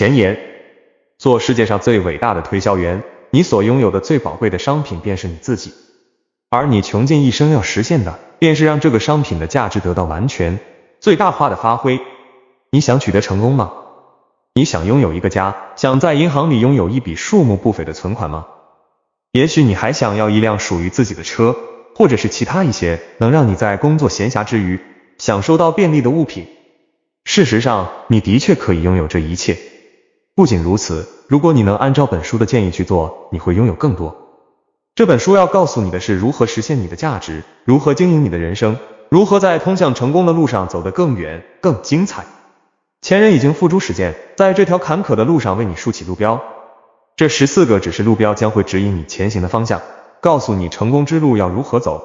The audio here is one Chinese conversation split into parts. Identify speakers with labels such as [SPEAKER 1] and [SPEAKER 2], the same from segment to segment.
[SPEAKER 1] 前言，做世界上最伟大的推销员，你所拥有的最宝贵的商品便是你自己，而你穷尽一生要实现的，便是让这个商品的价值得到完全、最大化的发挥。你想取得成功吗？你想拥有一个家，想在银行里拥有一笔数目不菲的存款吗？也许你还想要一辆属于自己的车，或者是其他一些能让你在工作闲暇之余享受到便利的物品。事实上，你的确可以拥有这一切。不仅如此，如果你能按照本书的建议去做，你会拥有更多。这本书要告诉你的是如何实现你的价值，如何经营你的人生，如何在通向成功的路上走得更远、更精彩。前人已经付诸实践，在这条坎坷的路上为你竖起路标。这十四个指示路标，将会指引你前行的方向，告诉你成功之路要如何走。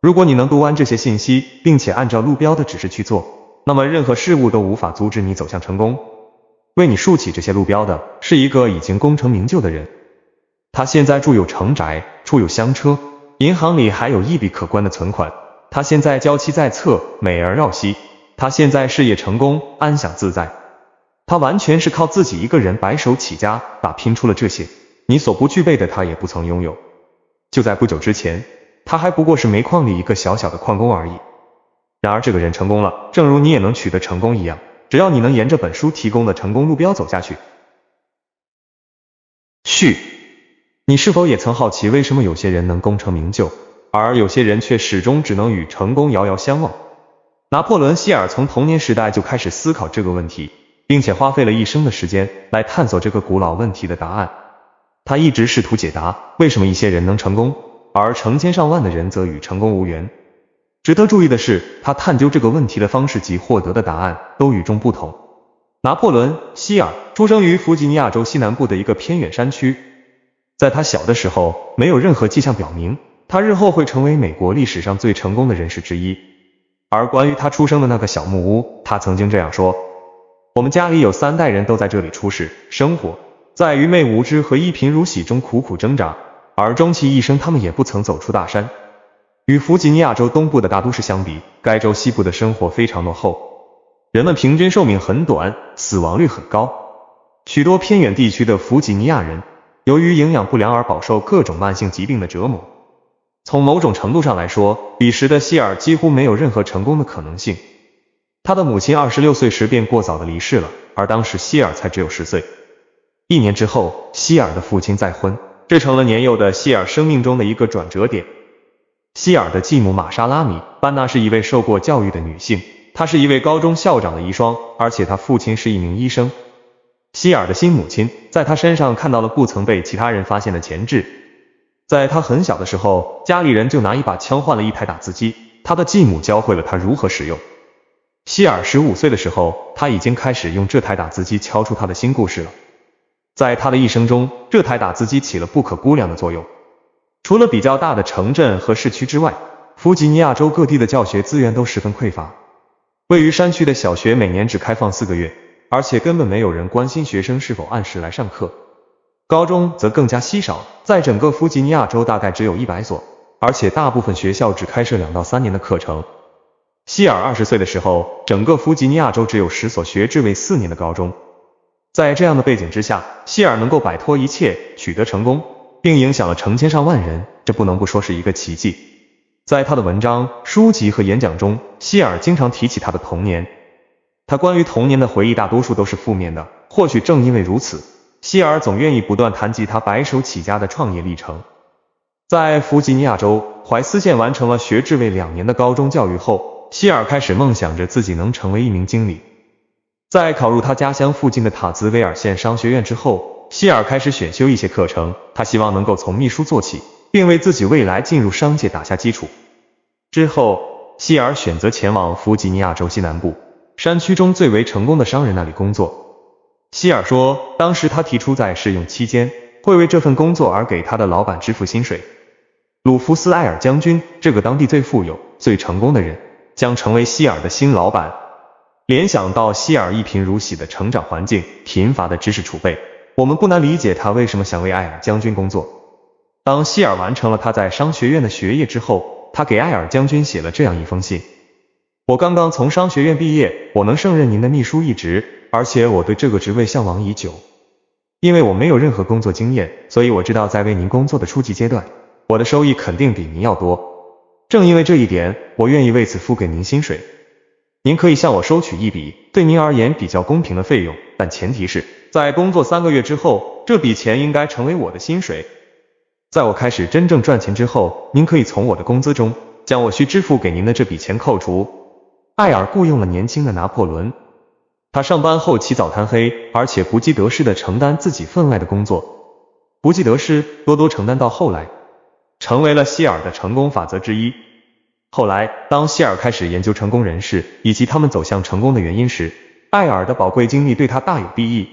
[SPEAKER 1] 如果你能读完这些信息，并且按照路标的指示去做，那么任何事物都无法阻止你走向成功。为你竖起这些路标的，是一个已经功成名就的人。他现在住有城宅，处有香车，银行里还有一笔可观的存款。他现在娇妻在侧，美儿绕膝。他现在事业成功，安享自在。他完全是靠自己一个人白手起家，打拼出了这些你所不具备的，他也不曾拥有。就在不久之前，他还不过是煤矿里一个小小的矿工而已。然而这个人成功了，正如你也能取得成功一样。只要你能沿着本书提供的成功路标走下去，续，你是否也曾好奇为什么有些人能功成名就，而有些人却始终只能与成功遥遥相望？拿破仑希尔从童年时代就开始思考这个问题，并且花费了一生的时间来探索这个古老问题的答案。他一直试图解答为什么一些人能成功，而成千上万的人则与成功无缘。值得注意的是，他探究这个问题的方式及获得的答案都与众不同。拿破仑·希尔出生于弗吉尼亚州西南部的一个偏远山区，在他小的时候，没有任何迹象表明他日后会成为美国历史上最成功的人士之一。而关于他出生的那个小木屋，他曾经这样说：“我们家里有三代人都在这里出世，生活在愚昧无知和一贫如洗中苦苦挣扎，而终其一生，他们也不曾走出大山。”与弗吉尼亚州东部的大都市相比，该州西部的生活非常落后，人们平均寿命很短，死亡率很高。许多偏远地区的弗吉尼亚人由于营养不良而饱受各种慢性疾病的折磨。从某种程度上来说，彼时的希尔几乎没有任何成功的可能性。他的母亲二十六岁时便过早的离世了，而当时希尔才只有十岁。一年之后，希尔的父亲再婚，这成了年幼的希尔生命中的一个转折点。希尔的继母玛莎·拉米班纳是一位受过教育的女性，她是一位高中校长的遗孀，而且她父亲是一名医生。希尔的新母亲在她身上看到了不曾被其他人发现的潜质。在他很小的时候，家里人就拿一把枪换了一台打字机，他的继母教会了他如何使用。希尔十五岁的时候，他已经开始用这台打字机敲出他的新故事了。在他的一生中，这台打字机起了不可估量的作用。除了比较大的城镇和市区之外，弗吉尼亚州各地的教学资源都十分匮乏。位于山区的小学每年只开放四个月，而且根本没有人关心学生是否按时来上课。高中则更加稀少，在整个弗吉尼亚州大概只有一百所，而且大部分学校只开设两到三年的课程。希尔二十岁的时候，整个弗吉尼亚州只有十所学制为四年的高中。在这样的背景之下，希尔能够摆脱一切，取得成功。并影响了成千上万人，这不能不说是一个奇迹。在他的文章、书籍和演讲中，希尔经常提起他的童年。他关于童年的回忆大多数都是负面的。或许正因为如此，希尔总愿意不断谈及他白手起家的创业历程。在弗吉尼亚州怀斯县完成了学制为两年的高中教育后，希尔开始梦想着自己能成为一名经理。在考入他家乡附近的塔兹威尔县商学院之后。希尔开始选修一些课程，他希望能够从秘书做起，并为自己未来进入商界打下基础。之后，希尔选择前往弗吉尼亚州西南部山区中最为成功的商人那里工作。希尔说，当时他提出在试用期间会为这份工作而给他的老板支付薪水。鲁弗斯·艾尔将军，这个当地最富有、最成功的人，将成为希尔的新老板。联想到希尔一贫如洗的成长环境，贫乏的知识储备。我们不难理解他为什么想为艾尔将军工作。当希尔完成了他在商学院的学业之后，他给艾尔将军写了这样一封信：我刚刚从商学院毕业，我能胜任您的秘书一职，而且我对这个职位向往已久。因为我没有任何工作经验，所以我知道在为您工作的初级阶段，我的收益肯定比您要多。正因为这一点，我愿意为此付给您薪水。您可以向我收取一笔对您而言比较公平的费用，但前提是。在工作三个月之后，这笔钱应该成为我的薪水。在我开始真正赚钱之后，您可以从我的工资中将我需支付给您的这笔钱扣除。艾尔雇佣了年轻的拿破仑，他上班后起早贪黑，而且不计得失的承担自己份外的工作，不计得失，多多承担到后来，成为了希尔的成功法则之一。后来，当希尔开始研究成功人士以及他们走向成功的原因时，艾尔的宝贵经历对他大有裨益。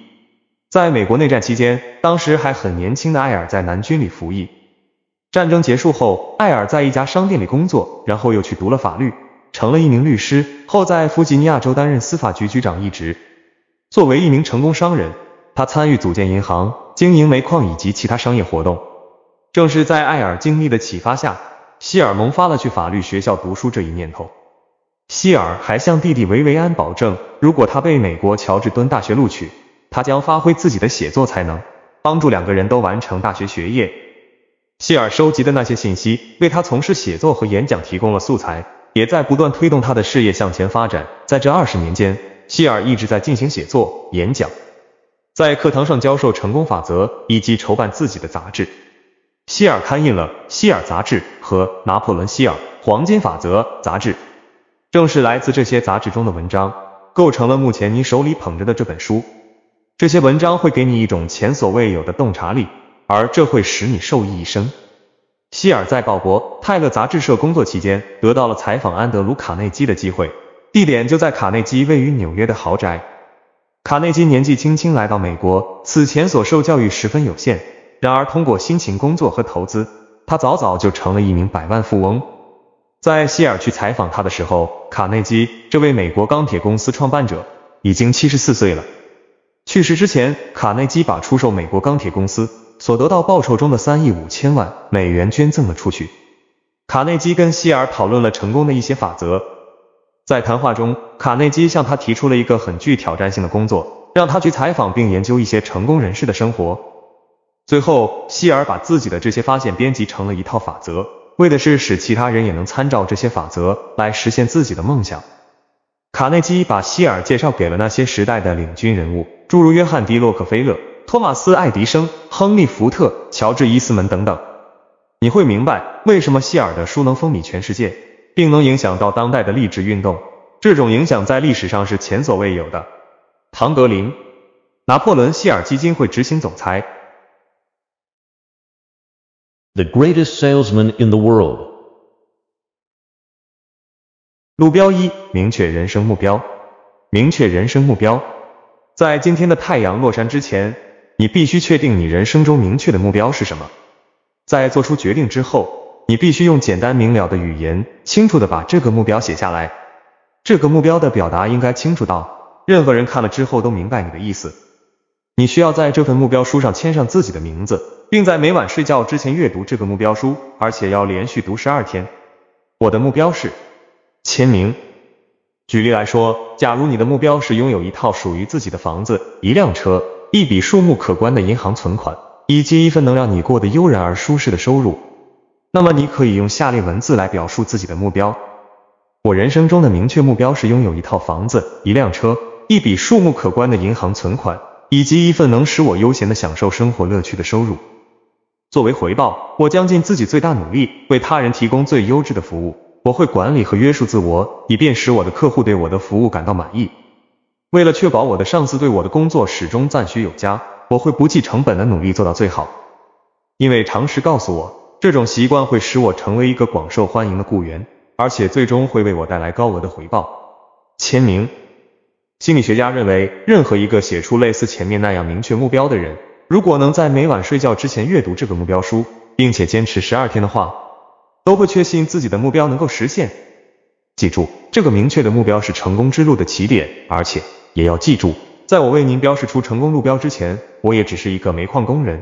[SPEAKER 1] 在美国内战期间，当时还很年轻的艾尔在南军里服役。战争结束后，艾尔在一家商店里工作，然后又去读了法律，成了一名律师。后在弗吉尼亚州担任司法局局长一职。作为一名成功商人，他参与组建银行、经营煤矿以及其他商业活动。正是在艾尔经历的启发下，希尔萌发了去法律学校读书这一念头。希尔还向弟弟维维安保证，如果他被美国乔治敦大学录取。他将发挥自己的写作才能，帮助两个人都完成大学学业。希尔收集的那些信息，为他从事写作和演讲提供了素材，也在不断推动他的事业向前发展。在这二十年间，希尔一直在进行写作、演讲，在课堂上教授成功法则，以及筹办自己的杂志。希尔刊印了《希尔杂志》和《拿破仑·希尔黄金法则杂志》，正是来自这些杂志中的文章，构成了目前你手里捧着的这本书。这些文章会给你一种前所未有的洞察力，而这会使你受益一生。希尔在《鲍勃·泰勒》杂志社工作期间，得到了采访安德鲁·卡内基的机会，地点就在卡内基位于纽约的豪宅。卡内基年纪轻轻来到美国，此前所受教育十分有限，然而通过辛勤工作和投资，他早早就成了一名百万富翁。在希尔去采访他的时候，卡内基这位美国钢铁公司创办者已经七十四岁了。去世之前，卡内基把出售美国钢铁公司所得到报酬中的三亿五千万美元捐赠了出去。卡内基跟希尔讨论了成功的一些法则，在谈话中，卡内基向他提出了一个很具挑战性的工作，让他去采访并研究一些成功人士的生活。最后，希尔把自己的这些发现编辑成了一套法则，为的是使其他人也能参照这些法则来实现自己的梦想。卡内基把希尔介绍给了那些时代的领军人物，诸如约翰·迪洛克、菲勒、托马斯·爱迪生、亨利·福特、乔治·伊斯门等等。你会明白为什么希尔的书能风靡全世界，并能影响到当代的励志运动。这种影响在历史上是前所未有的。唐·格林，拿破仑·希尔基金会执行总裁。The greatest salesman in the world. 路标一：明确人生目标。明确人生目标，在今天的太阳落山之前，你必须确定你人生中明确的目标是什么。在做出决定之后，你必须用简单明了的语言，清楚的把这个目标写下来。这个目标的表达应该清楚到任何人看了之后都明白你的意思。你需要在这份目标书上签上自己的名字，并在每晚睡觉之前阅读这个目标书，而且要连续读十二天。我的目标是。签名。举例来说，假如你的目标是拥有一套属于自己的房子、一辆车、一笔数目可观的银行存款，以及一份能让你过得悠然而舒适的收入，那么你可以用下列文字来表述自己的目标：我人生中的明确目标是拥有一套房子、一辆车、一笔数目可观的银行存款，以及一份能使我悠闲的享受生活乐趣的收入。作为回报，我将尽自己最大努力为他人提供最优质的服务。我会管理和约束自我，以便使我的客户对我的服务感到满意。为了确保我的上司对我的工作始终赞许有加，我会不计成本的努力做到最好。因为常识告诉我，这种习惯会使我成为一个广受欢迎的雇员，而且最终会为我带来高额的回报。签名。心理学家认为，任何一个写出类似前面那样明确目标的人，如果能在每晚睡觉之前阅读这个目标书，并且坚持十二天的话。都不确信自己的目标能够实现。记住，这个明确的目标是成功之路的起点，而且也要记住，在我为您标示出成功路标之前，我也只是一个煤矿工人，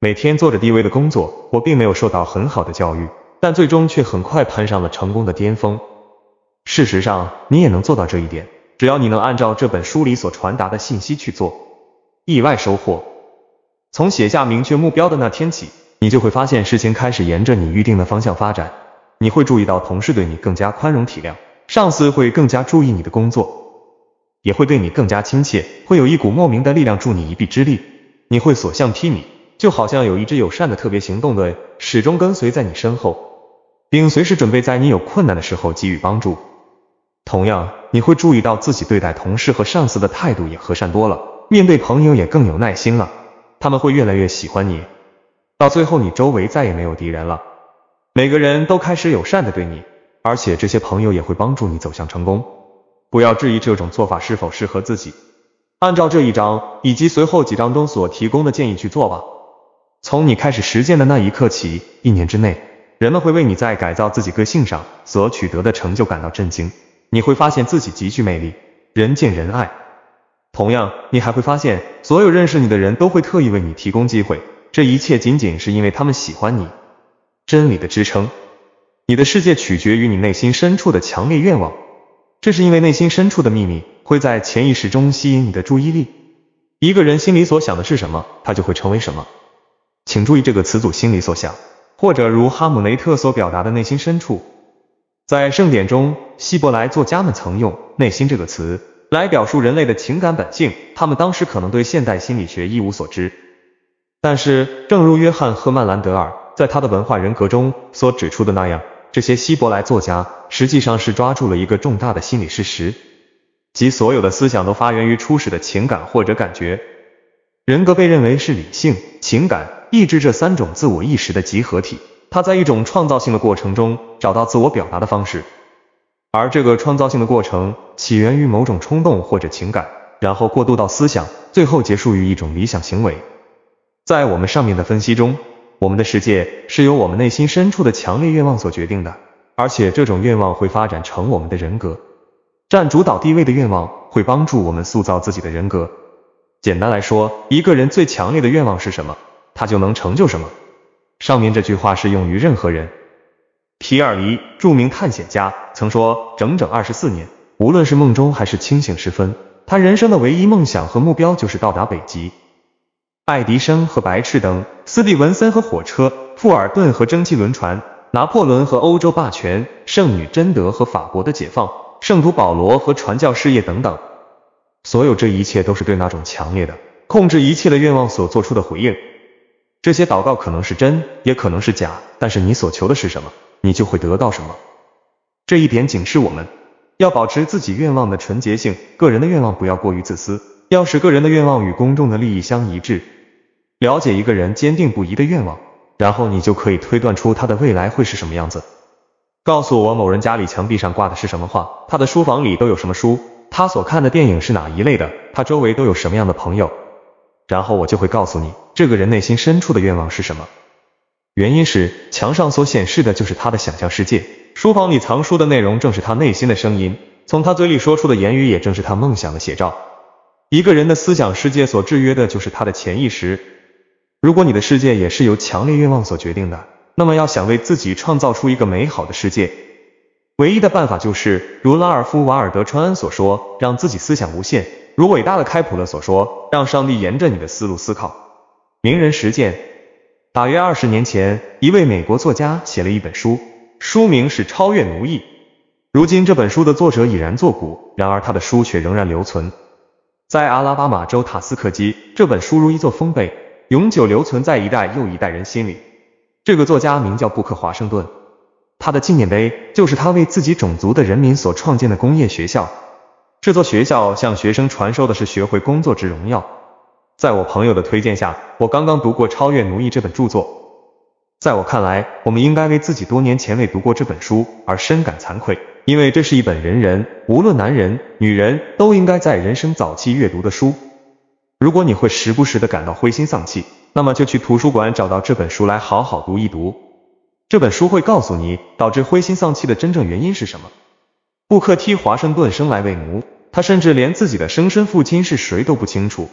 [SPEAKER 1] 每天做着低微的工作。我并没有受到很好的教育，但最终却很快攀上了成功的巅峰。事实上，你也能做到这一点，只要你能按照这本书里所传达的信息去做。意外收获，从写下明确目标的那天起。你就会发现事情开始沿着你预定的方向发展，你会注意到同事对你更加宽容体谅，上司会更加注意你的工作，也会对你更加亲切，会有一股莫名的力量助你一臂之力，你会所向披靡，就好像有一支友善的特别行动队始终跟随在你身后，并随时准备在你有困难的时候给予帮助。同样，你会注意到自己对待同事和上司的态度也和善多了，面对朋友也更有耐心了，他们会越来越喜欢你。到最后，你周围再也没有敌人了，每个人都开始友善的对你，而且这些朋友也会帮助你走向成功。不要质疑这种做法是否适合自己，按照这一章以及随后几章中所提供的建议去做吧。从你开始实践的那一刻起，一年之内，人们会为你在改造自己个性上所取得的成就感到震惊。你会发现自己极具魅力，人见人爱。同样，你还会发现所有认识你的人都会特意为你提供机会。这一切仅仅是因为他们喜欢你。真理的支撑，你的世界取决于你内心深处的强烈愿望。这是因为内心深处的秘密会在潜意识中吸引你的注意力。一个人心里所想的是什么，他就会成为什么。请注意这个词组“心里所想”，或者如哈姆雷特所表达的“内心深处”。在盛典中，希伯来作家们曾用“内心”这个词来表述人类的情感本性。他们当时可能对现代心理学一无所知。但是，正如约翰·赫曼兰德尔在他的文化人格中所指出的那样，这些希伯来作家实际上是抓住了一个重大的心理事实，即所有的思想都发源于初始的情感或者感觉。人格被认为是理性、情感、意志这三种自我意识的集合体，它在一种创造性的过程中找到自我表达的方式，而这个创造性的过程起源于某种冲动或者情感，然后过渡到思想，最后结束于一种理想行为。在我们上面的分析中，我们的世界是由我们内心深处的强烈愿望所决定的，而且这种愿望会发展成我们的人格。占主导地位的愿望会帮助我们塑造自己的人格。简单来说，一个人最强烈的愿望是什么，他就能成就什么。上面这句话适用于任何人。皮尔尼，著名探险家曾说，整整二十四年，无论是梦中还是清醒时分，他人生的唯一梦想和目标就是到达北极。爱迪生和白炽灯，斯蒂文森和火车，富尔顿和蒸汽轮船，拿破仑和欧洲霸权，圣女贞德和法国的解放，圣徒保罗和传教事业等等，所有这一切都是对那种强烈的控制一切的愿望所做出的回应。这些祷告可能是真，也可能是假，但是你所求的是什么，你就会得到什么。这一点警示我们要保持自己愿望的纯洁性，个人的愿望不要过于自私。要使个人的愿望与公众的利益相一致，了解一个人坚定不移的愿望，然后你就可以推断出他的未来会是什么样子。告诉我某人家里墙壁上挂的是什么画，他的书房里都有什么书，他所看的电影是哪一类的，他周围都有什么样的朋友，然后我就会告诉你这个人内心深处的愿望是什么。原因是墙上所显示的就是他的想象世界，书房里藏书的内容正是他内心的声音，从他嘴里说出的言语也正是他梦想的写照。一个人的思想世界所制约的，就是他的潜意识。如果你的世界也是由强烈愿望所决定的，那么要想为自己创造出一个美好的世界，唯一的办法就是如拉尔夫·瓦尔德·川安所说，让自己思想无限；如伟大的开普勒所说，让上帝沿着你的思路思考。名人实践。大约二十年前，一位美国作家写了一本书，书名是《超越奴役》。如今这本书的作者已然作古，然而他的书却仍然留存。在阿拉巴马州塔斯克基，这本书如一座丰碑，永久留存在一代又一代人心里。这个作家名叫布克·华盛顿，他的纪念碑就是他为自己种族的人民所创建的工业学校。这座学校向学生传授的是学会工作之荣耀。在我朋友的推荐下，我刚刚读过《超越奴役》这本著作。在我看来，我们应该为自己多年前未读过这本书而深感惭愧。因为这是一本人人，无论男人、女人都应该在人生早期阅读的书。如果你会时不时的感到灰心丧气，那么就去图书馆找到这本书来好好读一读。这本书会告诉你导致灰心丧气的真正原因是什么。布克提华盛顿生来为奴，他甚至连自己的生身父亲是谁都不清楚。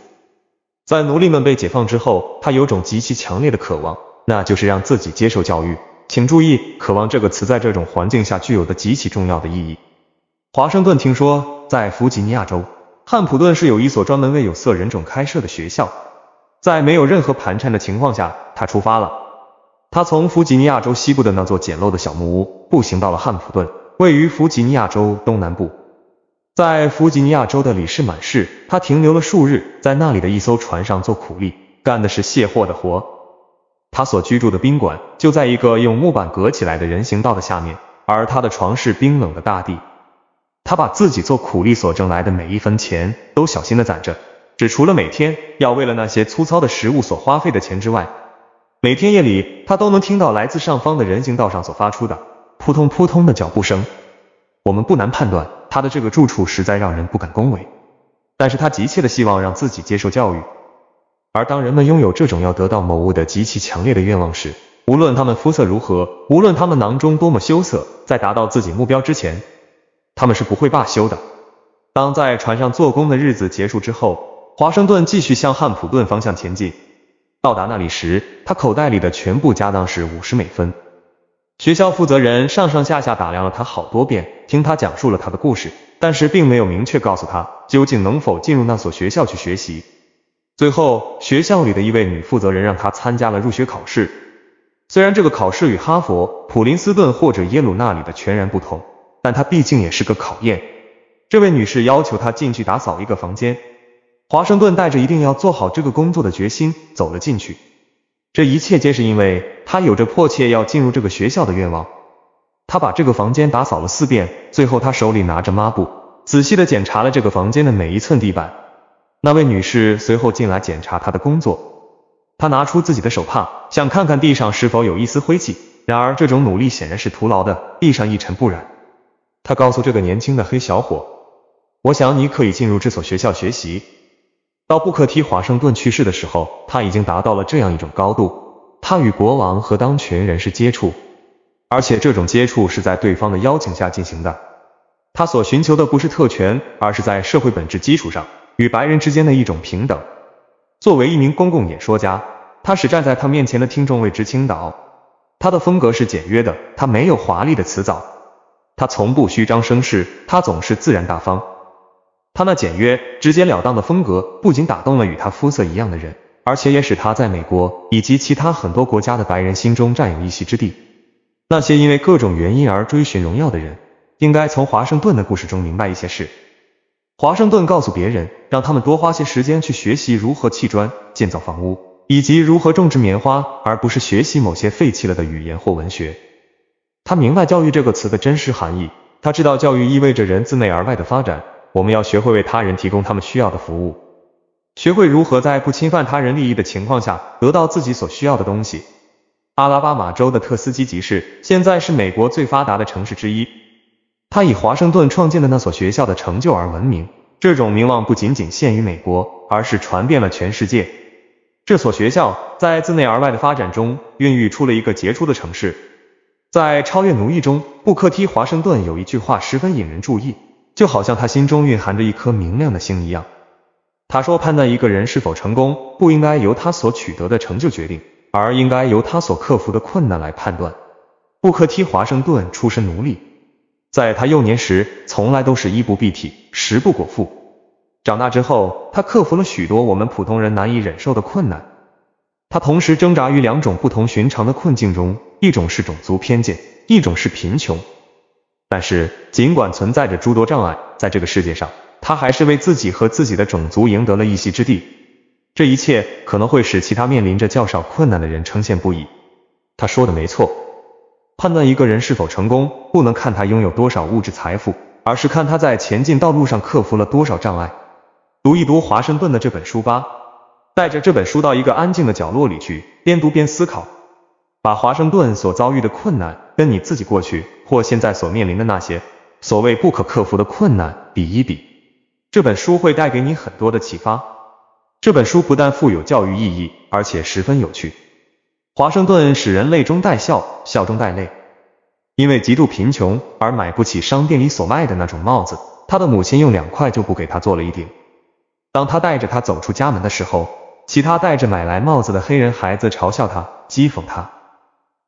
[SPEAKER 1] 在奴隶们被解放之后，他有种极其强烈的渴望，那就是让自己接受教育。请注意，渴望这个词在这种环境下具有的极其重要的意义。华盛顿听说，在弗吉尼亚州汉普顿是有一所专门为有色人种开设的学校，在没有任何盘缠的情况下，他出发了。他从弗吉尼亚州西部的那座简陋的小木屋步行到了汉普顿，位于弗吉尼亚州东南部。在弗吉尼亚州的里士满市，他停留了数日，在那里的一艘船上做苦力，干的是卸货的活。他所居住的宾馆就在一个用木板隔起来的人行道的下面，而他的床是冰冷的大地。他把自己做苦力所挣来的每一分钱都小心的攒着，只除了每天要为了那些粗糙的食物所花费的钱之外，每天夜里他都能听到来自上方的人行道上所发出的扑通扑通的脚步声。我们不难判断，他的这个住处实在让人不敢恭维。但是他急切的希望让自己接受教育。而当人们拥有这种要得到某物的极其强烈的愿望时，无论他们肤色如何，无论他们囊中多么羞涩，在达到自己目标之前，他们是不会罢休的。当在船上做工的日子结束之后，华盛顿继续向汉普顿方向前进。到达那里时，他口袋里的全部家当是五十美分。学校负责人上上下下打量了他好多遍，听他讲述了他的故事，但是并没有明确告诉他究竟能否进入那所学校去学习。最后，学校里的一位女负责人让她参加了入学考试。虽然这个考试与哈佛、普林斯顿或者耶鲁那里的全然不同，但她毕竟也是个考验。这位女士要求她进去打扫一个房间。华盛顿带着一定要做好这个工作的决心走了进去。这一切皆是因为他有着迫切要进入这个学校的愿望。他把这个房间打扫了四遍，最后他手里拿着抹布，仔细的检查了这个房间的每一寸地板。那位女士随后进来检查他的工作，他拿出自己的手帕，想看看地上是否有一丝灰迹。然而这种努力显然是徒劳的，地上一尘不染。他告诉这个年轻的黑小伙：“我想你可以进入这所学校学习。”到布克提华盛顿去世的时候，他已经达到了这样一种高度，他与国王和当权人士接触，而且这种接触是在对方的邀请下进行的。他所寻求的不是特权，而是在社会本质基础上。与白人之间的一种平等。作为一名公共演说家，他使站在他面前的听众为之倾倒。他的风格是简约的，他没有华丽的辞藻，他从不虚张声势，他总是自然大方。他那简约、直截了当的风格，不仅打动了与他肤色一样的人，而且也使他在美国以及其他很多国家的白人心中占有一席之地。那些因为各种原因而追寻荣耀的人，应该从华盛顿的故事中明白一些事。华盛顿告诉别人，让他们多花些时间去学习如何砌砖、建造房屋，以及如何种植棉花，而不是学习某些废弃了的语言或文学。他明白“教育”这个词的真实含义。他知道教育意味着人自内而外的发展。我们要学会为他人提供他们需要的服务，学会如何在不侵犯他人利益的情况下得到自己所需要的东西。阿拉巴马州的特斯基集市现在是美国最发达的城市之一。他以华盛顿创建的那所学校的成就而闻名，这种名望不仅仅限于美国，而是传遍了全世界。这所学校在自内而外的发展中，孕育出了一个杰出的城市。在超越奴役中，布克提华盛顿有一句话十分引人注意，就好像他心中蕴含着一颗明亮的星一样。他说，判断一个人是否成功，不应该由他所取得的成就决定，而应该由他所克服的困难来判断。布克提华盛顿出身奴隶。在他幼年时，从来都是衣不蔽体，食不果腹。长大之后，他克服了许多我们普通人难以忍受的困难。他同时挣扎于两种不同寻常的困境中，一种是种族偏见，一种是贫穷。但是，尽管存在着诸多障碍，在这个世界上，他还是为自己和自己的种族赢得了一席之地。这一切可能会使其他面临着较少困难的人称羡不已。他说的没错。判断一个人是否成功，不能看他拥有多少物质财富，而是看他在前进道路上克服了多少障碍。读一读华盛顿的这本书吧，带着这本书到一个安静的角落里去，边读边思考，把华盛顿所遭遇的困难，跟你自己过去或现在所面临的那些所谓不可克服的困难比一比。这本书会带给你很多的启发。这本书不但富有教育意义，而且十分有趣。华盛顿使人泪中带笑，笑中带泪。因为极度贫穷而买不起商店里所卖的那种帽子，他的母亲用两块旧布给他做了一顶。当他带着他走出家门的时候，其他戴着买来帽子的黑人孩子嘲笑他，讥讽他。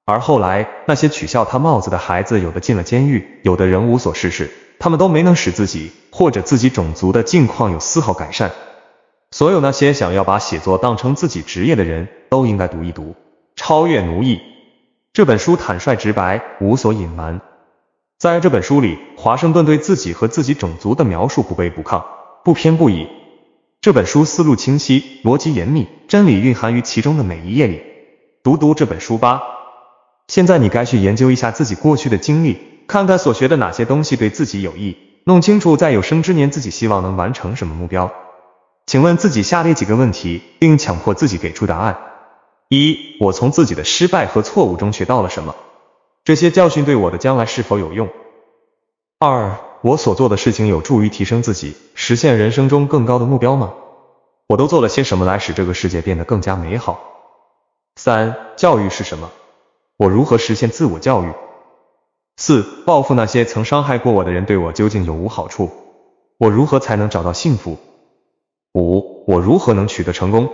[SPEAKER 1] 而后来，那些取笑他帽子的孩子，有的进了监狱，有的人无所事事，他们都没能使自己或者自己种族的境况有丝毫改善。所有那些想要把写作当成自己职业的人都应该读一读。超越奴役这本书坦率直白，无所隐瞒。在这本书里，华盛顿对自己和自己种族的描述不卑不亢，不偏不倚。这本书思路清晰，逻辑严密，真理蕴含于其中的每一页里。读读这本书吧。现在你该去研究一下自己过去的经历，看看所学的哪些东西对自己有益，弄清楚在有生之年自己希望能完成什么目标。请问自己下列几个问题，并强迫自己给出答案。一，我从自己的失败和错误中学到了什么？这些教训对我的将来是否有用？二，我所做的事情有助于提升自己，实现人生中更高的目标吗？我都做了些什么来使这个世界变得更加美好？三，教育是什么？我如何实现自我教育？四，报复那些曾伤害过我的人对我究竟有无好处？我如何才能找到幸福？五，我如何能取得成功？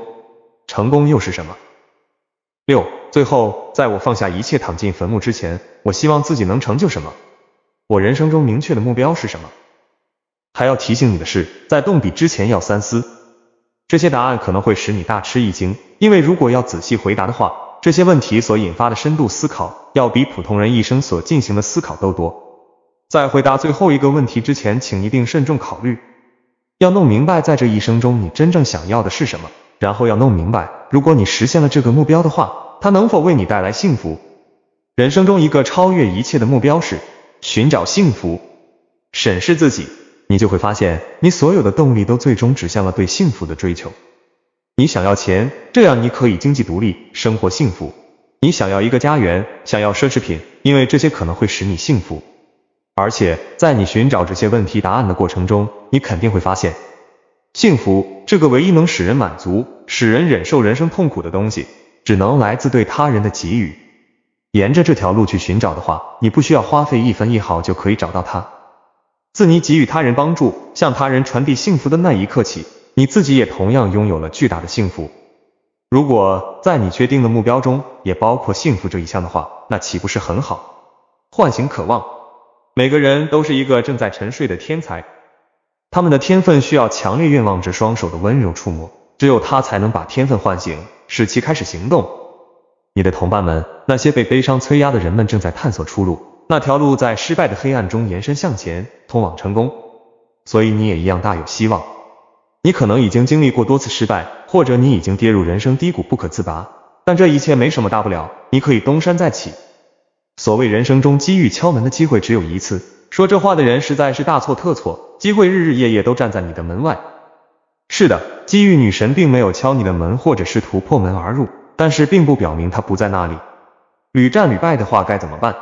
[SPEAKER 1] 成功又是什么？六，最后，在我放下一切躺进坟墓之前，我希望自己能成就什么？我人生中明确的目标是什么？还要提醒你的是，在动笔之前要三思。这些答案可能会使你大吃一惊，因为如果要仔细回答的话，这些问题所引发的深度思考，要比普通人一生所进行的思考都多。在回答最后一个问题之前，请一定慎重考虑，要弄明白在这一生中你真正想要的是什么。然后要弄明白，如果你实现了这个目标的话，它能否为你带来幸福？人生中一个超越一切的目标是寻找幸福。审视自己，你就会发现，你所有的动力都最终指向了对幸福的追求。你想要钱，这样你可以经济独立，生活幸福。你想要一个家园，想要奢侈品，因为这些可能会使你幸福。而且在你寻找这些问题答案的过程中，你肯定会发现。幸福这个唯一能使人满足、使人忍受人生痛苦的东西，只能来自对他人的给予。沿着这条路去寻找的话，你不需要花费一分一毫就可以找到它。自你给予他人帮助、向他人传递幸福的那一刻起，你自己也同样拥有了巨大的幸福。如果在你确定的目标中也包括幸福这一项的话，那岂不是很好？唤醒渴望，每个人都是一个正在沉睡的天才。他们的天分需要强烈愿望者双手的温柔触摸，只有他才能把天分唤醒，使其开始行动。你的同伴们，那些被悲伤催压的人们，正在探索出路，那条路在失败的黑暗中延伸向前，通往成功。所以你也一样大有希望。你可能已经经历过多次失败，或者你已经跌入人生低谷不可自拔，但这一切没什么大不了，你可以东山再起。所谓人生中机遇敲门的机会只有一次。说这话的人实在是大错特错。机会日日夜夜都站在你的门外。是的，机遇女神并没有敲你的门，或者试图破门而入，但是并不表明她不在那里。屡战屡败的话该怎么办？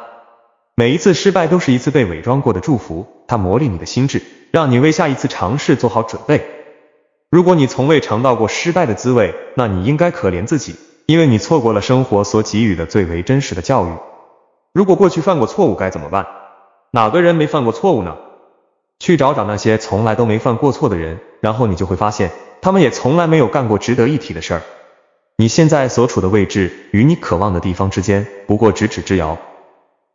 [SPEAKER 1] 每一次失败都是一次被伪装过的祝福，它磨砺你的心智，让你为下一次尝试做好准备。如果你从未尝到过失败的滋味，那你应该可怜自己，因为你错过了生活所给予的最为真实的教育。如果过去犯过错误该怎么办？哪个人没犯过错误呢？去找找那些从来都没犯过错的人，然后你就会发现，他们也从来没有干过值得一提的事儿。你现在所处的位置与你渴望的地方之间不过咫尺之遥。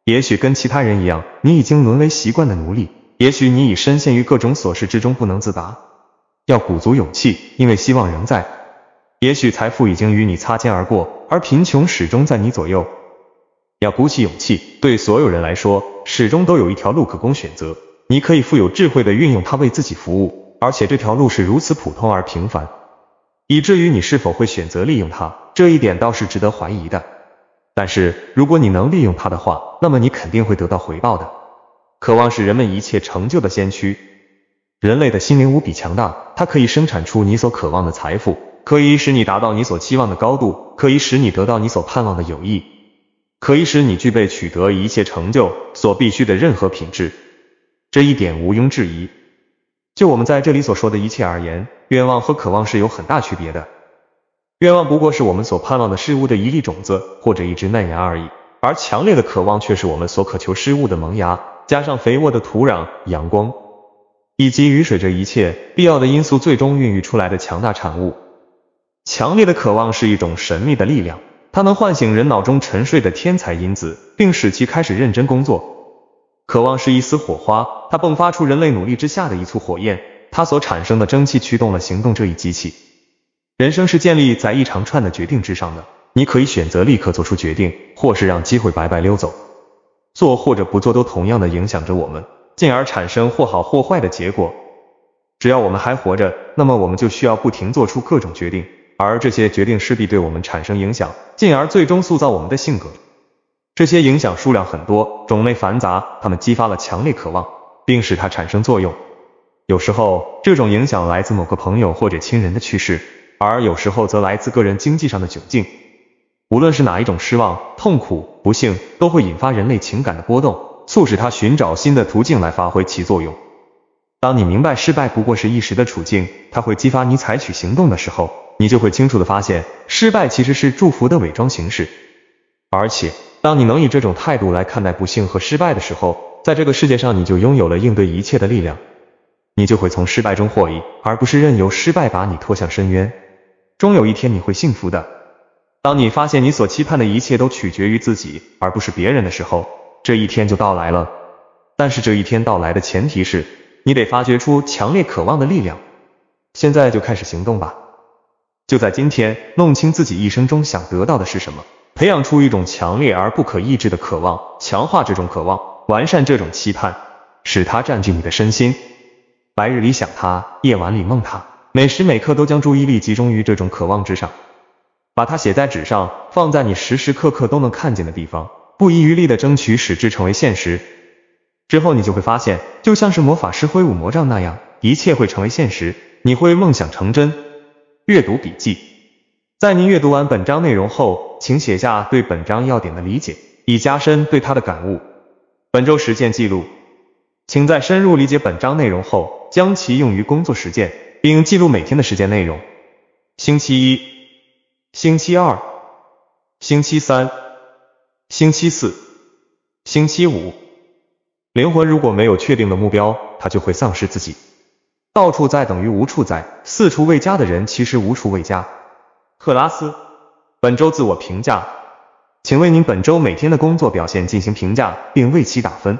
[SPEAKER 1] 也许跟其他人一样，你已经沦为习惯的奴隶；也许你已深陷于各种琐事之中不能自拔。要鼓足勇气，因为希望仍在。也许财富已经与你擦肩而过，而贫穷始终在你左右。要鼓起勇气，对所有人来说，始终都有一条路可供选择。你可以富有智慧地运用它为自己服务，而且这条路是如此普通而平凡，以至于你是否会选择利用它，这一点倒是值得怀疑的。但是，如果你能利用它的话，那么你肯定会得到回报的。渴望是人们一切成就的先驱。人类的心灵无比强大，它可以生产出你所渴望的财富，可以使你达到你所期望的高度，可以使你得到你所盼望的友谊。可以使你具备取得一切成就所必须的任何品质，这一点毋庸置疑。就我们在这里所说的一切而言，愿望和渴望是有很大区别的。愿望不过是我们所盼望的事物的一粒种子或者一支嫩芽而已，而强烈的渴望却是我们所渴求事物的萌芽，加上肥沃的土壤、阳光以及雨水，这一切必要的因素最终孕育出来的强大产物。强烈的渴望是一种神秘的力量。它能唤醒人脑中沉睡的天才因子，并使其开始认真工作。渴望是一丝火花，它迸发出人类努力之下的一簇火焰，它所产生的蒸汽驱动了行动这一机器。人生是建立在一长串的决定之上的，你可以选择立刻做出决定，或是让机会白白溜走。做或者不做，都同样的影响着我们，进而产生或好或坏的结果。只要我们还活着，那么我们就需要不停做出各种决定。而这些决定势必对我们产生影响，进而最终塑造我们的性格。这些影响数量很多，种类繁杂，它们激发了强烈渴望，并使它产生作用。有时候，这种影响来自某个朋友或者亲人的去世，而有时候则来自个人经济上的窘境。无论是哪一种失望、痛苦、不幸，都会引发人类情感的波动，促使他寻找新的途径来发挥其作用。当你明白失败不过是一时的处境，它会激发你采取行动的时候。你就会清楚的发现，失败其实是祝福的伪装形式。而且，当你能以这种态度来看待不幸和失败的时候，在这个世界上你就拥有了应对一切的力量。你就会从失败中获益，而不是任由失败把你拖向深渊。终有一天你会幸福的。当你发现你所期盼的一切都取决于自己，而不是别人的时候，这一天就到来了。但是这一天到来的前提是你得发掘出强烈渴望的力量。现在就开始行动吧。就在今天，弄清自己一生中想得到的是什么，培养出一种强烈而不可抑制的渴望，强化这种渴望，完善这种期盼，使它占据你的身心。白日里想它，夜晚里梦它，每时每刻都将注意力集中于这种渴望之上，把它写在纸上，放在你时时刻刻都能看见的地方，不遗余力的争取使之成为现实。之后你就会发现，就像是魔法师挥舞魔杖那样，一切会成为现实，你会梦想成真。阅读笔记，在您阅读完本章内容后，请写下对本章要点的理解，以加深对它的感悟。本周实践记录，请在深入理解本章内容后，将其用于工作实践，并记录每天的时间内容。星期一，星期二，星期三，星期四，星期五。灵魂如果没有确定的目标，它就会丧失自己。到处在等于无处在，四处未加的人其实无处未加。赫拉斯，本周自我评价，请为您本周每天的工作表现进行评价，并为其打分：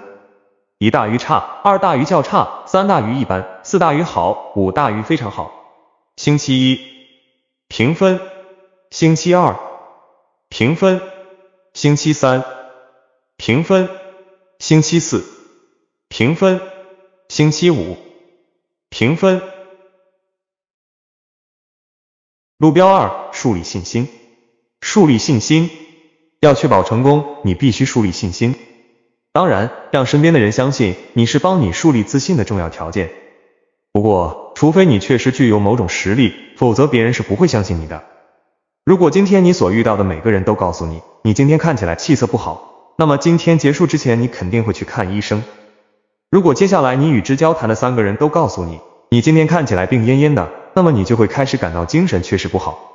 [SPEAKER 1] 一大于差，二大于较差，三大于一般，四大于好，五大于非常好。星期一评分，星期二评分，星期三评分，星期四评分，星期五。评分路标二：树立信心。树立信心，要确保成功，你必须树立信心。当然，让身边的人相信你是帮你树立自信的重要条件。不过，除非你确实具有某种实力，否则别人是不会相信你的。如果今天你所遇到的每个人都告诉你，你今天看起来气色不好，那么今天结束之前，你肯定会去看医生。如果接下来你与之交谈的三个人都告诉你，你今天看起来病恹恹的，那么你就会开始感到精神确实不好。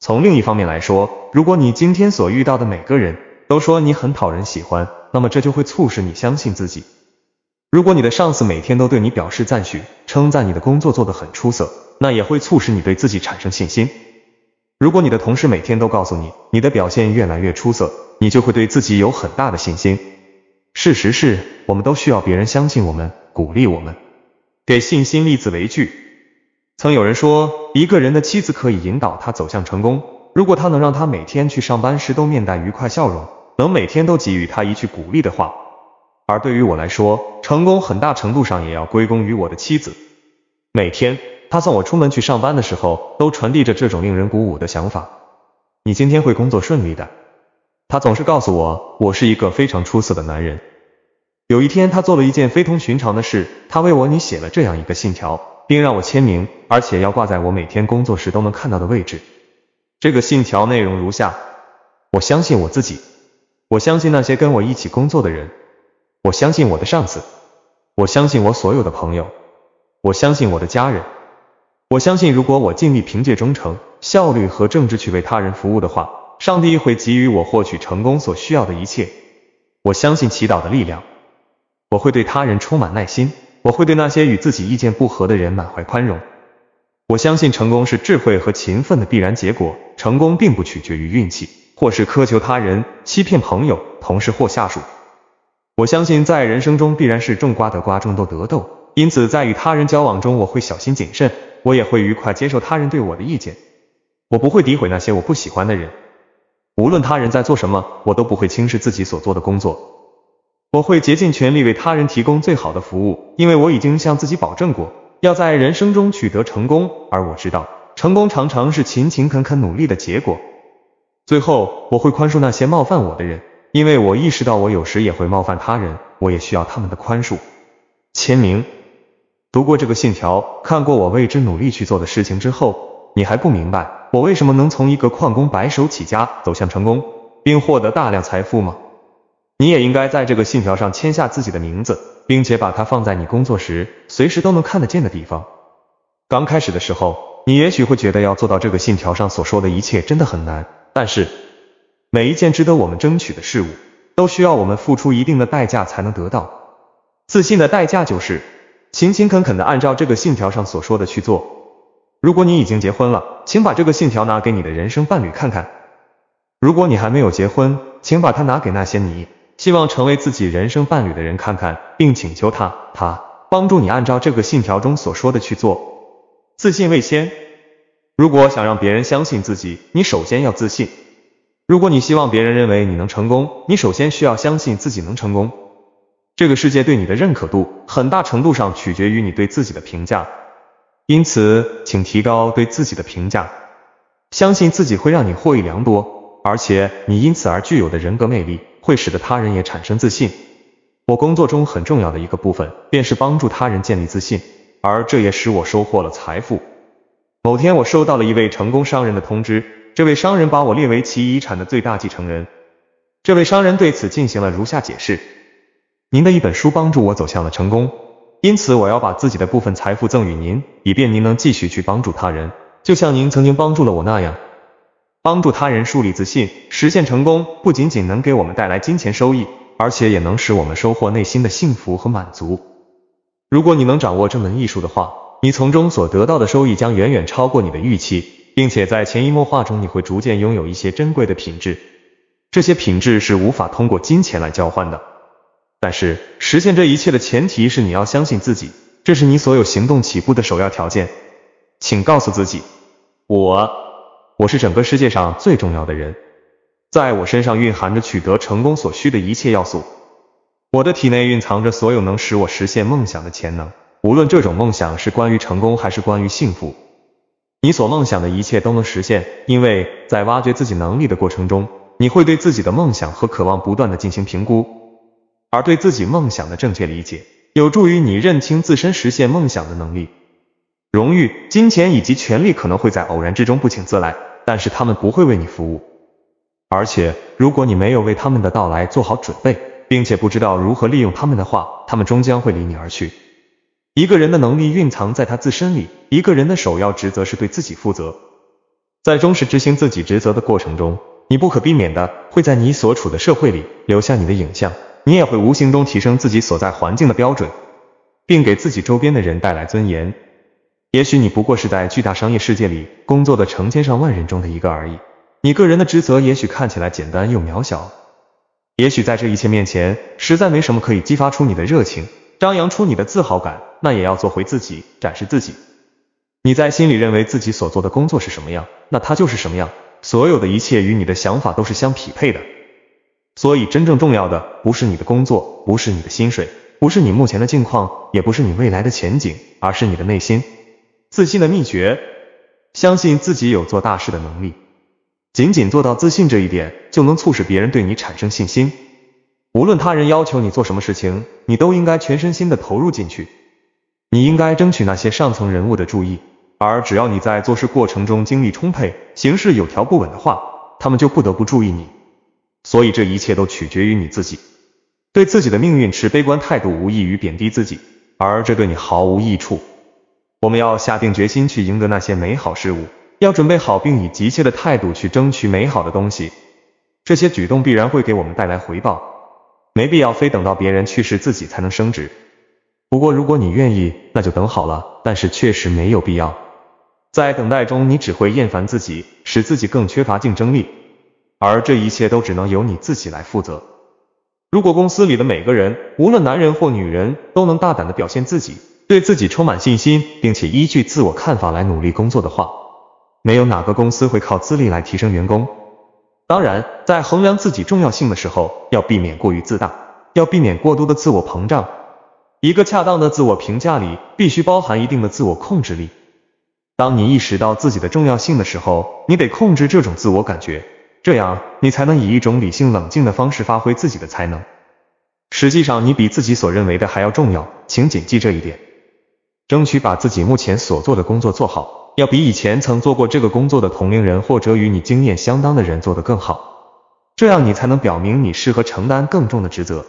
[SPEAKER 1] 从另一方面来说，如果你今天所遇到的每个人都说你很讨人喜欢，那么这就会促使你相信自己。如果你的上司每天都对你表示赞许，称赞你的工作做得很出色，那也会促使你对自己产生信心。如果你的同事每天都告诉你，你的表现越来越出色，你就会对自己有很大的信心。事实是我们都需要别人相信我们，鼓励我们，给信心，立字为据。曾有人说，一个人的妻子可以引导他走向成功，如果他能让他每天去上班时都面带愉快笑容，能每天都给予他一句鼓励的话。而对于我来说，成功很大程度上也要归功于我的妻子。每天，他送我出门去上班的时候，都传递着这种令人鼓舞的想法：你今天会工作顺利的。他总是告诉我，我是一个非常出色的男人。有一天，他做了一件非同寻常的事，他为我拟写了这样一个信条，并让我签名，而且要挂在我每天工作时都能看到的位置。这个信条内容如下：我相信我自己，我相信那些跟我一起工作的人，我相信我的上司，我相信我所有的朋友，我相信我的家人，我相信如果我尽力凭借忠诚、效率和正直去为他人服务的话。上帝会给予我获取成功所需要的一切。我相信祈祷的力量。我会对他人充满耐心，我会对那些与自己意见不合的人满怀宽容。我相信成功是智慧和勤奋的必然结果，成功并不取决于运气，或是苛求他人，欺骗朋友、同事或下属。我相信在人生中必然是种瓜得瓜，种豆得豆，因此在与他人交往中，我会小心谨慎，我也会愉快接受他人对我的意见。我不会诋毁那些我不喜欢的人。无论他人在做什么，我都不会轻视自己所做的工作。我会竭尽全力为他人提供最好的服务，因为我已经向自己保证过，要在人生中取得成功。而我知道，成功常常是勤勤恳恳努力的结果。最后，我会宽恕那些冒犯我的人，因为我意识到我有时也会冒犯他人，我也需要他们的宽恕。签名。读过这个信条，看过我为之努力去做的事情之后，你还不明白？我为什么能从一个矿工白手起家走向成功，并获得大量财富吗？你也应该在这个信条上签下自己的名字，并且把它放在你工作时随时都能看得见的地方。刚开始的时候，你也许会觉得要做到这个信条上所说的一切真的很难，但是每一件值得我们争取的事物，都需要我们付出一定的代价才能得到。自信的代价就是勤勤恳恳地按照这个信条上所说的去做。如果你已经结婚了，请把这个信条拿给你的人生伴侣看看。如果你还没有结婚，请把它拿给那些你希望成为自己人生伴侣的人看看，并请求他他帮助你按照这个信条中所说的去做。自信为先。如果想让别人相信自己，你首先要自信。如果你希望别人认为你能成功，你首先需要相信自己能成功。这个世界对你的认可度，很大程度上取决于你对自己的评价。因此，请提高对自己的评价，相信自己会让你获益良多，而且你因此而具有的人格魅力，会使得他人也产生自信。我工作中很重要的一个部分，便是帮助他人建立自信，而这也使我收获了财富。某天，我收到了一位成功商人的通知，这位商人把我列为其遗产的最大继承人。这位商人对此进行了如下解释：您的一本书帮助我走向了成功。因此，我要把自己的部分财富赠与您，以便您能继续去帮助他人，就像您曾经帮助了我那样。帮助他人树立自信，实现成功，不仅仅能给我们带来金钱收益，而且也能使我们收获内心的幸福和满足。如果你能掌握这门艺术的话，你从中所得到的收益将远远超过你的预期，并且在潜移默化中，你会逐渐拥有一些珍贵的品质，这些品质是无法通过金钱来交换的。但是，实现这一切的前提是你要相信自己，这是你所有行动起步的首要条件。请告诉自己，我，我是整个世界上最重要的人，在我身上蕴含着取得成功所需的一切要素。我的体内蕴藏着所有能使我实现梦想的潜能，无论这种梦想是关于成功还是关于幸福，你所梦想的一切都能实现，因为在挖掘自己能力的过程中，你会对自己的梦想和渴望不断的进行评估。而对自己梦想的正确理解，有助于你认清自身实现梦想的能力。荣誉、金钱以及权力可能会在偶然之中不请自来，但是他们不会为你服务。而且，如果你没有为他们的到来做好准备，并且不知道如何利用他们的话，他们终将会离你而去。一个人的能力蕴藏在他自身里，一个人的首要职责是对自己负责。在忠实执行自己职责的过程中，你不可避免的会在你所处的社会里留下你的影像。你也会无形中提升自己所在环境的标准，并给自己周边的人带来尊严。也许你不过是在巨大商业世界里工作的成千上万人中的一个而已。你个人的职责也许看起来简单又渺小，也许在这一切面前，实在没什么可以激发出你的热情，张扬出你的自豪感。那也要做回自己，展示自己。你在心里认为自己所做的工作是什么样，那它就是什么样。所有的一切与你的想法都是相匹配的。所以，真正重要的不是你的工作，不是你的薪水，不是你目前的境况，也不是你未来的前景，而是你的内心。自信的秘诀，相信自己有做大事的能力。仅仅做到自信这一点，就能促使别人对你产生信心。无论他人要求你做什么事情，你都应该全身心的投入进去。你应该争取那些上层人物的注意，而只要你在做事过程中精力充沛，行事有条不紊的话，他们就不得不注意你。所以这一切都取决于你自己。对自己的命运持悲观态度，无异于贬低自己，而这对你毫无益处。我们要下定决心去赢得那些美好事物，要准备好并以急切的态度去争取美好的东西。这些举动必然会给我们带来回报。没必要非等到别人去世自己才能升职。不过如果你愿意，那就等好了。但是确实没有必要。在等待中，你只会厌烦自己，使自己更缺乏竞争力。而这一切都只能由你自己来负责。如果公司里的每个人，无论男人或女人，都能大胆的表现自己，对自己充满信心，并且依据自我看法来努力工作的话，没有哪个公司会靠资历来提升员工。当然，在衡量自己重要性的时候，要避免过于自大，要避免过度的自我膨胀。一个恰当的自我评价里，必须包含一定的自我控制力。当你意识到自己的重要性的时候，你得控制这种自我感觉。这样，你才能以一种理性冷静的方式发挥自己的才能。实际上，你比自己所认为的还要重要，请谨记这一点。争取把自己目前所做的工作做好，要比以前曾做过这个工作的同龄人或者与你经验相当的人做得更好。这样，你才能表明你适合承担更重的职责。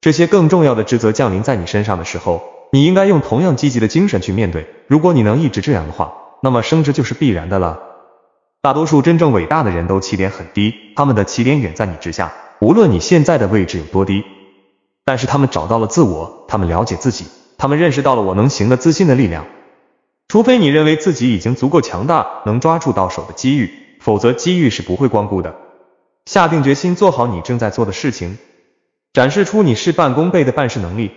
[SPEAKER 1] 这些更重要的职责降临在你身上的时候，你应该用同样积极的精神去面对。如果你能一直这样的话，那么升职就是必然的了。大多数真正伟大的人都起点很低，他们的起点远在你之下。无论你现在的位置有多低，但是他们找到了自我，他们了解自己，他们认识到了我能行的自信的力量。除非你认为自己已经足够强大，能抓住到手的机遇，否则机遇是不会光顾的。下定决心做好你正在做的事情，展示出你事半功倍的办事能力。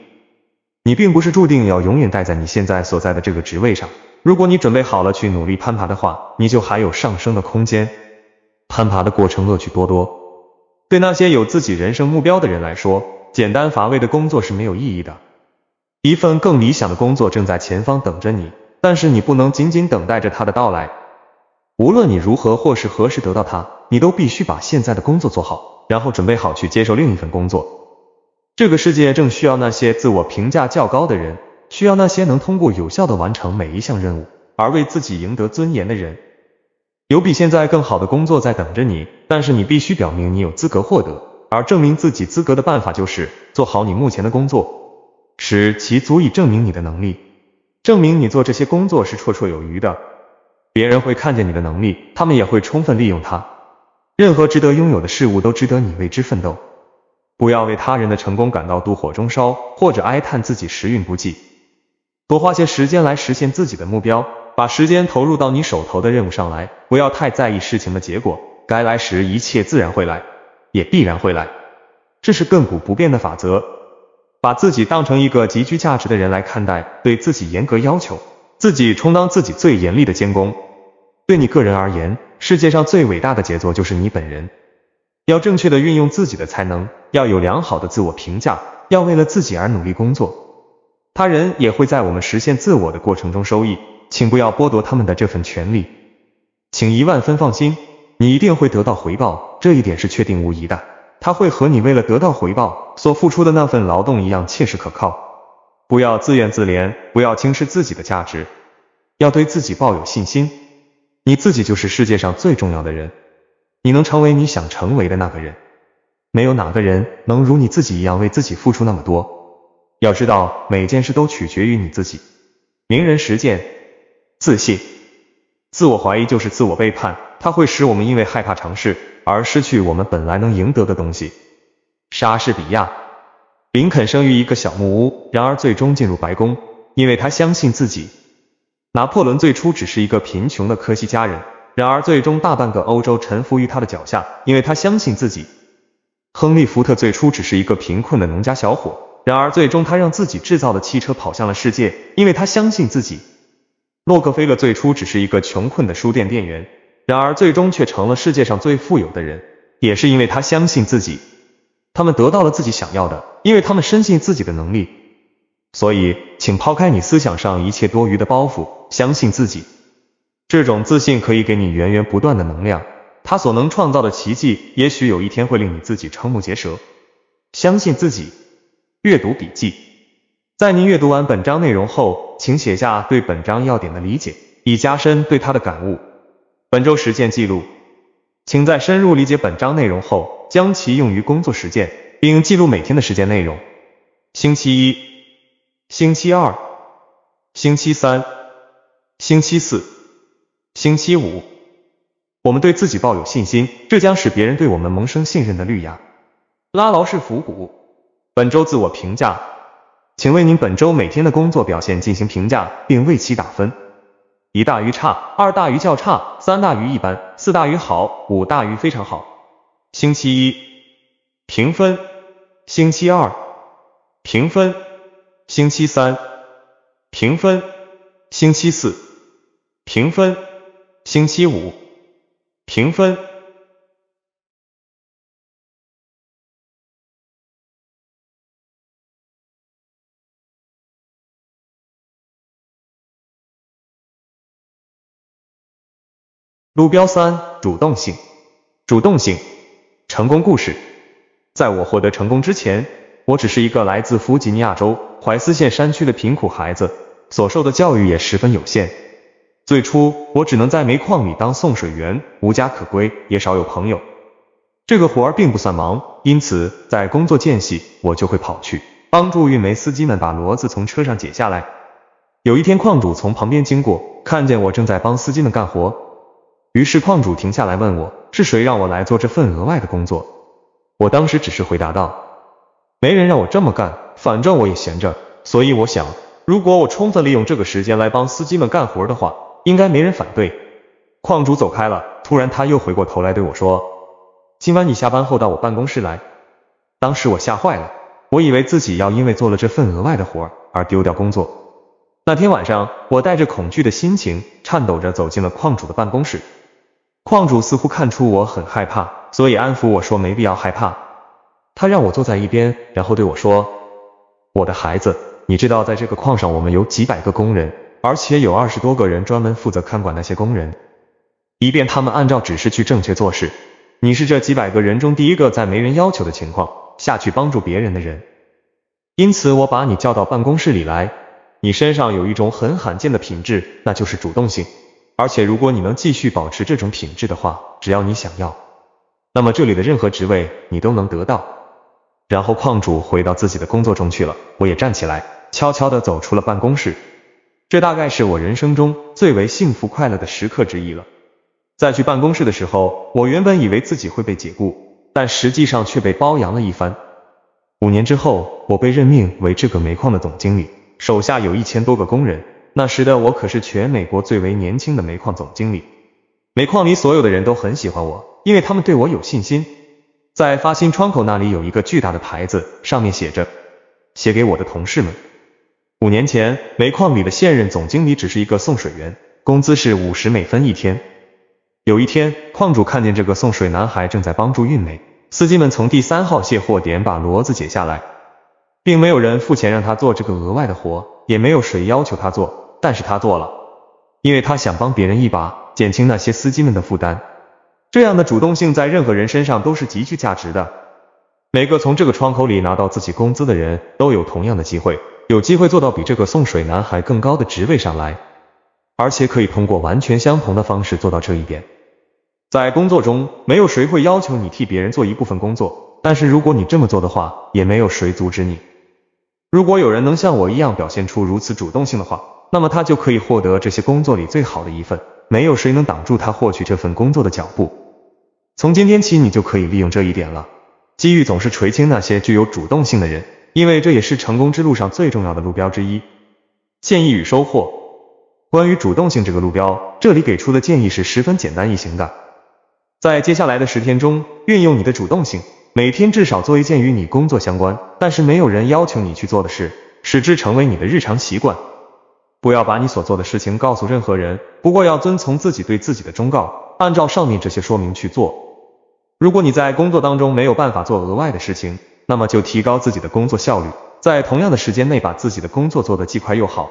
[SPEAKER 1] 你并不是注定要永远待在你现在所在的这个职位上，如果你准备好了去努力攀爬的话，你就还有上升的空间。攀爬的过程乐趣多多。对那些有自己人生目标的人来说，简单乏味的工作是没有意义的。一份更理想的工作正在前方等着你，但是你不能仅仅等待着它的到来。无论你如何或是何时得到它，你都必须把现在的工作做好，然后准备好去接受另一份工作。这个世界正需要那些自我评价较高的人，需要那些能通过有效的完成每一项任务而为自己赢得尊严的人。有比现在更好的工作在等着你，但是你必须表明你有资格获得。而证明自己资格的办法就是做好你目前的工作，使其足以证明你的能力，证明你做这些工作是绰绰有余的。别人会看见你的能力，他们也会充分利用它。任何值得拥有的事物都值得你为之奋斗。不要为他人的成功感到妒火中烧，或者哀叹自己时运不济。多花些时间来实现自己的目标，把时间投入到你手头的任务上来。不要太在意事情的结果，该来时一切自然会来，也必然会来。这是亘古不变的法则。把自己当成一个极具价值的人来看待，对自己严格要求，自己充当自己最严厉的监工。对你个人而言，世界上最伟大的杰作就是你本人。要正确的运用自己的才能，要有良好的自我评价，要为了自己而努力工作，他人也会在我们实现自我的过程中收益，请不要剥夺他们的这份权利，请一万分放心，你一定会得到回报，这一点是确定无疑的，他会和你为了得到回报所付出的那份劳动一样切实可靠。不要自怨自怜，不要轻视自己的价值，要对自己抱有信心，你自己就是世界上最重要的人。你能成为你想成为的那个人，没有哪个人能如你自己一样为自己付出那么多。要知道，每件事都取决于你自己。名人实践，自信，自我怀疑就是自我背叛，它会使我们因为害怕尝试而失去我们本来能赢得的东西。莎士比亚，林肯生于一个小木屋，然而最终进入白宫，因为他相信自己。拿破仑最初只是一个贫穷的科西嘉人。然而，最终大半个欧洲臣服于他的脚下，因为他相信自己。亨利·福特最初只是一个贫困的农家小伙，然而最终他让自己制造的汽车跑向了世界，因为他相信自己。洛克菲勒最初只是一个穷困的书店店员，然而最终却成了世界上最富有的人，也是因为他相信自己。他们得到了自己想要的，因为他们深信自己的能力。所以，请抛开你思想上一切多余的包袱，相信自己。这种自信可以给你源源不断的能量，他所能创造的奇迹，也许有一天会令你自己瞠目结舌。相信自己。阅读笔记，在您阅读完本章内容后，请写下对本章要点的理解，以加深对它的感悟。本周实践记录，请在深入理解本章内容后，将其用于工作实践，并记录每天的实践内容。星期一，星期二，星期三，星期四。星期五，我们对自己抱有信心，这将使别人对我们萌生信任的绿芽。拉劳式腐骨，本周自我评价，请为您本周每天的工作表现进行评价，并为其打分：一大于差，二大于较差，三大于一般，四大于好，五大于非常好。星期一评分，星期二评分，星期三评分，星期四评分。星期五，评分。路标三，主动性，主动性，成功故事。在我获得成功之前，我只是一个来自弗吉尼亚州怀斯县山区的贫苦孩子，所受的教育也十分有限。最初我只能在煤矿里当送水员，无家可归，也少有朋友。这个活儿并不算忙，因此在工作间隙，我就会跑去帮助运煤司机们把骡子从车上解下来。有一天，矿主从旁边经过，看见我正在帮司机们干活，于是矿主停下来问我，是谁让我来做这份额外的工作？我当时只是回答道，没人让我这么干，反正我也闲着，所以我想，如果我充分利用这个时间来帮司机们干活的话。应该没人反对。矿主走开了，突然他又回过头来对我说：“今晚你下班后到我办公室来。”当时我吓坏了，我以为自己要因为做了这份额外的活儿而丢掉工作。那天晚上，我带着恐惧的心情，颤抖着走进了矿主的办公室。矿主似乎看出我很害怕，所以安抚我说：“没必要害怕。”他让我坐在一边，然后对我说：“我的孩子，你知道在这个矿上，我们有几百个工人。”而且有二十多个人专门负责看管那些工人，以便他们按照指示去正确做事。你是这几百个人中第一个在没人要求的情况下去帮助别人的人，因此我把你叫到办公室里来。你身上有一种很罕见的品质，那就是主动性。而且如果你能继续保持这种品质的话，只要你想要，那么这里的任何职位你都能得到。然后矿主回到自己的工作中去了，我也站起来，悄悄地走出了办公室。这大概是我人生中最为幸福快乐的时刻之一了。在去办公室的时候，我原本以为自己会被解雇，但实际上却被包养了一番。五年之后，我被任命为这个煤矿的总经理，手下有一千多个工人。那时的我可是全美国最为年轻的煤矿总经理。煤矿里所有的人都很喜欢我，因为他们对我有信心。在发薪窗口那里有一个巨大的牌子，上面写着：“写给我的同事们。”五年前，煤矿里的现任总经理只是一个送水员，工资是五十美分一天。有一天，矿主看见这个送水男孩正在帮助运煤司机们从第三号卸货点把骡子解下来，并没有人付钱让他做这个额外的活，也没有谁要求他做，但是他做了，因为他想帮别人一把，减轻那些司机们的负担。这样的主动性在任何人身上都是极具价值的。每个从这个窗口里拿到自己工资的人都有同样的机会。有机会做到比这个送水男孩更高的职位上来，而且可以通过完全相同的方式做到这一点。在工作中，没有谁会要求你替别人做一部分工作，但是如果你这么做的话，也没有谁阻止你。如果有人能像我一样表现出如此主动性的话，那么他就可以获得这些工作里最好的一份，没有谁能挡住他获取这份工作的脚步。从今天起，你就可以利用这一点了。机遇总是垂青那些具有主动性的人。因为这也是成功之路上最重要的路标之一。建议与收获：关于主动性这个路标，这里给出的建议是十分简单易行的。在接下来的十天中，运用你的主动性，每天至少做一件与你工作相关，但是没有人要求你去做的事，使之成为你的日常习惯。不要把你所做的事情告诉任何人，不过要遵从自己对自己的忠告，按照上面这些说明去做。如果你在工作当中没有办法做额外的事情，那么就提高自己的工作效率，在同样的时间内把自己的工作做得既快又好，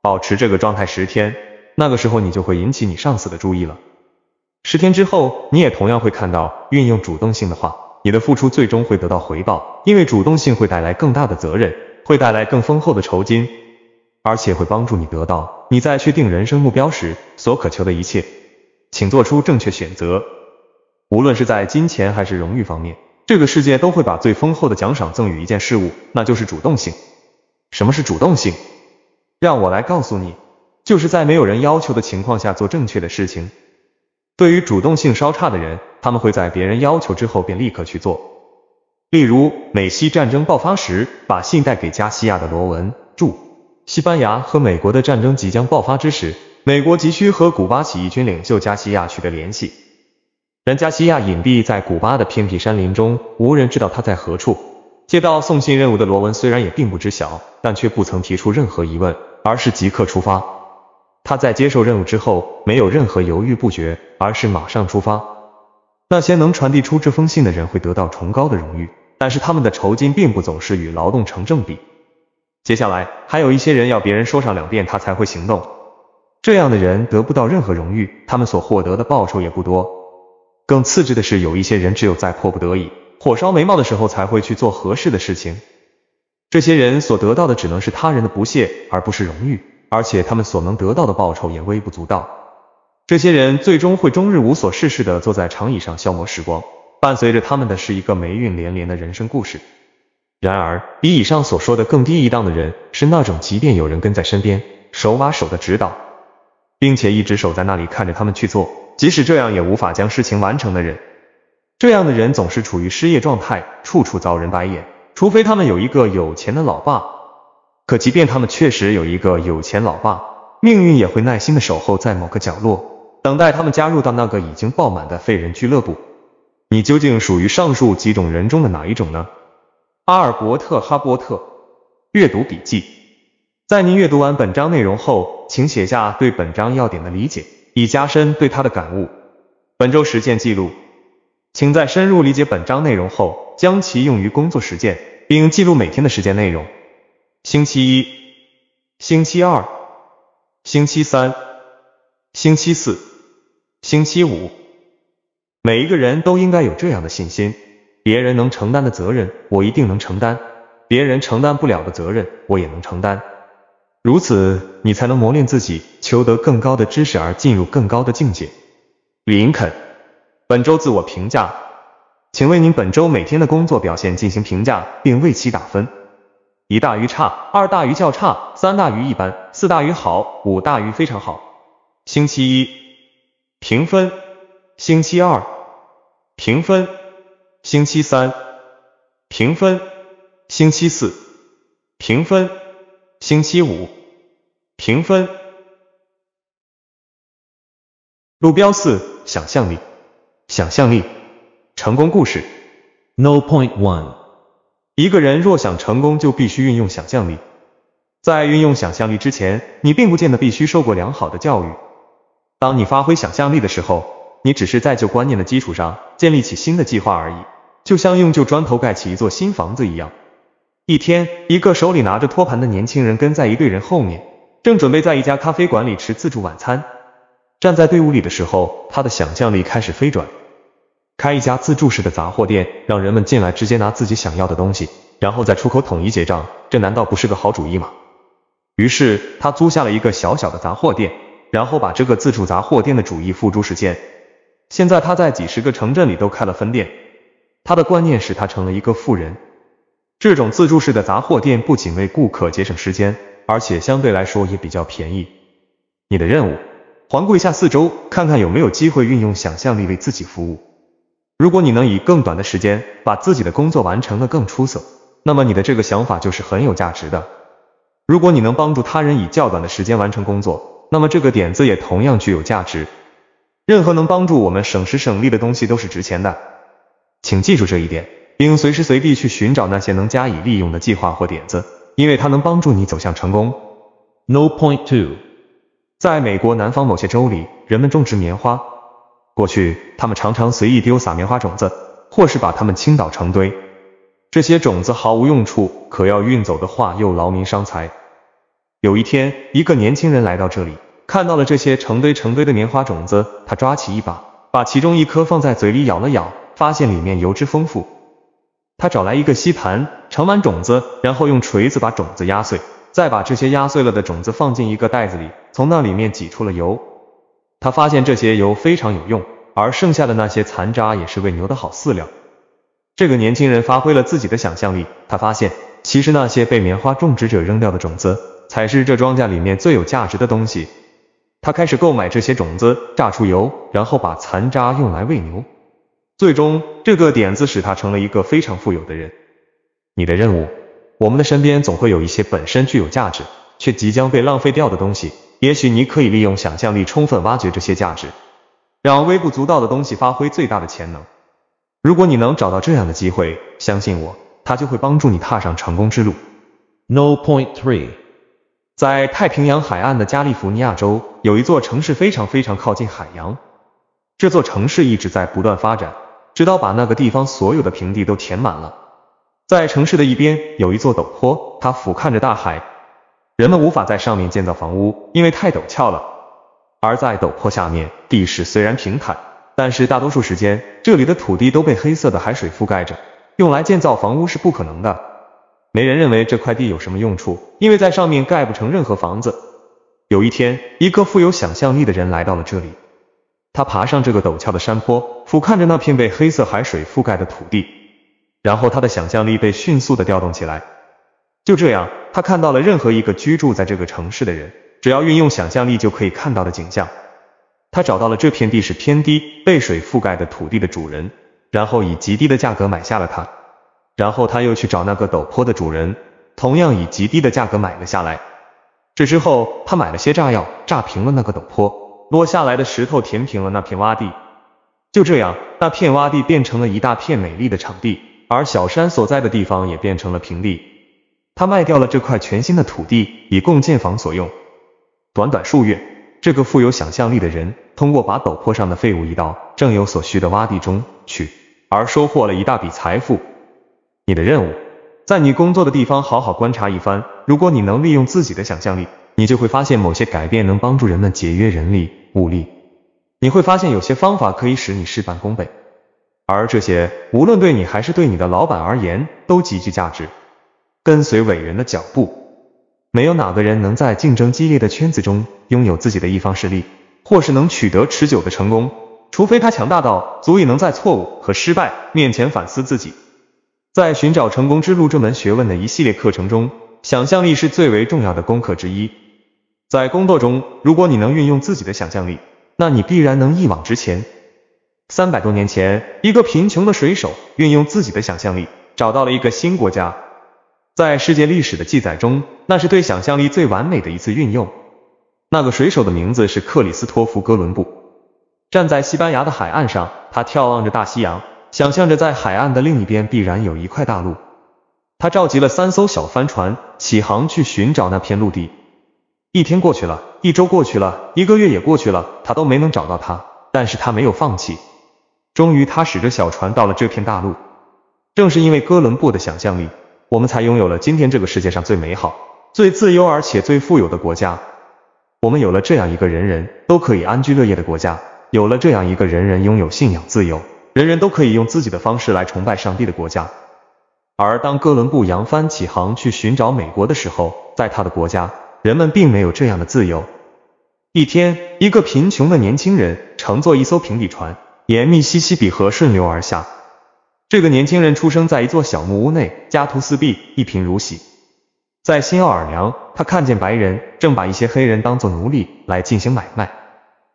[SPEAKER 1] 保持这个状态十天，那个时候你就会引起你上司的注意了。十天之后，你也同样会看到，运用主动性的话，你的付出最终会得到回报，因为主动性会带来更大的责任，会带来更丰厚的酬金，而且会帮助你得到你在确定人生目标时所渴求的一切。请做出正确选择，无论是在金钱还是荣誉方面。这个世界都会把最丰厚的奖赏赠予一件事物，那就是主动性。什么是主动性？让我来告诉你，就是在没有人要求的情况下做正确的事情。对于主动性稍差的人，他们会在别人要求之后便立刻去做。例如，美西战争爆发时，把信带给加西亚的罗文。注：西班牙和美国的战争即将爆发之时，美国急需和古巴起义军领袖加西亚取得联系。南加西亚隐蔽在古巴的偏僻山林中，无人知道他在何处。接到送信任务的罗文虽然也并不知晓，但却不曾提出任何疑问，而是即刻出发。他在接受任务之后，没有任何犹豫不决，而是马上出发。那些能传递出这封信的人会得到崇高的荣誉，但是他们的酬金并不总是与劳动成正比。接下来还有一些人要别人说上两遍他才会行动，这样的人得不到任何荣誉，他们所获得的报酬也不多。更次之的是，有一些人只有在迫不得已、火烧眉毛的时候才会去做合适的事情。这些人所得到的只能是他人的不屑，而不是荣誉，而且他们所能得到的报酬也微不足道。这些人最终会终日无所事事的坐在长椅上消磨时光，伴随着他们的是一个霉运连连的人生故事。然而，比以上所说的更低一档的人是那种，即便有人跟在身边，手把手的指导，并且一直守在那里看着他们去做。即使这样也无法将事情完成的人，这样的人总是处于失业状态，处处遭人白眼，除非他们有一个有钱的老爸。可即便他们确实有一个有钱老爸，命运也会耐心的守候在某个角落，等待他们加入到那个已经爆满的废人俱乐部。你究竟属于上述几种人中的哪一种呢？阿尔伯特·哈波特。阅读笔记，在您阅读完本章内容后，请写下对本章要点的理解。以加深对他的感悟。本周实践记录，请在深入理解本章内容后，将其用于工作实践，并记录每天的实践内容。星期一、星期二、星期三、星期四、星期五，每一个人都应该有这样的信心：别人能承担的责任，我一定能承担；别人承担不了的责任，我也能承担。如此，你才能磨练自己，求得更高的知识而进入更高的境界。林肯，本周自我评价，请为您本周每天的工作表现进行评价，并为其打分：一大于差，二大于较差，三大于一般，四大于好，五大于非常好。星期一评分，星期二评分，星期三评分，星期四评分。星期五，评分，路标四，想象力，想象力，成功故事，No. Point One。一个人若想成功，就必须运用想象力。在运用想象力之前，你并不见得必须受过良好的教育。当你发挥想象力的时候，你只是在旧观念的基础上建立起新的计划而已，就像用旧砖头盖起一座新房子一样。一天，一个手里拿着托盘的年轻人跟在一队人后面，正准备在一家咖啡馆里吃自助晚餐。站在队伍里的时候，他的想象力开始飞转。开一家自助式的杂货店，让人们进来直接拿自己想要的东西，然后在出口统一结账，这难道不是个好主意吗？于是他租下了一个小小的杂货店，然后把这个自助杂货店的主意付诸实践。现在他在几十个城镇里都开了分店。他的观念使他成了一个富人。这种自助式的杂货店不仅为顾客节省时间，而且相对来说也比较便宜。你的任务，环顾一下四周，看看有没有机会运用想象力为自己服务。如果你能以更短的时间把自己的工作完成的更出色，那么你的这个想法就是很有价值的。如果你能帮助他人以较短的时间完成工作，那么这个点子也同样具有价值。任何能帮助我们省时省力的东西都是值钱的，请记住这一点。并随时随地去寻找那些能加以利用的计划或点子，因为它能帮助你走向成功。No point two，在美国南方某些州里，人们种植棉花。过去，他们常常随意丢撒棉花种子，或是把它们倾倒成堆。这些种子毫无用处，可要运走的话又劳民伤财。有一天，一个年轻人来到这里，看到了这些成堆成堆的棉花种子，他抓起一把，把其中一颗放在嘴里咬了咬，发现里面油脂丰富。他找来一个吸盘，盛满种子，然后用锤子把种子压碎，再把这些压碎了的种子放进一个袋子里，从那里面挤出了油。他发现这些油非常有用，而剩下的那些残渣也是喂牛的好饲料。这个年轻人发挥了自己的想象力，他发现其实那些被棉花种植者扔掉的种子才是这庄稼里面最有价值的东西。他开始购买这些种子，榨出油，然后把残渣用来喂牛。最终，这个点子使他成了一个非常富有的人。你的任务，我们的身边总会有一些本身具有价值，却即将被浪费掉的东西。也许你可以利用想象力，充分挖掘这些价值，让微不足道的东西发挥最大的潜能。如果你能找到这样的机会，相信我，它就会帮助你踏上成功之路。No. point three，在太平洋海岸的加利福尼亚州，有一座城市非常非常靠近海洋。这座城市一直在不断发展。直到把那个地方所有的平地都填满了。在城市的一边有一座陡坡，它俯瞰着大海。人们无法在上面建造房屋，因为太陡峭了。而在陡坡下面，地势虽然平坦，但是大多数时间这里的土地都被黑色的海水覆盖着，用来建造房屋是不可能的。没人认为这块地有什么用处，因为在上面盖不成任何房子。有一天，一个富有想象力的人来到了这里。他爬上这个陡峭的山坡，俯瞰着那片被黑色海水覆盖的土地，然后他的想象力被迅速的调动起来。就这样，他看到了任何一个居住在这个城市的人，只要运用想象力就可以看到的景象。他找到了这片地势偏低、被水覆盖的土地的主人，然后以极低的价格买下了它。然后他又去找那个陡坡的主人，同样以极低的价格买了下来。这之后，他买了些炸药，炸平了那个陡坡。落下来的石头填平了那片洼地，就这样，那片洼地变成了一大片美丽的场地，而小山所在的地方也变成了平地。他卖掉了这块全新的土地，以供建房所用。短短数月，这个富有想象力的人通过把陡坡上的废物移到正有所需的洼地中去，而收获了一大笔财富。你的任务，在你工作的地方好好观察一番，如果你能利用自己的想象力。你就会发现某些改变能帮助人们节约人力物力，你会发现有些方法可以使你事半功倍，而这些无论对你还是对你的老板而言都极具价值。跟随伟人的脚步，没有哪个人能在竞争激烈的圈子中拥有自己的一方势力，或是能取得持久的成功，除非他强大到足以能在错误和失败面前反思自己。在寻找成功之路这门学问的一系列课程中，想象力是最为重要的功课之一。在工作中，如果你能运用自己的想象力，那你必然能一往直前。三百多年前，一个贫穷的水手运用自己的想象力，找到了一个新国家。在世界历史的记载中，那是对想象力最完美的一次运用。那个水手的名字是克里斯托弗·哥伦布。站在西班牙的海岸上，他眺望着大西洋，想象着在海岸的另一边必然有一块大陆。他召集了三艘小帆船，启航去寻找那片陆地。一天过去了，一周过去了，一个月也过去了，他都没能找到他，但是他没有放弃。终于，他驶着小船到了这片大陆。正是因为哥伦布的想象力，我们才拥有了今天这个世界上最美好、最自由而且最富有的国家。我们有了这样一个人人都可以安居乐业的国家，有了这样一个人人拥有信仰自由、人人都可以用自己的方式来崇拜上帝的国家。而当哥伦布扬帆起航去寻找美国的时候，在他的国家。人们并没有这样的自由。一天，一个贫穷的年轻人乘坐一艘平底船，沿密西西比河顺流而下。这个年轻人出生在一座小木屋内，家徒四壁，一贫如洗。在新奥尔良，他看见白人正把一些黑人当做奴隶来进行买卖。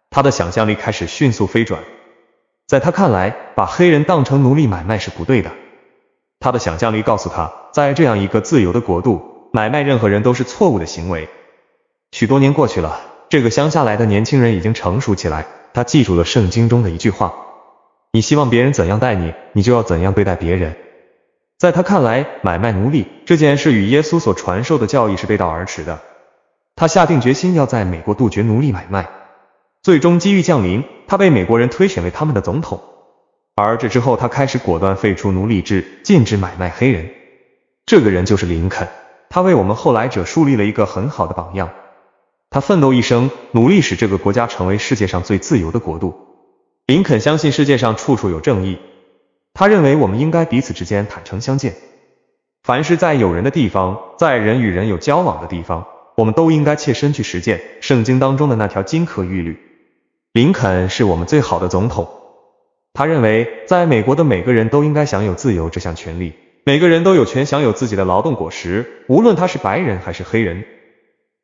[SPEAKER 1] 他的想象力开始迅速飞转。在他看来，把黑人当成奴隶买卖是不对的。他的想象力告诉他，在这样一个自由的国度，买卖任何人都是错误的行为。许多年过去了，这个乡下来的年轻人已经成熟起来。他记住了圣经中的一句话：“你希望别人怎样待你，你就要怎样对待别人。”在他看来，买卖奴隶这件事与耶稣所传授的教义是背道而驰的。他下定决心要在美国杜绝奴隶买卖。最终，机遇降临，他被美国人推选为他们的总统。而这之后，他开始果断废除奴隶制，禁止买卖黑人。这个人就是林肯，他为我们后来者树立了一个很好的榜样。他奋斗一生，努力使这个国家成为世界上最自由的国度。林肯相信世界上处处有正义，他认为我们应该彼此之间坦诚相见。凡是在有人的地方，在人与人有交往的地方，我们都应该切身去实践圣经当中的那条金科玉律。林肯是我们最好的总统。他认为，在美国的每个人都应该享有自由这项权利，每个人都有权享有自己的劳动果实，无论他是白人还是黑人。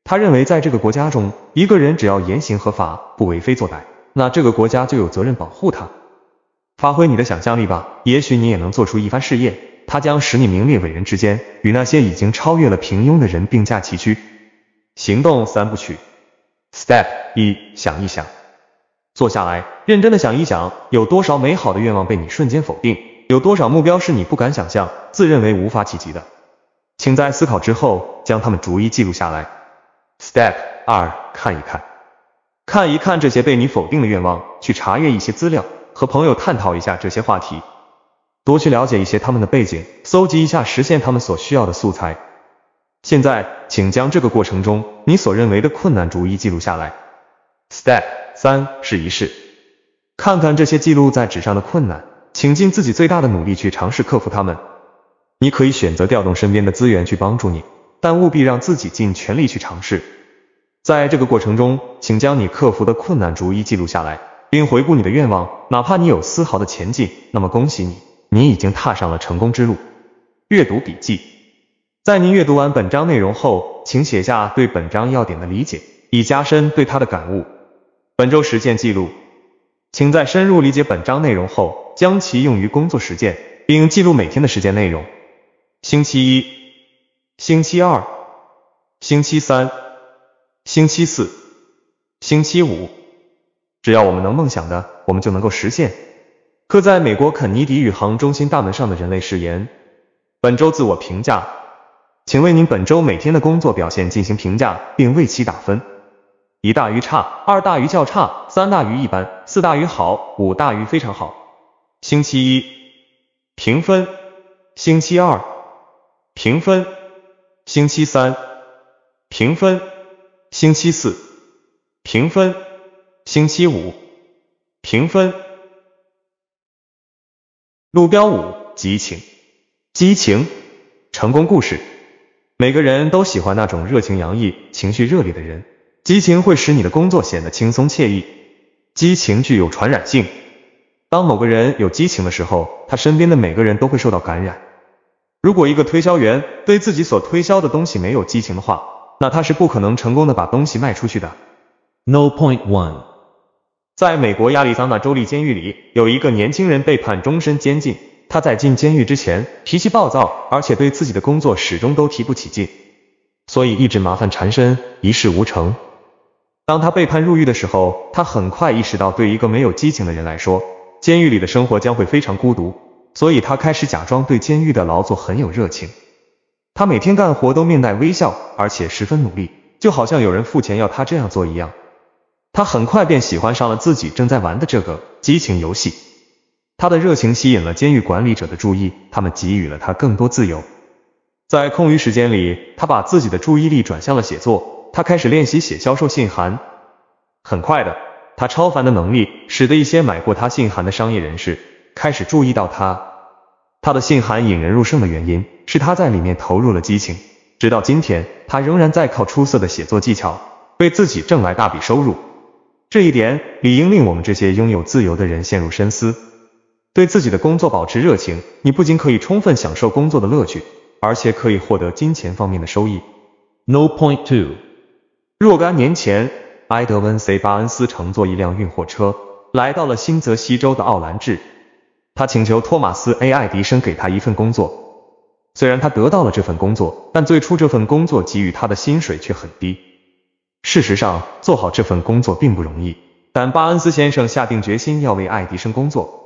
[SPEAKER 1] 他认为，在这个国家中，一个人只要言行合法，不为非作歹，那这个国家就有责任保护他。发挥你的想象力吧，也许你也能做出一番事业，它将使你名列伟人之间，与那些已经超越了平庸的人并驾齐驱。行动三部曲，Step 一，想一想，坐下来，认真的想一想，有多少美好的愿望被你瞬间否定，有多少目标是你不敢想象，自认为无法企及的，请在思考之后，将它们逐一记录下来。Step 二，看一看，看一看这些被你否定的愿望，去查阅一些资料，和朋友探讨一下这些话题，多去了解一些他们的背景，搜集一下实现他们所需要的素材。现在，请将这个过程中你所认为的困难逐一记录下来。Step 三，试一试，看看这些记录在纸上的困难，请尽自己最大的努力去尝试克服它们。你可以选择调动身边的资源去帮助你。但务必让自己尽全力去尝试，在这个过程中，请将你克服的困难逐一记录下来，并回顾你的愿望，哪怕你有丝毫的前进，那么恭喜你，你已经踏上了成功之路。阅读笔记，在您阅读完本章内容后，请写下对本章要点的理解，以加深对它的感悟。本周实践记录，请在深入理解本章内容后，将其用于工作实践，并记录每天的实践内容。星期一。星期二，星期三，星期四，星期五，只要我们能梦想的，我们就能够实现。刻在美国肯尼迪宇航中心大门上的人类誓言。本周自我评价，请为您本周每天的工作表现进行评价，并为其打分。一大于差，二大于较差，三大于一般，四大于好，五大于非常好。星期一，评分。星期二，评分。星期三评分，星期四评分，星期五评分。路标五激情，激情成功故事。每个人都喜欢那种热情洋溢、情绪热烈的人。激情会使你的工作显得轻松惬意。激情具有传染性。当某个人有激情的时候，他身边的每个人都会受到感染。如果一个推销员对自己所推销的东西没有激情的话，那他是不可能成功的把东西卖出去的。No point one，在美国亚利桑那州立监狱里，有一个年轻人被判终身监禁。他在进监狱之前，脾气暴躁，而且对自己的工作始终都提不起劲，所以一直麻烦缠身，一事无成。当他被判入狱的时候，他很快意识到，对一个没有激情的人来说，监狱里的生活将会非常孤独。所以他开始假装对监狱的劳作很有热情，他每天干活都面带微笑，而且十分努力，就好像有人付钱要他这样做一样。他很快便喜欢上了自己正在玩的这个激情游戏。他的热情吸引了监狱管理者的注意，他们给予了他更多自由。在空余时间里，他把自己的注意力转向了写作，他开始练习写销售信函。很快的，他超凡的能力使得一些买过他信函的商业人士。开始注意到他，他的信函引人入胜的原因是他在里面投入了激情。直到今天，他仍然在靠出色的写作技巧为自己挣来大笔收入。这一点理应令我们这些拥有自由的人陷入深思。对自己的工作保持热情，你不仅可以充分享受工作的乐趣，而且可以获得金钱方面的收益。No point two。若干年前，埃德温 ·C· 巴恩斯乘坐一辆运货车来到了新泽西州的奥兰治。他请求托马斯 ·A· 爱迪生给他一份工作，虽然他得到了这份工作，但最初这份工作给予他的薪水却很低。事实上，做好这份工作并不容易。但巴恩斯先生下定决心要为爱迪生工作。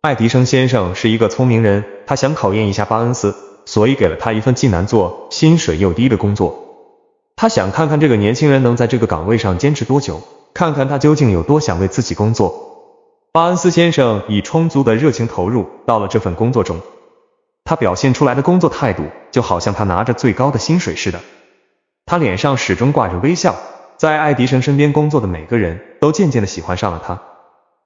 [SPEAKER 1] 爱迪生先生是一个聪明人，他想考验一下巴恩斯，所以给了他一份既难做、薪水又低的工作。他想看看这个年轻人能在这个岗位上坚持多久，看看他究竟有多想为自己工作。巴恩斯先生以充足的热情投入到了这份工作中，他表现出来的工作态度就好像他拿着最高的薪水似的。他脸上始终挂着微笑，在爱迪生身边工作的每个人都渐渐的喜欢上了他。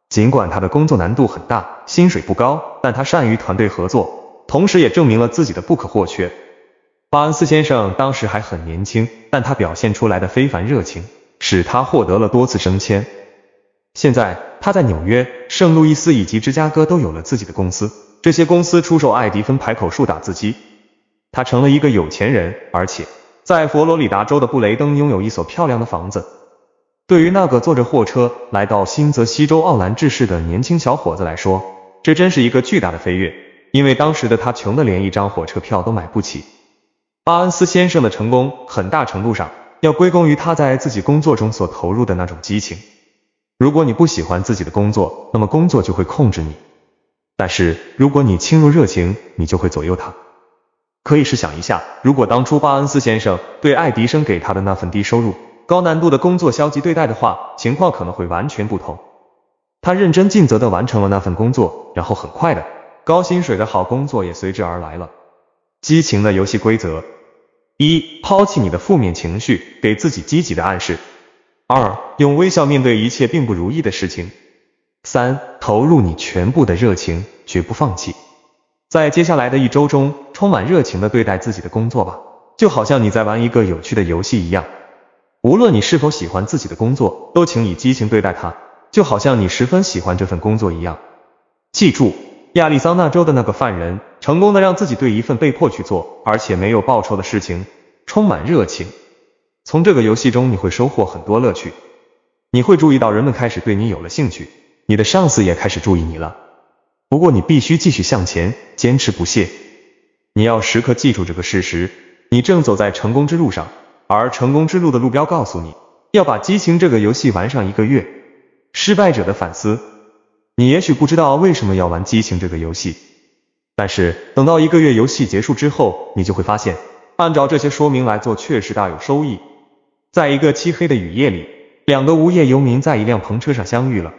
[SPEAKER 1] 尽管他的工作难度很大，薪水不高，但他善于团队合作，同时也证明了自己的不可或缺。巴恩斯先生当时还很年轻，但他表现出来的非凡热情使他获得了多次升迁。现在他在纽约、圣路易斯以及芝加哥都有了自己的公司，这些公司出售艾迪芬牌口述打字机。他成了一个有钱人，而且在佛罗里达州的布雷登拥有一所漂亮的房子。对于那个坐着货车来到新泽西州奥兰治市的年轻小伙子来说，这真是一个巨大的飞跃，因为当时的他穷的连一张火车票都买不起。巴恩斯先生的成功很大程度上要归功于他在自己工作中所投入的那种激情。如果你不喜欢自己的工作，那么工作就会控制你。但是如果你倾入热情，你就会左右它。可以试想一下，如果当初巴恩斯先生对爱迪生给他的那份低收入、高难度的工作消极对待的话，情况可能会完全不同。他认真尽责的完成了那份工作，然后很快的高薪水的好工作也随之而来了。激情的游戏规则：一、抛弃你的负面情绪，给自己积极的暗示。二，用微笑面对一切并不如意的事情。三，投入你全部的热情，绝不放弃。在接下来的一周中，充满热情的对待自己的工作吧，就好像你在玩一个有趣的游戏一样。无论你是否喜欢自己的工作，都请以激情对待它，就好像你十分喜欢这份工作一样。记住，亚利桑那州的那个犯人，成功的让自己对一份被迫去做而且没有报酬的事情充满热情。从这个游戏中，你会收获很多乐趣。你会注意到人们开始对你有了兴趣，你的上司也开始注意你了。不过你必须继续向前，坚持不懈。你要时刻记住这个事实：你正走在成功之路上，而成功之路的路标告诉你要把《激情》这个游戏玩上一个月。失败者的反思：你也许不知道为什么要玩《激情》这个游戏，但是等到一个月游戏结束之后，你就会发现，按照这些说明来做，确实大有收益。在一个漆黑的雨夜里，两个无业游民在一辆篷车上相遇了。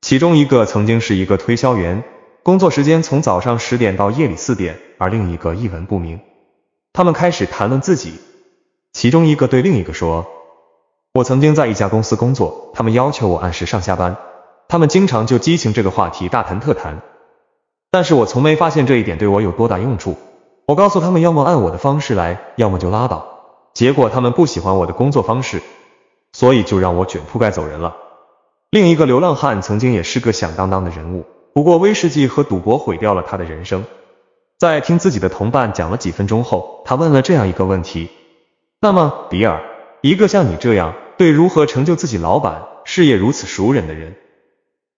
[SPEAKER 1] 其中一个曾经是一个推销员，工作时间从早上十点到夜里四点，而另一个一文不名。他们开始谈论自己，其中一个对另一个说：“我曾经在一家公司工作，他们要求我按时上下班。他们经常就激情这个话题大谈特谈，但是我从没发现这一点对我有多大用处。我告诉他们，要么按我的方式来，要么就拉倒。”结果他们不喜欢我的工作方式，所以就让我卷铺盖走人了。另一个流浪汉曾经也是个响当当的人物，不过威士忌和赌博毁掉了他的人生。在听自己的同伴讲了几分钟后，他问了这样一个问题：那么，比尔，一个像你这样对如何成就自己老板事业如此熟忍的人，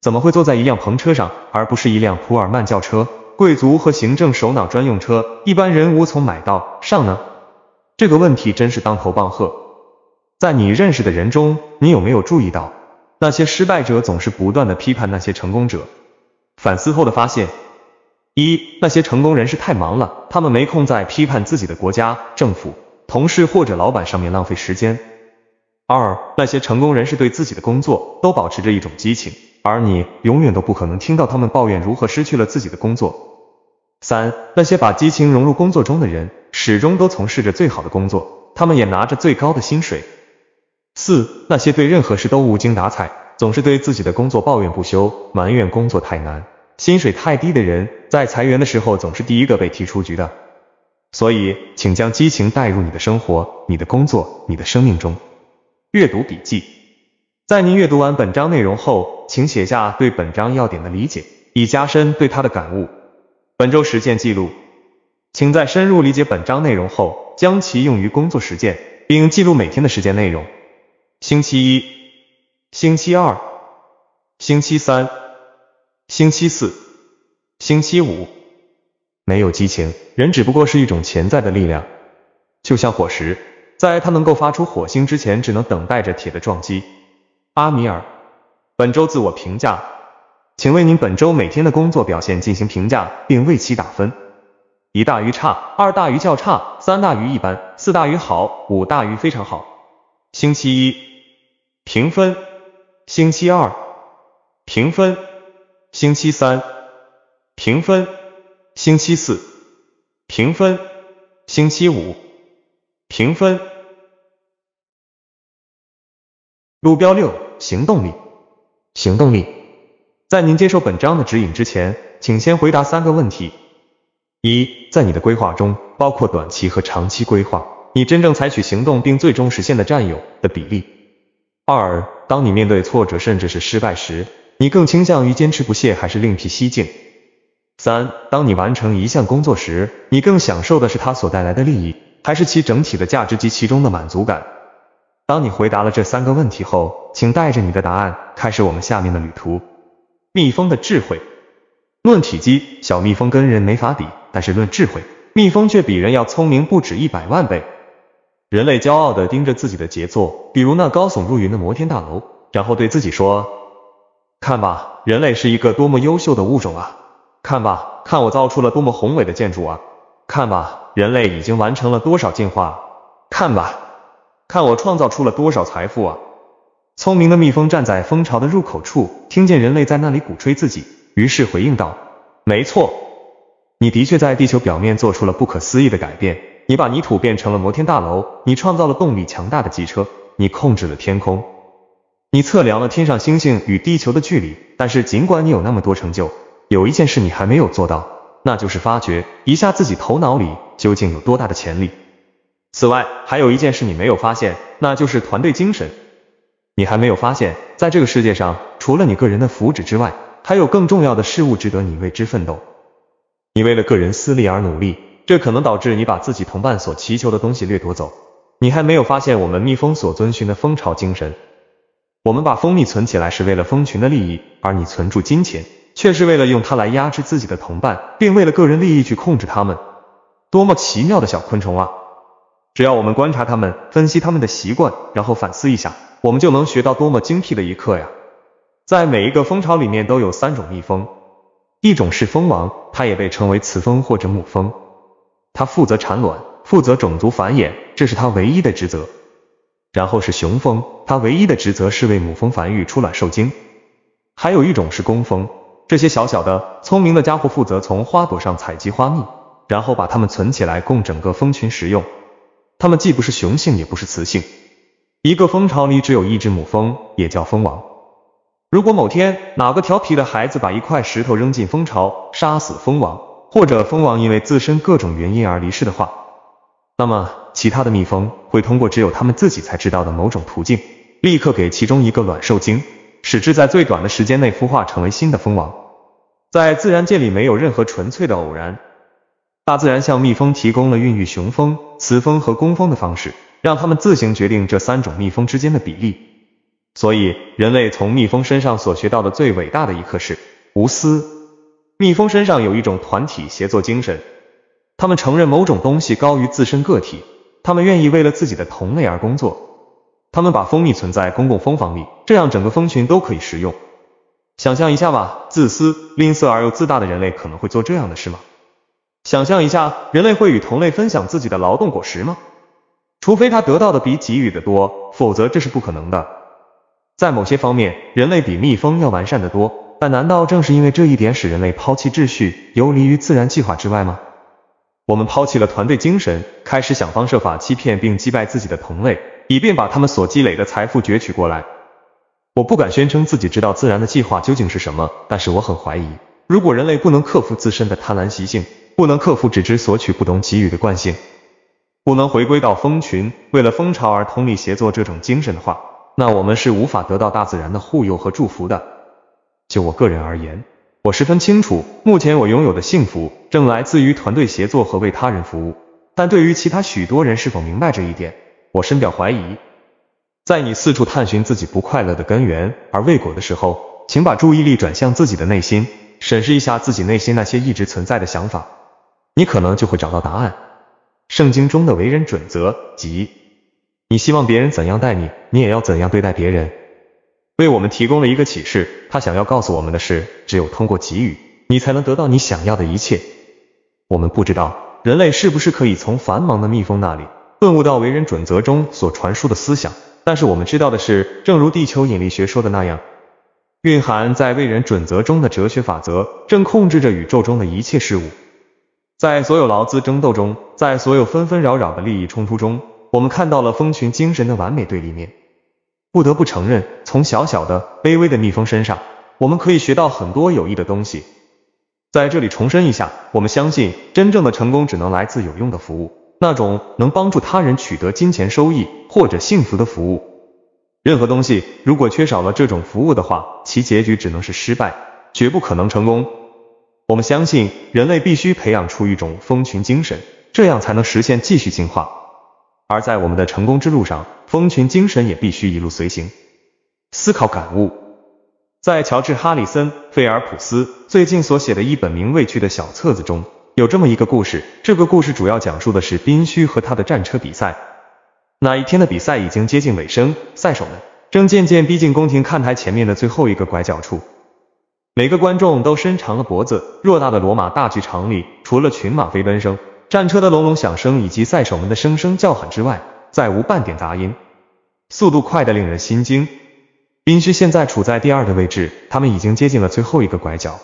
[SPEAKER 1] 怎么会坐在一辆篷车上而不是一辆普尔曼轿车、贵族和行政首脑专用车，一般人无从买到上呢？这个问题真是当头棒喝。在你认识的人中，你有没有注意到那些失败者总是不断的批判那些成功者？反思后的发现：一、那些成功人士太忙了，他们没空在批判自己的国家、政府、同事或者老板上面浪费时间；二、那些成功人士对自己的工作都保持着一种激情，而你永远都不可能听到他们抱怨如何失去了自己的工作；三、那些把激情融入工作中的人。始终都从事着最好的工作，他们也拿着最高的薪水。四、那些对任何事都无精打采，总是对自己的工作抱怨不休，埋怨工作太难，薪水太低的人，在裁员的时候总是第一个被踢出局的。所以，请将激情带入你的生活、你的工作、你的生命中。阅读笔记，在您阅读完本章内容后，请写下对本章要点的理解，以加深对它的感悟。本周实践记录。请在深入理解本章内容后，将其用于工作实践，并记录每天的时间内容。星期一，星期二，星期三，星期四，星期五。没有激情，人只不过是一种潜在的力量，就像火石，在它能够发出火星之前，只能等待着铁的撞击。阿米尔，本周自我评价，请为您本周每天的工作表现进行评价，并为其打分。一大于差，二大于较差，三大于一般，四大于好，五大于非常好。星期一评分，星期二评分，星期三评分，星期四评分，星期五评分。路标六，行动力，行动力。在您接受本章的指引之前，请先回答三个问题。一，在你的规划中，包括短期和长期规划，你真正采取行动并最终实现的占有的比例。二，当你面对挫折甚至是失败时，你更倾向于坚持不懈还是另辟蹊径？三，当你完成一项工作时，你更享受的是它所带来的利益，还是其整体的价值及其中的满足感？当你回答了这三个问题后，请带着你的答案开始我们下面的旅途。蜜蜂的智慧，论体积，小蜜蜂跟人没法比。但是论智慧，蜜蜂却比人要聪明不止一百万倍。人类骄傲的盯着自己的杰作，比如那高耸入云的摩天大楼，然后对自己说：“看吧，人类是一个多么优秀的物种啊！看吧，看我造出了多么宏伟的建筑啊！看吧，人类已经完成了多少进化！看吧，看我创造出了多少财富啊！”聪明的蜜蜂站在蜂巢的入口处，听见人类在那里鼓吹自己，于是回应道：“没错。”你的确在地球表面做出了不可思议的改变，你把泥土变成了摩天大楼，你创造了动力强大的机车，你控制了天空，你测量了天上星星与地球的距离。但是尽管你有那么多成就，有一件事你还没有做到，那就是发掘一下自己头脑里究竟有多大的潜力。此外，还有一件事你没有发现，那就是团队精神。你还没有发现，在这个世界上，除了你个人的福祉之外，还有更重要的事物值得你为之奋斗。你为了个人私利而努力，这可能导致你把自己同伴所祈求的东西掠夺走。你还没有发现我们蜜蜂所遵循的蜂巢精神。我们把蜂蜜存起来是为了蜂群的利益，而你存住金钱却是为了用它来压制自己的同伴，并为了个人利益去控制他们。多么奇妙的小昆虫啊！只要我们观察它们，分析它们的习惯，然后反思一下，我们就能学到多么精辟的一课呀！在每一个蜂巢里面都有三种蜜蜂，一种是蜂王。它也被称为雌蜂或者母蜂，它负责产卵，负责种族繁衍，这是它唯一的职责。然后是雄蜂，它唯一的职责是为母蜂繁育出卵受精。还有一种是工蜂，这些小小的聪明的家伙负责从花朵上采集花蜜，然后把它们存起来供整个蜂群食用。它们既不是雄性，也不是雌性。一个蜂巢里只有一只母蜂，也叫蜂王。如果某天哪个调皮的孩子把一块石头扔进蜂巢，杀死蜂王，或者蜂王因为自身各种原因而离世的话，那么其他的蜜蜂会通过只有他们自己才知道的某种途径，立刻给其中一个卵受精，使之在最短的时间内孵化成为新的蜂王。在自然界里没有任何纯粹的偶然，大自然向蜜蜂提供了孕育雄蜂、雌蜂和工蜂的方式，让它们自行决定这三种蜜蜂之间的比例。所以，人类从蜜蜂身上所学到的最伟大的一课是无私。蜜蜂身上有一种团体协作精神，他们承认某种东西高于自身个体，他们愿意为了自己的同类而工作。他们把蜂蜜存在公共蜂房里，这样整个蜂群都可以食用。想象一下吧，自私、吝啬而又自大的人类可能会做这样的事吗？想象一下，人类会与同类分享自己的劳动果实吗？除非他得到的比给予的多，否则这是不可能的。在某些方面，人类比蜜蜂要完善的多。但难道正是因为这一点，使人类抛弃秩序，游离于自然计划之外吗？我们抛弃了团队精神，开始想方设法欺骗并击败自己的同类，以便把他们所积累的财富攫取过来。我不敢宣称自己知道自然的计划究竟是什么，但是我很怀疑，如果人类不能克服自身的贪婪习性，不能克服只知索取、不懂给予的惯性，不能回归到蜂群为了蜂巢而通力协作这种精神的话，那我们是无法得到大自然的护佑和祝福的。就我个人而言，我十分清楚，目前我拥有的幸福正来自于团队协作和为他人服务。但对于其他许多人是否明白这一点，我深表怀疑。在你四处探寻自己不快乐的根源而未果的时候，请把注意力转向自己的内心，审视一下自己内心那些一直存在的想法，你可能就会找到答案。圣经中的为人准则及。你希望别人怎样待你，你也要怎样对待别人，为我们提供了一个启示。他想要告诉我们的，是只有通过给予，你才能得到你想要的一切。我们不知道人类是不是可以从繁忙的蜜蜂那里顿悟到为人准则中所传输的思想，但是我们知道的是，正如地球引力学说的那样，蕴含在为人准则中的哲学法则，正控制着宇宙中的一切事物。在所有劳资争斗中，在所有纷纷扰扰的利益冲突中。我们看到了蜂群精神的完美对立面，不得不承认，从小小的、卑微的蜜蜂身上，我们可以学到很多有益的东西。在这里重申一下，我们相信，真正的成功只能来自有用的服务，那种能帮助他人取得金钱收益或者幸福的服务。任何东西如果缺少了这种服务的话，其结局只能是失败，绝不可能成功。我们相信，人类必须培养出一种蜂群精神，这样才能实现继续进化。而在我们的成功之路上，蜂群精神也必须一路随行。思考感悟，在乔治·哈里森·菲尔普斯最近所写的一本名为《趣》的小册子中，有这么一个故事。这个故事主要讲述的是宾虚和他的战车比赛。那一天的比赛已经接近尾声，赛手们正渐渐逼近宫廷看台前面的最后一个拐角处，每个观众都伸长了脖子。偌大的罗马大剧场里，除了群马飞奔声。战车的隆隆响声以及赛手们的声声叫喊之外，再无半点杂音。速度快得令人心惊。宾虚现在处在第二的位置，他们已经接近了最后一个拐角。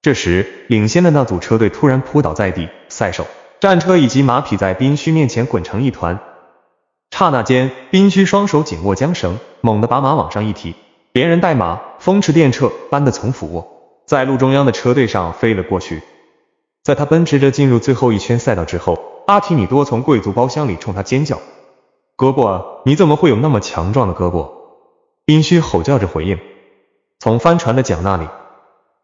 [SPEAKER 1] 这时，领先的那组车队突然扑倒在地，赛手、战车以及马匹在宾虚面前滚成一团。刹那间，宾虚双手紧握缰绳，猛地把马往上一提，连人带马风驰电掣般的从俯卧在路中央的车队上飞了过去。在他奔驰着进入最后一圈赛道之后，阿提米多从贵族包厢里冲他尖叫：“胳膊，你怎么会有那么强壮的胳膊？”宾虚吼叫着回应：“从帆船的桨那里，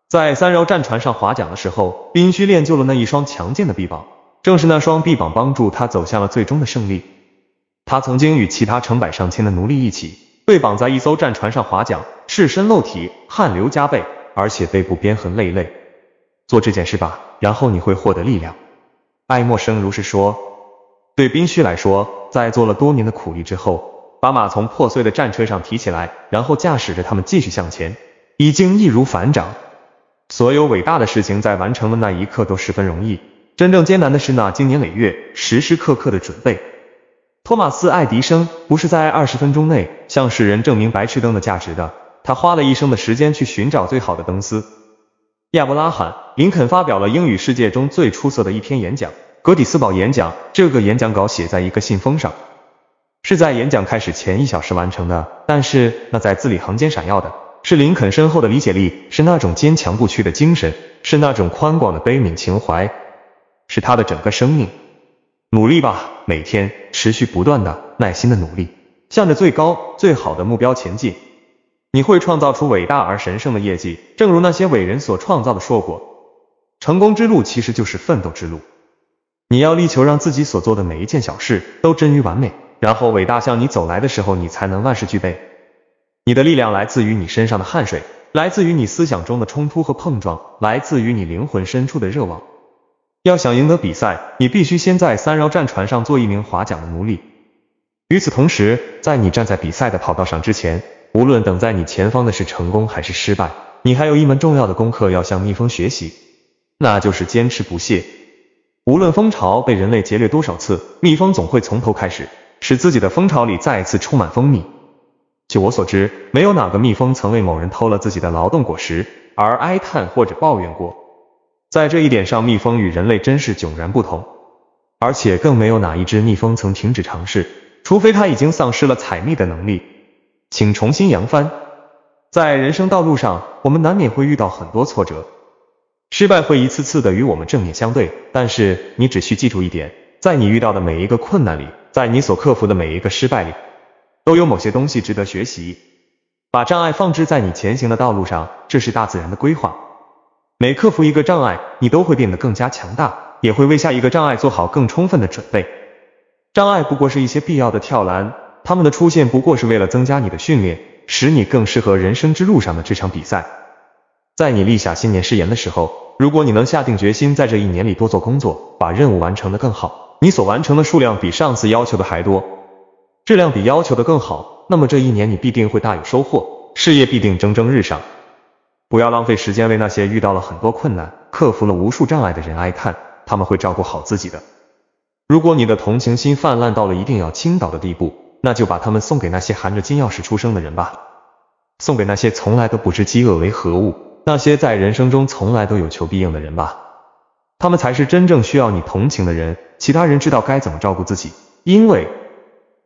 [SPEAKER 1] 在三艘战船上划桨的时候，宾虚练就了那一双强健的臂膀。正是那双臂膀帮助他走向了最终的胜利。他曾经与其他成百上千的奴隶一起被绑在一艘战船上划桨，赤身露体，汗流浃背，而且背部鞭痕累累。”做这件事吧，然后你会获得力量。”爱默生如是说。对宾虚来说，在做了多年的苦力之后，把马从破碎的战车上提起来，然后驾驶着他们继续向前，已经易如反掌。所有伟大的事情在完成的那一刻都十分容易，真正艰难的是那经年累月、时时刻刻的准备。托马斯·爱迪生不是在二十分钟内向世人证明白炽灯的价值的，他花了一生的时间去寻找最好的灯丝。亚伯拉罕·林肯发表了英语世界中最出色的一篇演讲——格底斯堡演讲。这个演讲稿写在一个信封上，是在演讲开始前一小时完成的。但是，那在字里行间闪耀的，是林肯深厚的理解力，是那种坚强不屈的精神，是那种宽广的悲悯情怀，是他的整个生命。努力吧，每天持续不断的耐心的努力，向着最高、最好的目标前进。你会创造出伟大而神圣的业绩，正如那些伟人所创造的硕果。成功之路其实就是奋斗之路。你要力求让自己所做的每一件小事都臻于完美，然后伟大向你走来的时候，你才能万事俱备。你的力量来自于你身上的汗水，来自于你思想中的冲突和碰撞，来自于你灵魂深处的热望。要想赢得比赛，你必须先在三绕战船上做一名划桨的奴隶。与此同时，在你站在比赛的跑道上之前。无论等在你前方的是成功还是失败，你还有一门重要的功课要向蜜蜂学习，那就是坚持不懈。无论蜂巢被人类劫掠多少次，蜜蜂总会从头开始，使自己的蜂巢里再一次充满蜂蜜。据我所知，没有哪个蜜蜂曾为某人偷了自己的劳动果实而哀叹或者抱怨过。在这一点上，蜜蜂与人类真是迥然不同。而且更没有哪一只蜜蜂曾停止尝试，除非它已经丧失了采蜜的能力。请重新扬帆。在人生道路上，我们难免会遇到很多挫折，失败会一次次的与我们正面相对。但是你只需记住一点，在你遇到的每一个困难里，在你所克服的每一个失败里，都有某些东西值得学习。把障碍放置在你前行的道路上，这是大自然的规划。每克服一个障碍，你都会变得更加强大，也会为下一个障碍做好更充分的准备。障碍不过是一些必要的跳栏。他们的出现不过是为了增加你的训练，使你更适合人生之路上的这场比赛。在你立下新年誓言的时候，如果你能下定决心在这一年里多做工作，把任务完成的更好，你所完成的数量比上次要求的还多，质量比要求的更好，那么这一年你必定会大有收获，事业必定蒸蒸日上。不要浪费时间为那些遇到了很多困难，克服了无数障碍的人哀叹，他们会照顾好自己的。如果你的同情心泛滥到了一定要倾倒的地步，那就把他们送给那些含着金钥匙出生的人吧，送给那些从来都不知饥饿为何物，那些在人生中从来都有求必应的人吧。他们才是真正需要你同情的人。其他人知道该怎么照顾自己，因为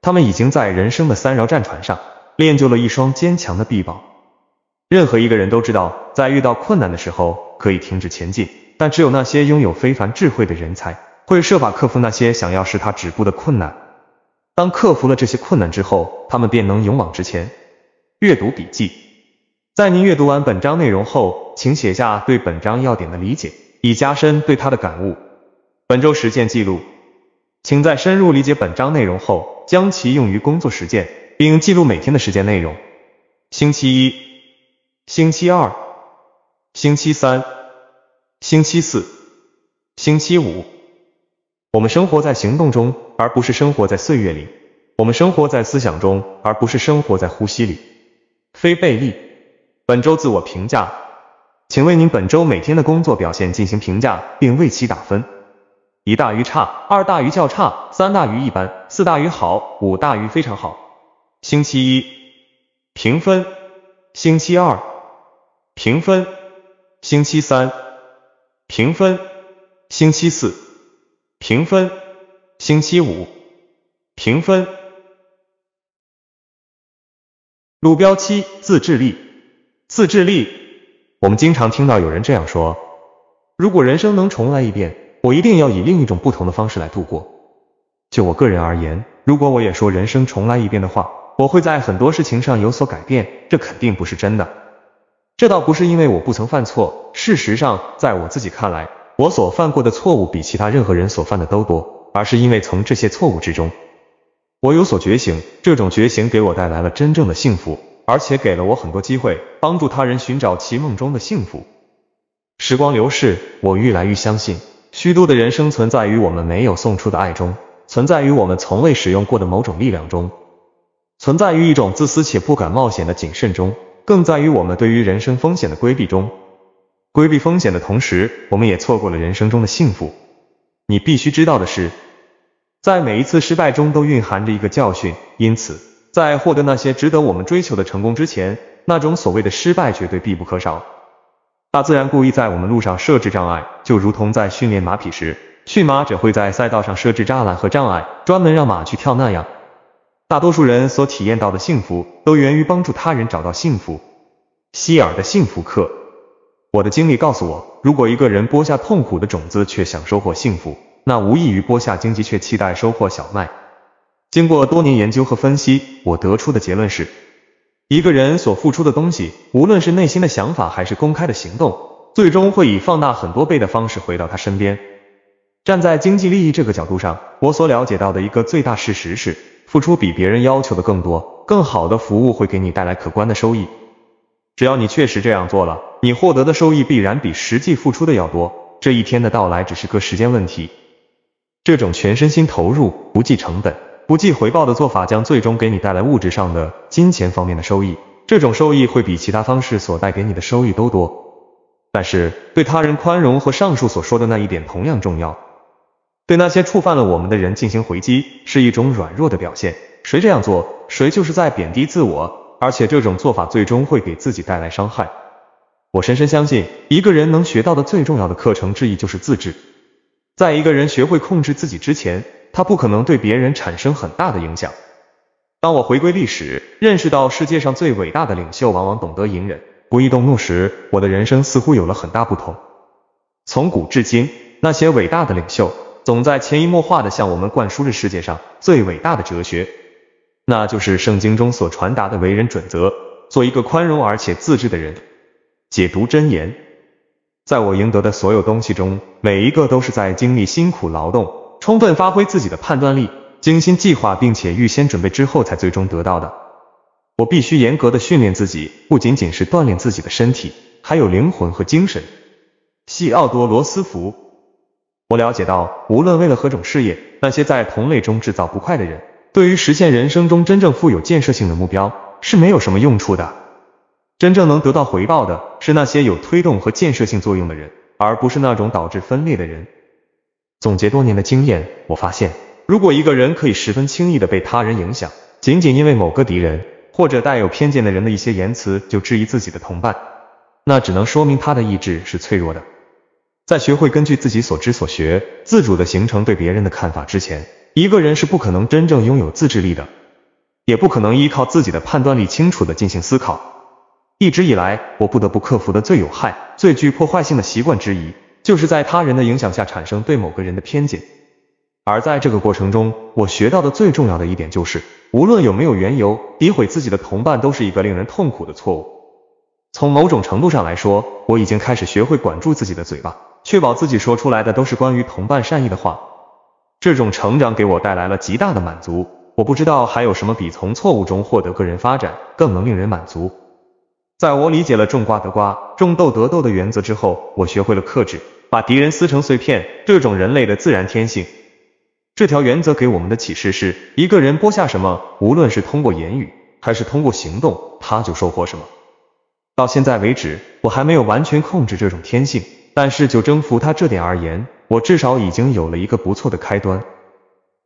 [SPEAKER 1] 他们已经在人生的三饶战船上练就了一双坚强的臂膀。任何一个人都知道，在遇到困难的时候可以停止前进，但只有那些拥有非凡智慧的人才会设法克服那些想要使他止步的困难。当克服了这些困难之后，他们便能勇往直前。阅读笔记，在您阅读完本章内容后，请写下对本章要点的理解，以加深对它的感悟。本周实践记录，请在深入理解本章内容后，将其用于工作实践，并记录每天的实践内容。星期一，星期二，星期三，星期四，星期五。我们生活在行动中，而不是生活在岁月里；我们生活在思想中，而不是生活在呼吸里。非贝利，本周自我评价，请为您本周每天的工作表现进行评价，并为其打分：一大于差，二大于较差，三大于一般，四大于好，五大于非常好。星期一评分，星期二评分，星期三评分，星期四。评分，星期五。评分，鲁标七，自制力，自制力。我们经常听到有人这样说：如果人生能重来一遍，我一定要以另一种不同的方式来度过。就我个人而言，如果我也说人生重来一遍的话，我会在很多事情上有所改变，这肯定不是真的。这倒不是因为我不曾犯错，事实上，在我自己看来，我所犯过的错误比其他任何人所犯的都多，而是因为从这些错误之中，我有所觉醒。这种觉醒给我带来了真正的幸福，而且给了我很多机会，帮助他人寻找其梦中的幸福。时光流逝，我愈来愈相信，虚度的人生存在于我们没有送出的爱中，存在于我们从未使用过的某种力量中，存在于一种自私且不敢冒险的谨慎中，更在于我们对于人生风险的规避中。规避风险的同时，我们也错过了人生中的幸福。你必须知道的是，在每一次失败中都蕴含着一个教训，因此，在获得那些值得我们追求的成功之前，那种所谓的失败绝对必不可少。大自然故意在我们路上设置障碍，就如同在训练马匹时，驯马者会在赛道上设置栅栏和障碍，专门让马去跳那样。大多数人所体验到的幸福，都源于帮助他人找到幸福。希尔的幸福课。我的经历告诉我，如果一个人播下痛苦的种子却想收获幸福，那无异于播下荆棘却期待收获小麦。经过多年研究和分析，我得出的结论是，一个人所付出的东西，无论是内心的想法还是公开的行动，最终会以放大很多倍的方式回到他身边。站在经济利益这个角度上，我所了解到的一个最大事实是，付出比别人要求的更多、更好的服务，会给你带来可观的收益。只要你确实这样做了，你获得的收益必然比实际付出的要多。这一天的到来只是个时间问题。这种全身心投入、不计成本、不计回报的做法，将最终给你带来物质上的、金钱方面的收益。这种收益会比其他方式所带给你的收益都多。但是对他人宽容和上述所说的那一点同样重要。对那些触犯了我们的人进行回击，是一种软弱的表现。谁这样做，谁就是在贬低自我。而且这种做法最终会给自己带来伤害。我深深相信，一个人能学到的最重要的课程之一就是自制。在一个人学会控制自己之前，他不可能对别人产生很大的影响。当我回归历史，认识到世界上最伟大的领袖往往懂得隐忍，不易动怒时，我的人生似乎有了很大不同。从古至今，那些伟大的领袖总在潜移默化的向我们灌输着世界上最伟大的哲学。那就是圣经中所传达的为人准则，做一个宽容而且自制的人。解读箴言，在我赢得的所有东西中，每一个都是在经历辛苦劳动、充分发挥自己的判断力、精心计划并且预先准备之后才最终得到的。我必须严格的训练自己，不仅仅是锻炼自己的身体，还有灵魂和精神。西奥多·罗斯福。我了解到，无论为了何种事业，那些在同类中制造不快的人。对于实现人生中真正富有建设性的目标是没有什么用处的。真正能得到回报的是那些有推动和建设性作用的人，而不是那种导致分裂的人。总结多年的经验，我发现，如果一个人可以十分轻易的被他人影响，仅仅因为某个敌人或者带有偏见的人的一些言辞就质疑自己的同伴，那只能说明他的意志是脆弱的。在学会根据自己所知所学自主的形成对别人的看法之前。一个人是不可能真正拥有自制力的，也不可能依靠自己的判断力清楚的进行思考。一直以来，我不得不克服的最有害、最具破坏性的习惯之一，就是在他人的影响下产生对某个人的偏见。而在这个过程中，我学到的最重要的一点就是，无论有没有缘由，诋毁自己的同伴都是一个令人痛苦的错误。从某种程度上来说，我已经开始学会管住自己的嘴巴，确保自己说出来的都是关于同伴善意的话。这种成长给我带来了极大的满足，我不知道还有什么比从错误中获得个人发展更能令人满足。在我理解了种瓜得瓜，种豆得豆的原则之后，我学会了克制，把敌人撕成碎片，这种人类的自然天性。这条原则给我们的启示是，一个人播下什么，无论是通过言语还是通过行动，他就收获什么。到现在为止，我还没有完全控制这种天性，但是就征服他这点而言。我至少已经有了一个不错的开端。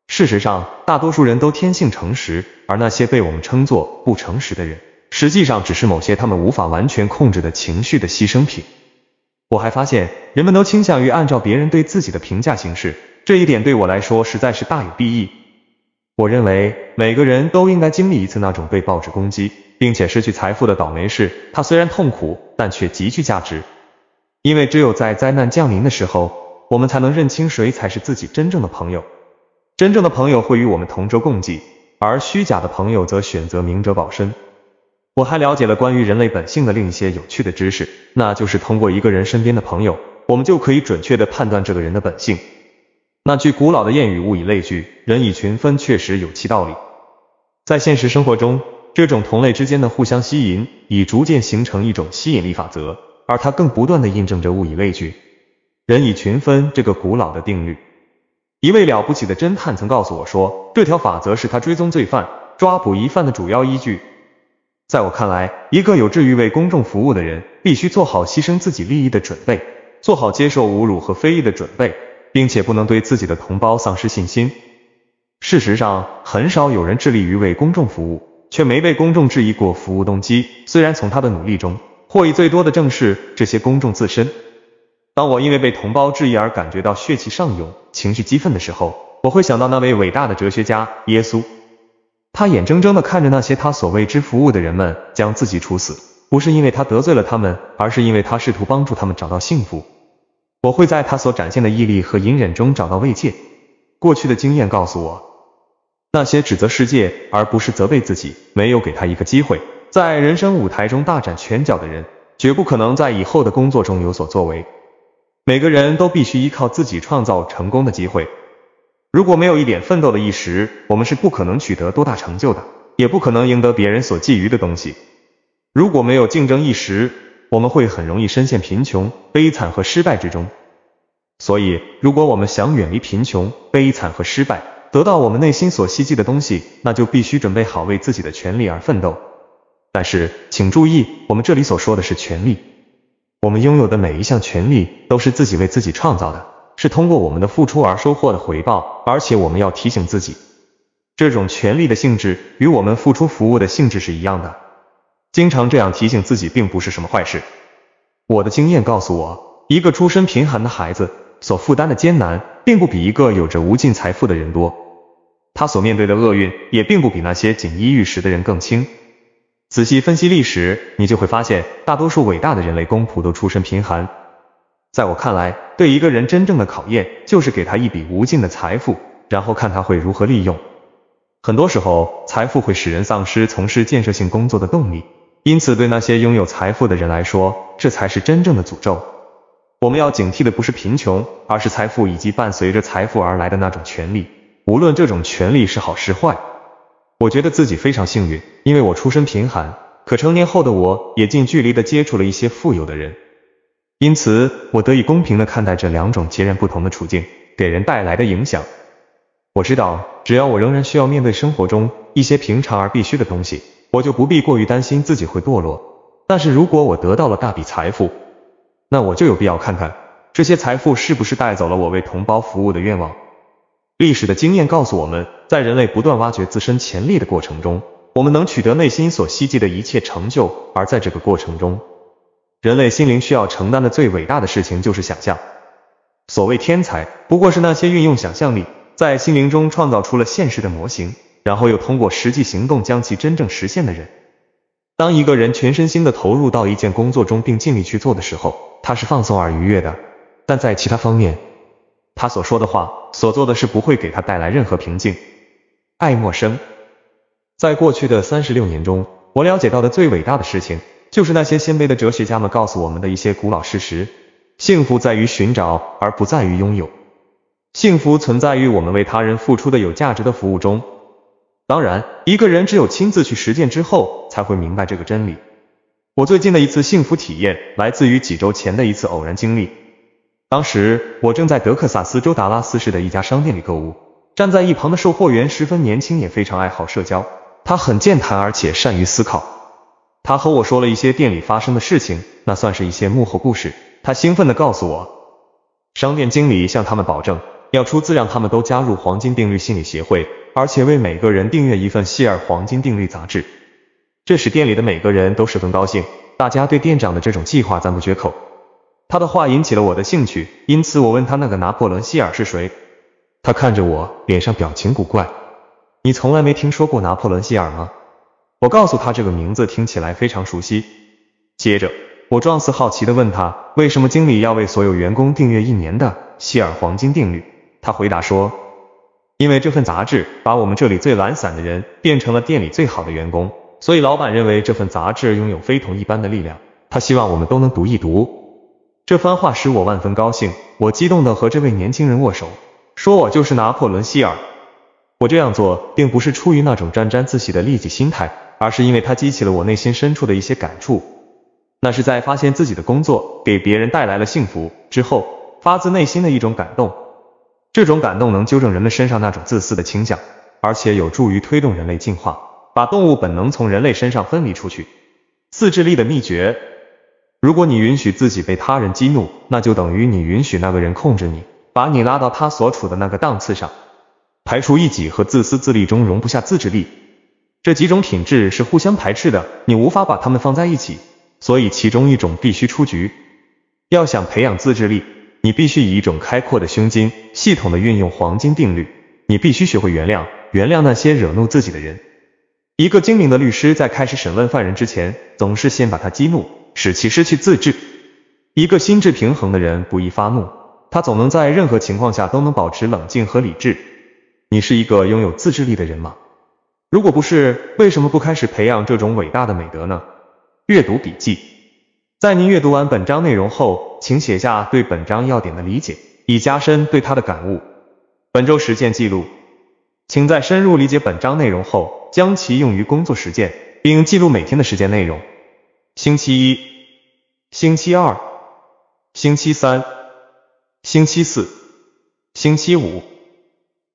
[SPEAKER 1] 事实上，大多数人都天性诚实，而那些被我们称作不诚实的人，实际上只是某些他们无法完全控制的情绪的牺牲品。我还发现，人们都倾向于按照别人对自己的评价行事，这一点对我来说实在是大有裨益。我认为每个人都应该经历一次那种被报纸攻击并且失去财富的倒霉事，它虽然痛苦，但却极具价值，因为只有在灾难降临的时候。我们才能认清谁才是自己真正的朋友。真正的朋友会与我们同舟共济，而虚假的朋友则选择明哲保身。我还了解了关于人类本性的另一些有趣的知识，那就是通过一个人身边的朋友，我们就可以准确的判断这个人的本性。那句古老的谚语“物以类聚，人以群分”确实有其道理。在现实生活中，这种同类之间的互相吸引，已逐渐形成一种吸引力法则，而它更不断的印证着物以类聚。人以群分这个古老的定律，一位了不起的侦探曾告诉我说，这条法则是他追踪罪犯、抓捕疑犯的主要依据。在我看来，一个有志于为公众服务的人，必须做好牺牲自己利益的准备，做好接受侮辱和非议的准备，并且不能对自己的同胞丧失信心。事实上，很少有人致力于为公众服务，却没被公众质疑过服务动机。虽然从他的努力中获益最多的正是这些公众自身。当我因为被同胞质疑而感觉到血气上涌、情绪激愤的时候，我会想到那位伟大的哲学家耶稣。他眼睁睁地看着那些他所为之服务的人们将自己处死，不是因为他得罪了他们，而是因为他试图帮助他们找到幸福。我会在他所展现的毅力和隐忍中找到慰藉。过去的经验告诉我，那些指责世界而不是责备自己，没有给他一个机会在人生舞台中大展拳脚的人，绝不可能在以后的工作中有所作为。每个人都必须依靠自己创造成功的机会。如果没有一点奋斗的意识，我们是不可能取得多大成就的，也不可能赢得别人所觊觎的东西。如果没有竞争意识，我们会很容易深陷贫穷、悲惨和失败之中。所以，如果我们想远离贫穷、悲惨和失败，得到我们内心所希冀的东西，那就必须准备好为自己的权利而奋斗。但是，请注意，我们这里所说的是权利。我们拥有的每一项权利都是自己为自己创造的，是通过我们的付出而收获的回报。而且我们要提醒自己，这种权利的性质与我们付出服务的性质是一样的。经常这样提醒自己，并不是什么坏事。我的经验告诉我，一个出身贫寒的孩子所负担的艰难，并不比一个有着无尽财富的人多；他所面对的厄运，也并不比那些锦衣玉食的人更轻。仔细分析历史，你就会发现，大多数伟大的人类公仆都出身贫寒。在我看来，对一个人真正的考验，就是给他一笔无尽的财富，然后看他会如何利用。很多时候，财富会使人丧失从事建设性工作的动力。因此，对那些拥有财富的人来说，这才是真正的诅咒。我们要警惕的不是贫穷，而是财富以及伴随着财富而来的那种权利，无论这种权利是好是坏。我觉得自己非常幸运，因为我出身贫寒，可成年后的我也近距离的接触了一些富有的人，因此我得以公平的看待这两种截然不同的处境给人带来的影响。我知道，只要我仍然需要面对生活中一些平常而必须的东西，我就不必过于担心自己会堕落。但是如果我得到了大笔财富，那我就有必要看看，这些财富是不是带走了我为同胞服务的愿望。历史的经验告诉我们，在人类不断挖掘自身潜力的过程中，我们能取得内心所希冀的一切成就。而在这个过程中，人类心灵需要承担的最伟大的事情就是想象。所谓天才，不过是那些运用想象力，在心灵中创造出了现实的模型，然后又通过实际行动将其真正实现的人。当一个人全身心的投入到一件工作中，并尽力去做的时候，他是放松而愉悦的。但在其他方面，他所说的话，所做的是不会给他带来任何平静。爱默生，在过去的三十六年中，我了解到的最伟大的事情，就是那些先辈的哲学家们告诉我们的一些古老事实：幸福在于寻找，而不在于拥有；幸福存在于我们为他人付出的有价值的服务中。当然，一个人只有亲自去实践之后，才会明白这个真理。我最近的一次幸福体验，来自于几周前的一次偶然经历。当时我正在德克萨斯州达拉斯市的一家商店里购物，站在一旁的售货员十分年轻，也非常爱好社交。他很健谈，而且善于思考。他和我说了一些店里发生的事情，那算是一些幕后故事。他兴奋地告诉我，商店经理向他们保证，要出资让他们都加入黄金定律心理协会，而且为每个人订阅一份希尔黄金定律杂志。这使店里的每个人都十分高兴，大家对店长的这种计划赞不绝口。他的话引起了我的兴趣，因此我问他那个拿破仑希尔是谁。他看着我，脸上表情古怪。你从来没听说过拿破仑希尔吗？我告诉他这个名字听起来非常熟悉。接着，我装似好奇的问他，为什么经理要为所有员工订阅一年的希尔黄金定律？他回答说，因为这份杂志把我们这里最懒散的人变成了店里最好的员工，所以老板认为这份杂志拥有非同一般的力量。他希望我们都能读一读。这番话使我万分高兴，我激动的和这位年轻人握手，说我就是拿破仑希尔。我这样做并不是出于那种沾沾自喜的利己心态，而是因为他激起了我内心深处的一些感触，那是在发现自己的工作给别人带来了幸福之后，发自内心的一种感动。这种感动能纠正人们身上那种自私的倾向，而且有助于推动人类进化，把动物本能从人类身上分离出去。自制力的秘诀。如果你允许自己被他人激怒，那就等于你允许那个人控制你，把你拉到他所处的那个档次上。排除异己和自私自利中容不下自制力，这几种品质是互相排斥的，你无法把它们放在一起，所以其中一种必须出局。要想培养自制力，你必须以一种开阔的胸襟，系统的运用黄金定律，你必须学会原谅，原谅那些惹怒自己的人。一个精明的律师在开始审问犯人之前，总是先把他激怒。使其失去自制。一个心智平衡的人不易发怒，他总能在任何情况下都能保持冷静和理智。你是一个拥有自制力的人吗？如果不是，为什么不开始培养这种伟大的美德呢？阅读笔记：在您阅读完本章内容后，请写下对本章要点的理解，以加深对它的感悟。本周实践记录：请在深入理解本章内容后，将其用于工作实践，并记录每天的实践内容。星期一，星期二，星期三，星期四，星期五。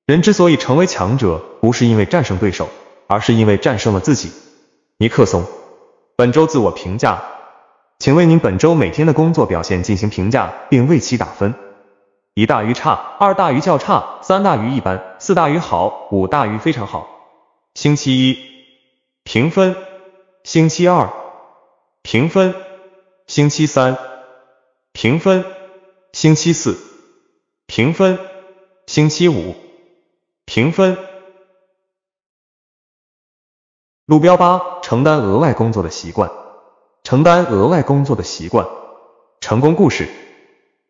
[SPEAKER 1] 人之所以成为强者，不是因为战胜对手，而是因为战胜了自己。尼克松。本周自我评价，请为您本周每天的工作表现进行评价，并为其打分：一大于差，二大于较差，三大于一般，四大于好，五大于非常好。星期一，评分。星期二。评分，星期三。评分，星期四。评分，星期五。评分。路标八：承担额外工作的习惯。承担额外工作的习惯。成功故事：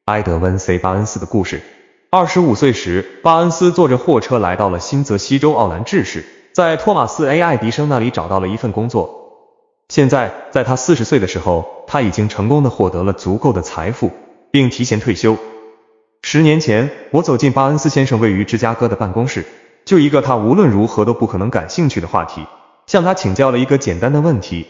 [SPEAKER 1] 埃德温 ·C· 巴恩斯的故事。二十五岁时，巴恩斯坐着货车来到了新泽西州奥兰治市，在托马斯 ·A· 爱迪生那里找到了一份工作。现在，在他四十岁的时候，他已经成功的获得了足够的财富，并提前退休。十年前，我走进巴恩斯先生位于芝加哥的办公室，就一个他无论如何都不可能感兴趣的话题，向他请教了一个简单的问题。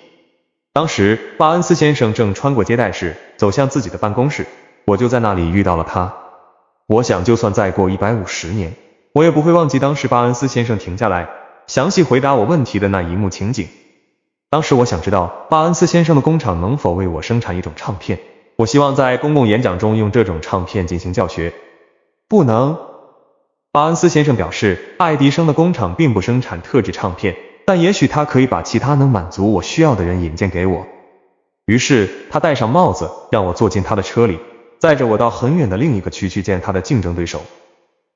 [SPEAKER 1] 当时，巴恩斯先生正穿过接待室走向自己的办公室，我就在那里遇到了他。我想，就算再过一百五十年，我也不会忘记当时巴恩斯先生停下来详细回答我问题的那一幕情景。当时我想知道巴恩斯先生的工厂能否为我生产一种唱片，我希望在公共演讲中用这种唱片进行教学。不能，巴恩斯先生表示，爱迪生的工厂并不生产特制唱片，但也许他可以把其他能满足我需要的人引荐给我。于是他戴上帽子，让我坐进他的车里，载着我到很远的另一个区去见他的竞争对手。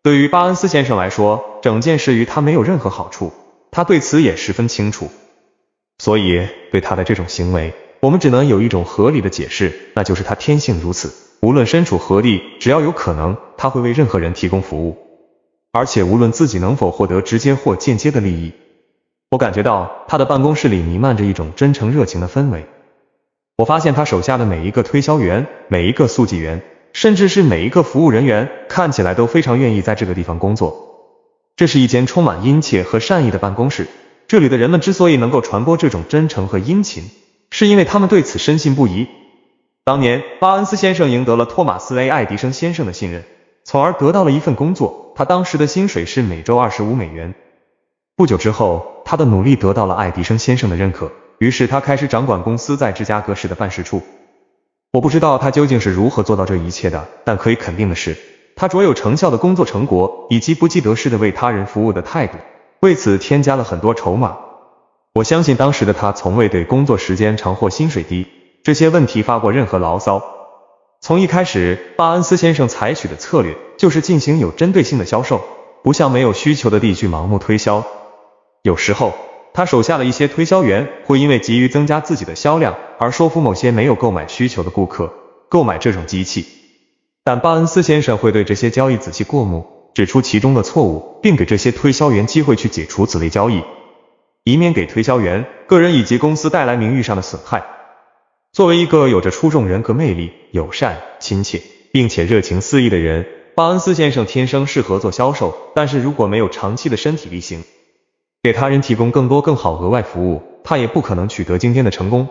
[SPEAKER 1] 对于巴恩斯先生来说，整件事与他没有任何好处，他对此也十分清楚。所以，对他的这种行为，我们只能有一种合理的解释，那就是他天性如此。无论身处何地，只要有可能，他会为任何人提供服务，而且无论自己能否获得直接或间接的利益。我感觉到他的办公室里弥漫着一种真诚热情的氛围。我发现他手下的每一个推销员、每一个速记员，甚至是每一个服务人员，看起来都非常愿意在这个地方工作。这是一间充满殷切和善意的办公室。这里的人们之所以能够传播这种真诚和殷勤，是因为他们对此深信不疑。当年，巴恩斯先生赢得了托马斯 ·A· 爱迪生先生的信任，从而得到了一份工作。他当时的薪水是每周二十五美元。不久之后，他的努力得到了爱迪生先生的认可，于是他开始掌管公司在芝加哥市的办事处。我不知道他究竟是如何做到这一切的，但可以肯定的是，他卓有成效的工作成果以及不计得失的为他人服务的态度。为此添加了很多筹码。我相信当时的他从未对工作时间长或薪水低这些问题发过任何牢骚。从一开始，巴恩斯先生采取的策略就是进行有针对性的销售，不向没有需求的地区盲目推销。有时候，他手下的一些推销员会因为急于增加自己的销量而说服某些没有购买需求的顾客购买这种机器，但巴恩斯先生会对这些交易仔细过目。指出其中的错误，并给这些推销员机会去解除此类交易，以免给推销员个人以及公司带来名誉上的损害。作为一个有着出众人格魅力、友善、亲切，并且热情四溢的人，巴恩斯先生天生适合做销售。但是如果没有长期的身体力行，给他人提供更多更好额外服务，他也不可能取得今天的成功。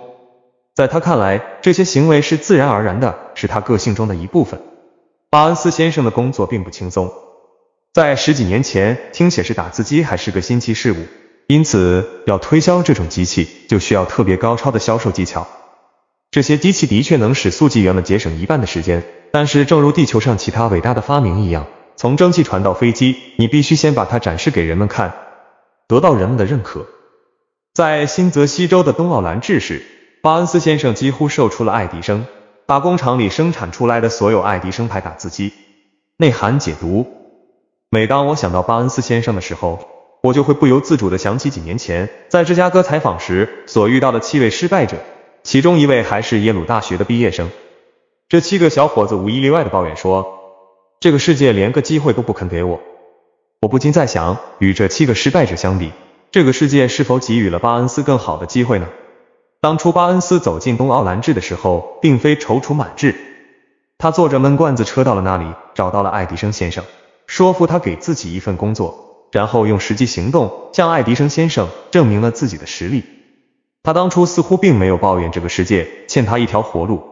[SPEAKER 1] 在他看来，这些行为是自然而然的，是他个性中的一部分。巴恩斯先生的工作并不轻松。在十几年前，听写式打字机还是个新奇事物，因此要推销这种机器，就需要特别高超的销售技巧。这些机器的确能使速记员们节省一半的时间，但是正如地球上其他伟大的发明一样，从蒸汽船到飞机，你必须先把它展示给人们看，得到人们的认可。在新泽西州的东奥兰治市，巴恩斯先生几乎售出了爱迪生把工厂里生产出来的所有爱迪生牌打字机。内涵解读。每当我想到巴恩斯先生的时候，我就会不由自主的想起几年前在芝加哥采访时所遇到的七位失败者，其中一位还是耶鲁大学的毕业生。这七个小伙子无一例外的抱怨说，这个世界连个机会都不肯给我。我不禁在想，与这七个失败者相比，这个世界是否给予了巴恩斯更好的机会呢？当初巴恩斯走进东奥兰治的时候，并非踌躇满志，他坐着闷罐子车到了那里，找到了爱迪生先生。说服他给自己一份工作，然后用实际行动向爱迪生先生证明了自己的实力。他当初似乎并没有抱怨这个世界欠他一条活路。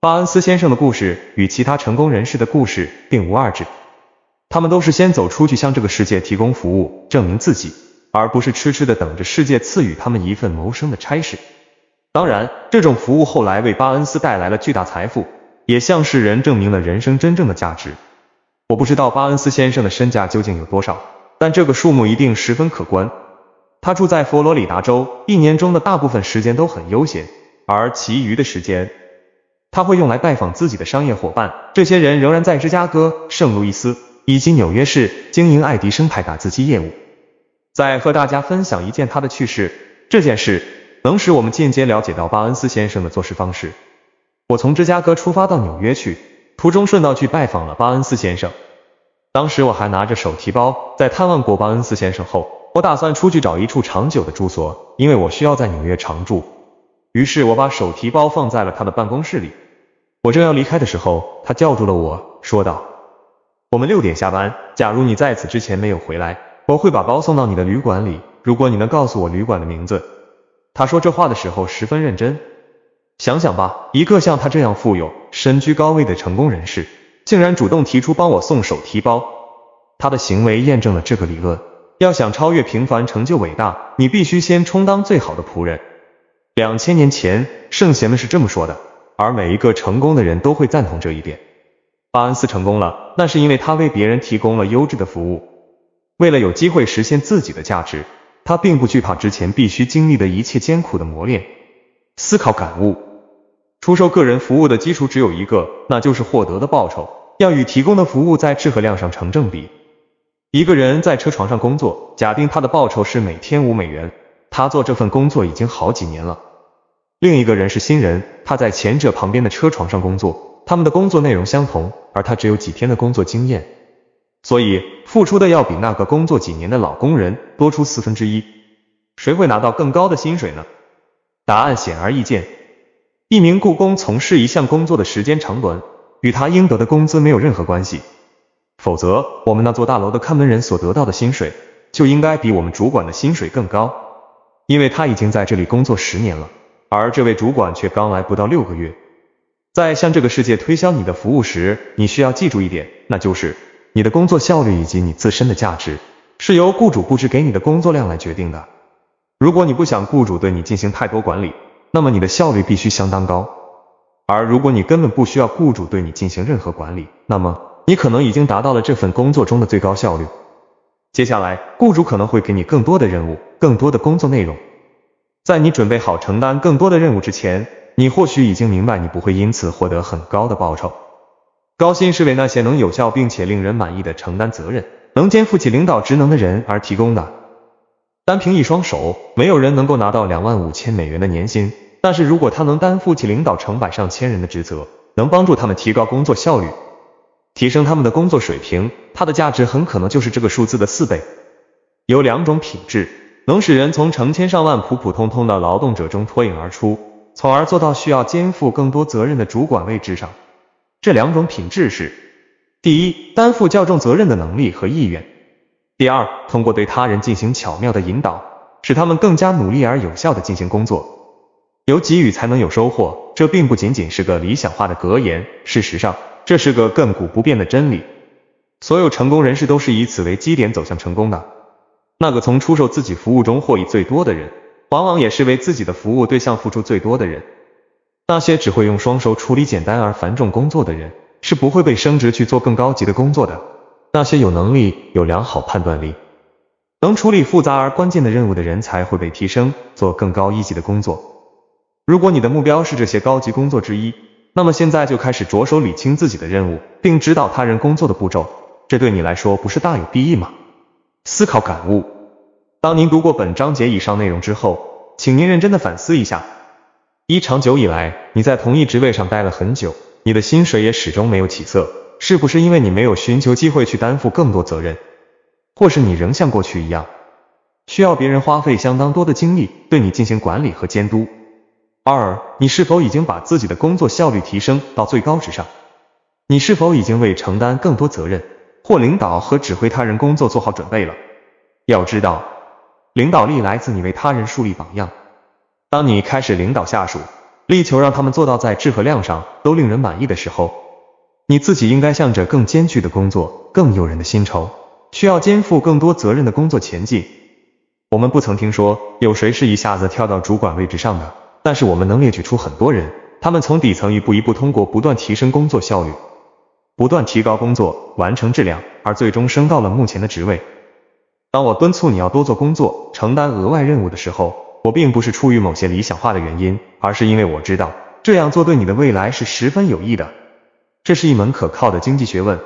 [SPEAKER 1] 巴恩斯先生的故事与其他成功人士的故事并无二致，他们都是先走出去向这个世界提供服务，证明自己，而不是痴痴的等着世界赐予他们一份谋生的差事。当然，这种服务后来为巴恩斯带来了巨大财富，也向世人证明了人生真正的价值。我不知道巴恩斯先生的身价究竟有多少，但这个数目一定十分可观。他住在佛罗里达州，一年中的大部分时间都很悠闲，而其余的时间，他会用来拜访自己的商业伙伴。这些人仍然在芝加哥、圣路易斯以及纽约市经营爱迪生牌打字机业务。再和大家分享一件他的趣事，这件事能使我们间接了解到巴恩斯先生的做事方式。我从芝加哥出发到纽约去。途中顺道去拜访了巴恩斯先生。当时我还拿着手提包，在探望过巴恩斯先生后，我打算出去找一处长久的住所，因为我需要在纽约常住。于是我把手提包放在了他的办公室里。我正要离开的时候，他叫住了我，说道：“我们六点下班，假如你在此之前没有回来，我会把包送到你的旅馆里。如果你能告诉我旅馆的名字。”他说这话的时候十分认真。想想吧，一个像他这样富有。身居高位的成功人士竟然主动提出帮我送手提包，他的行为验证了这个理论。要想超越平凡，成就伟大，你必须先充当最好的仆人。两千年前，圣贤们是这么说的，而每一个成功的人都会赞同这一点。巴恩斯成功了，那是因为他为别人提供了优质的服务。为了有机会实现自己的价值，他并不惧怕之前必须经历的一切艰苦的磨练。思考感悟。出售个人服务的基础只有一个，那就是获得的报酬要与提供的服务在质和量上成正比。一个人在车床上工作，假定他的报酬是每天五美元，他做这份工作已经好几年了。另一个人是新人，他在前者旁边的车床上工作，他们的工作内容相同，而他只有几天的工作经验，所以付出的要比那个工作几年的老工人多出四分之一。谁会拿到更高的薪水呢？答案显而易见。一名雇工从事一项工作的时间长短，与他应得的工资没有任何关系。否则，我们那座大楼的看门人所得到的薪水就应该比我们主管的薪水更高，因为他已经在这里工作十年了，而这位主管却刚来不到六个月。在向这个世界推销你的服务时，你需要记住一点，那就是你的工作效率以及你自身的价值是由雇主布置给你的工作量来决定的。如果你不想雇主对你进行太多管理，那么你的效率必须相当高，而如果你根本不需要雇主对你进行任何管理，那么你可能已经达到了这份工作中的最高效率。接下来，雇主可能会给你更多的任务，更多的工作内容。在你准备好承担更多的任务之前，你或许已经明白你不会因此获得很高的报酬。高薪是为那些能有效并且令人满意的承担责任，能肩负起领导职能的人而提供的。单凭一双手，没有人能够拿到两万五千美元的年薪。但是如果他能担负起领导成百上千人的职责，能帮助他们提高工作效率，提升他们的工作水平，他的价值很可能就是这个数字的四倍。有两种品质能使人从成千上万普普通通的劳动者中脱颖而出，从而做到需要肩负更多责任的主管位置上。这两种品质是：第一，担负较重责任的能力和意愿。第二，通过对他人进行巧妙的引导，使他们更加努力而有效的进行工作。有给予才能有收获，这并不仅仅是个理想化的格言，事实上，这是个亘古不变的真理。所有成功人士都是以此为基点走向成功的。那个从出售自己服务中获益最多的人，往往也是为自己的服务对象付出最多的人。那些只会用双手处理简单而繁重工作的人，是不会被升职去做更高级的工作的。那些有能力、有良好判断力、能处理复杂而关键的任务的人才会被提升，做更高一级的工作。如果你的目标是这些高级工作之一，那么现在就开始着手理清自己的任务，并指导他人工作的步骤，这对你来说不是大有裨益吗？思考感悟。当您读过本章节以上内容之后，请您认真的反思一下：一长久以来，你在同一职位上待了很久，你的薪水也始终没有起色。是不是因为你没有寻求机会去担负更多责任，或是你仍像过去一样，需要别人花费相当多的精力对你进行管理和监督？二，你是否已经把自己的工作效率提升到最高值上？你是否已经为承担更多责任或领导和指挥他人工作做好准备了？要知道，领导力来自你为他人树立榜样。当你开始领导下属，力求让他们做到在质和量上都令人满意的时候。你自己应该向着更艰巨的工作、更诱人的薪酬、需要肩负更多责任的工作前进。我们不曾听说有谁是一下子跳到主管位置上的，但是我们能列举出很多人，他们从底层一步一步，通过不断提升工作效率、不断提高工作完成质量，而最终升到了目前的职位。当我敦促你要多做工作、承担额外任务的时候，我并不是出于某些理想化的原因，而是因为我知道这样做对你的未来是十分有益的。这是一门可靠的经济学问。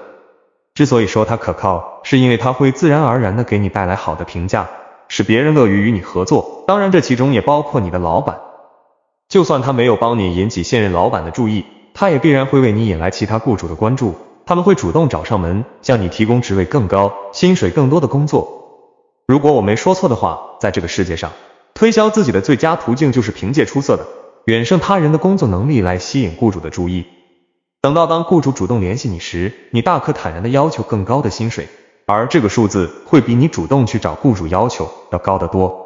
[SPEAKER 1] 之所以说它可靠，是因为它会自然而然的给你带来好的评价，使别人乐于与你合作。当然，这其中也包括你的老板。就算他没有帮你引起现任老板的注意，他也必然会为你引来其他雇主的关注。他们会主动找上门，向你提供职位更高、薪水更多的工作。如果我没说错的话，在这个世界上，推销自己的最佳途径就是凭借出色的、远胜他人的工作能力来吸引雇主的注意。等到当雇主主动联系你时，你大可坦然的要求更高的薪水，而这个数字会比你主动去找雇主要求要高得多。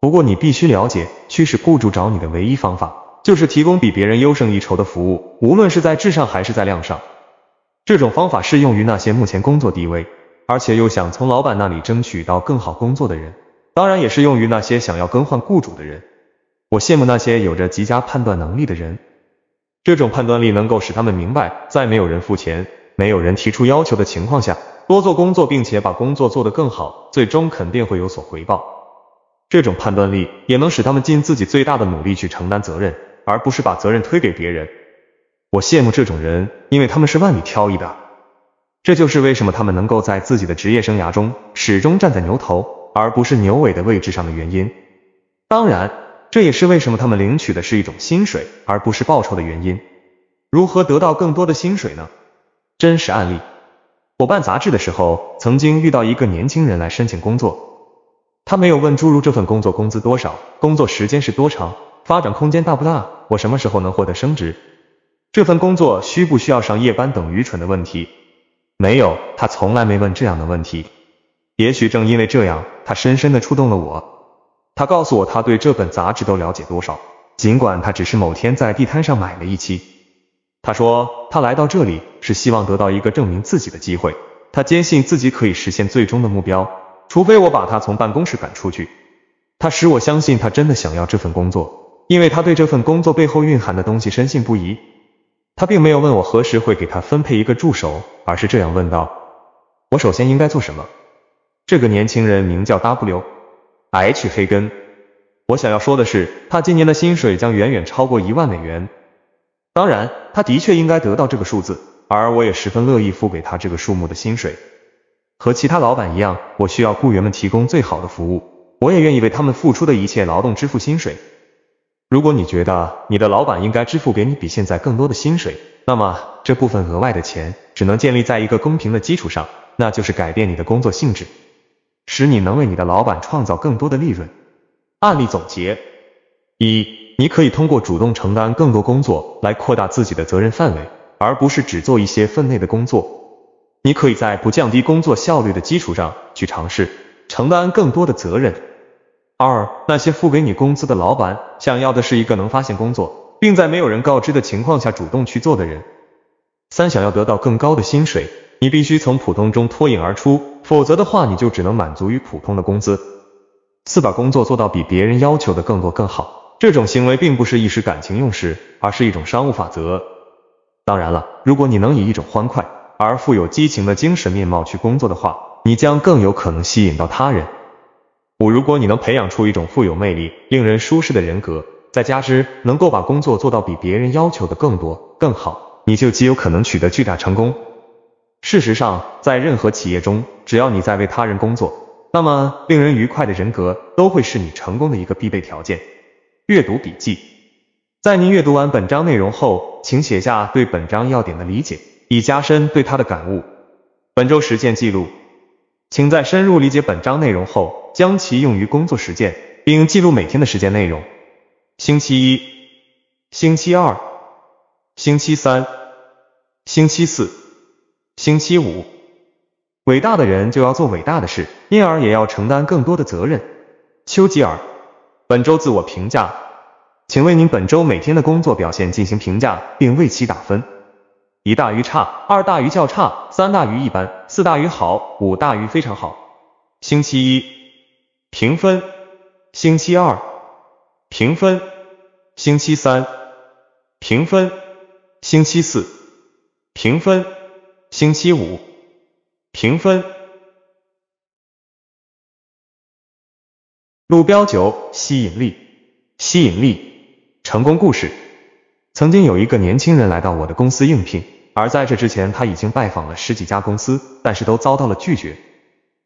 [SPEAKER 1] 不过你必须了解，驱使雇主找你的唯一方法，就是提供比别人优胜一筹的服务，无论是在质上还是在量上。这种方法适用于那些目前工作低微，而且又想从老板那里争取到更好工作的人，当然也适用于那些想要更换雇主的人。我羡慕那些有着极佳判断能力的人。这种判断力能够使他们明白，在没有人付钱、没有人提出要求的情况下，多做工作，并且把工作做得更好，最终肯定会有所回报。这种判断力也能使他们尽自己最大的努力去承担责任，而不是把责任推给别人。我羡慕这种人，因为他们是万里挑一的。这就是为什么他们能够在自己的职业生涯中始终站在牛头，而不是牛尾的位置上的原因。当然。这也是为什么他们领取的是一种薪水，而不是报酬的原因。如何得到更多的薪水呢？真实案例，我办杂志的时候，曾经遇到一个年轻人来申请工作，他没有问诸如这份工作工资多少、工作时间是多长、发展空间大不大、我什么时候能获得升职、这份工作需不需要上夜班等愚蠢的问题。没有，他从来没问这样的问题。也许正因为这样，他深深的触动了我。他告诉我他对这本杂志都了解多少，尽管他只是某天在地摊上买了一期。他说他来到这里是希望得到一个证明自己的机会，他坚信自己可以实现最终的目标，除非我把他从办公室赶出去。他使我相信他真的想要这份工作，因为他对这份工作背后蕴含的东西深信不疑。他并没有问我何时会给他分配一个助手，而是这样问道：我首先应该做什么？这个年轻人名叫 W。H 黑根，我想要说的是，他今年的薪水将远远超过一万美元。当然，他的确应该得到这个数字，而我也十分乐意付给他这个数目的薪水。和其他老板一样，我需要雇员们提供最好的服务，我也愿意为他们付出的一切劳动支付薪水。如果你觉得你的老板应该支付给你比现在更多的薪水，那么这部分额外的钱只能建立在一个公平的基础上，那就是改变你的工作性质。使你能为你的老板创造更多的利润。案例总结：一、你可以通过主动承担更多工作来扩大自己的责任范围，而不是只做一些分内的工作。你可以在不降低工作效率的基础上去尝试承担更多的责任。二、那些付给你工资的老板想要的是一个能发现工作，并在没有人告知的情况下主动去做的人。三、想要得到更高的薪水。你必须从普通中脱颖而出，否则的话，你就只能满足于普通的工资。四，把工作做到比别人要求的更多更好，这种行为并不是一时感情用事，而是一种商务法则。当然了，如果你能以一种欢快而富有激情的精神面貌去工作的话，你将更有可能吸引到他人。五，如果你能培养出一种富有魅力、令人舒适的人格，再加之能够把工作做到比别人要求的更多更好，你就极有可能取得巨大成功。事实上，在任何企业中，只要你在为他人工作，那么令人愉快的人格都会是你成功的一个必备条件。阅读笔记，在您阅读完本章内容后，请写下对本章要点的理解，以加深对它的感悟。本周实践记录，请在深入理解本章内容后，将其用于工作实践，并记录每天的实践内容。星期一，星期二，星期三，星期四。星期五，伟大的人就要做伟大的事，因而也要承担更多的责任。丘吉尔。本周自我评价，请为您本周每天的工作表现进行评价，并为其打分：一大于差，二大于较差，三大于一般，四大于好，五大于非常好。星期一评分，星期二评分，星期三评分，星期四评分。星期五，评分，路标九，吸引力，吸引力，成功故事。曾经有一个年轻人来到我的公司应聘，而在这之前他已经拜访了十几家公司，但是都遭到了拒绝。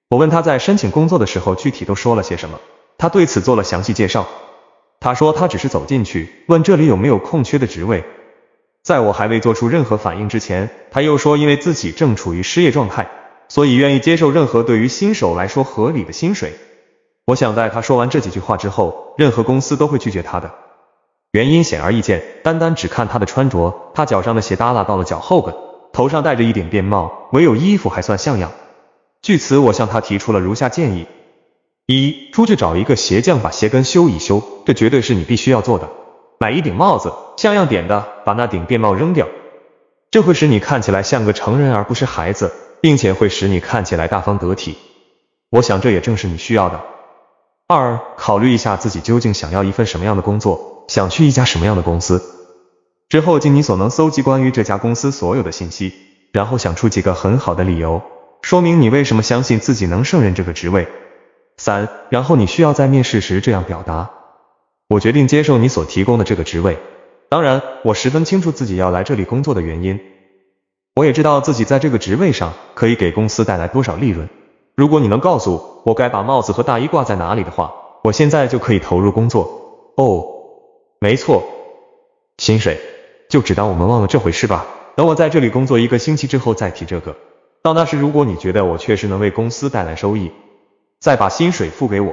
[SPEAKER 1] 我问他在申请工作的时候具体都说了些什么，他对此做了详细介绍。他说他只是走进去，问这里有没有空缺的职位。在我还未做出任何反应之前，他又说，因为自己正处于失业状态，所以愿意接受任何对于新手来说合理的薪水。我想在他说完这几句话之后，任何公司都会拒绝他的。原因显而易见，单单只看他的穿着，他脚上的鞋耷拉到了脚后跟，头上戴着一顶便帽，唯有衣服还算像样。据此，我向他提出了如下建议：一，出去找一个鞋匠把鞋跟修一修，这绝对是你必须要做的。买一顶帽子，像样点的，把那顶便帽扔掉，这会使你看起来像个成人而不是孩子，并且会使你看起来大方得体。我想这也正是你需要的。二，考虑一下自己究竟想要一份什么样的工作，想去一家什么样的公司。之后尽你所能搜集关于这家公司所有的信息，然后想出几个很好的理由，说明你为什么相信自己能胜任这个职位。三，然后你需要在面试时这样表达。我决定接受你所提供的这个职位。当然，我十分清楚自己要来这里工作的原因。我也知道自己在这个职位上可以给公司带来多少利润。如果你能告诉我该把帽子和大衣挂在哪里的话，我现在就可以投入工作。哦，没错，薪水就只当我们忘了这回事吧。等我在这里工作一个星期之后再提这个。到那时，如果你觉得我确实能为公司带来收益，再把薪水付给我。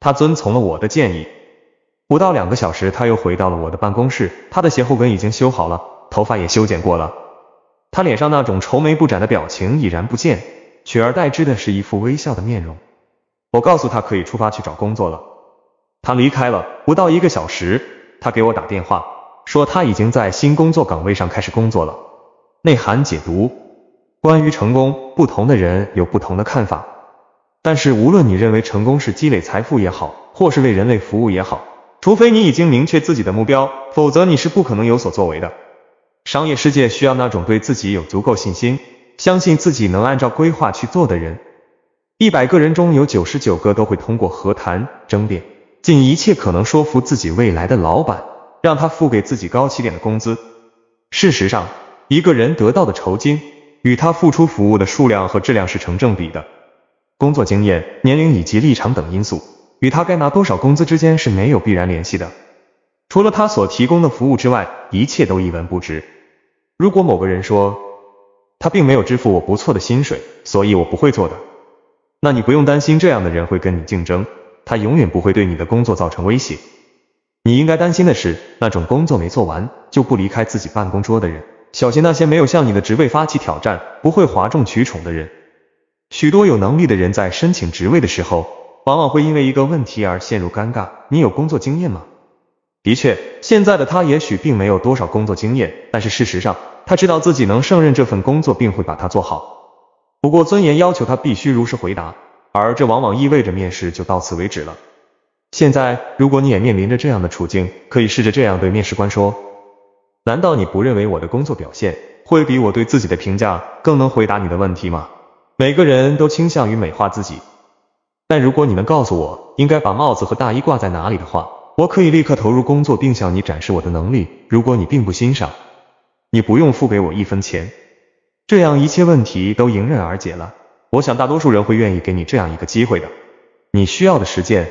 [SPEAKER 1] 他遵从了我的建议。不到两个小时，他又回到了我的办公室。他的鞋后跟已经修好了，头发也修剪过了。他脸上那种愁眉不展的表情已然不见，取而代之的是一副微笑的面容。我告诉他可以出发去找工作了。他离开了，不到一个小时，他给我打电话，说他已经在新工作岗位上开始工作了。内涵解读：关于成功，不同的人有不同的看法。但是无论你认为成功是积累财富也好，或是为人类服务也好，除非你已经明确自己的目标，否则你是不可能有所作为的。商业世界需要那种对自己有足够信心，相信自己能按照规划去做的人。一百个人中有九十九个都会通过和谈、争辩，尽一切可能说服自己未来的老板，让他付给自己高起点的工资。事实上，一个人得到的酬金与他付出服务的数量和质量是成正比的，工作经验、年龄以及立场等因素。与他该拿多少工资之间是没有必然联系的，除了他所提供的服务之外，一切都一文不值。如果某个人说他并没有支付我不错的薪水，所以我不会做的，那你不用担心这样的人会跟你竞争，他永远不会对你的工作造成威胁。你应该担心的是那种工作没做完就不离开自己办公桌的人，小心那些没有向你的职位发起挑战、不会哗众取宠的人。许多有能力的人在申请职位的时候。往往会因为一个问题而陷入尴尬。你有工作经验吗？的确，现在的他也许并没有多少工作经验，但是事实上，他知道自己能胜任这份工作，并会把它做好。不过尊严要求他必须如实回答，而这往往意味着面试就到此为止了。现在，如果你也面临着这样的处境，可以试着这样对面试官说：难道你不认为我的工作表现会比我对自己的评价更能回答你的问题吗？每个人都倾向于美化自己。但如果你能告诉我应该把帽子和大衣挂在哪里的话，我可以立刻投入工作并向你展示我的能力。如果你并不欣赏，你不用付给我一分钱，这样一切问题都迎刃而解了。我想大多数人会愿意给你这样一个机会的。你需要的实践，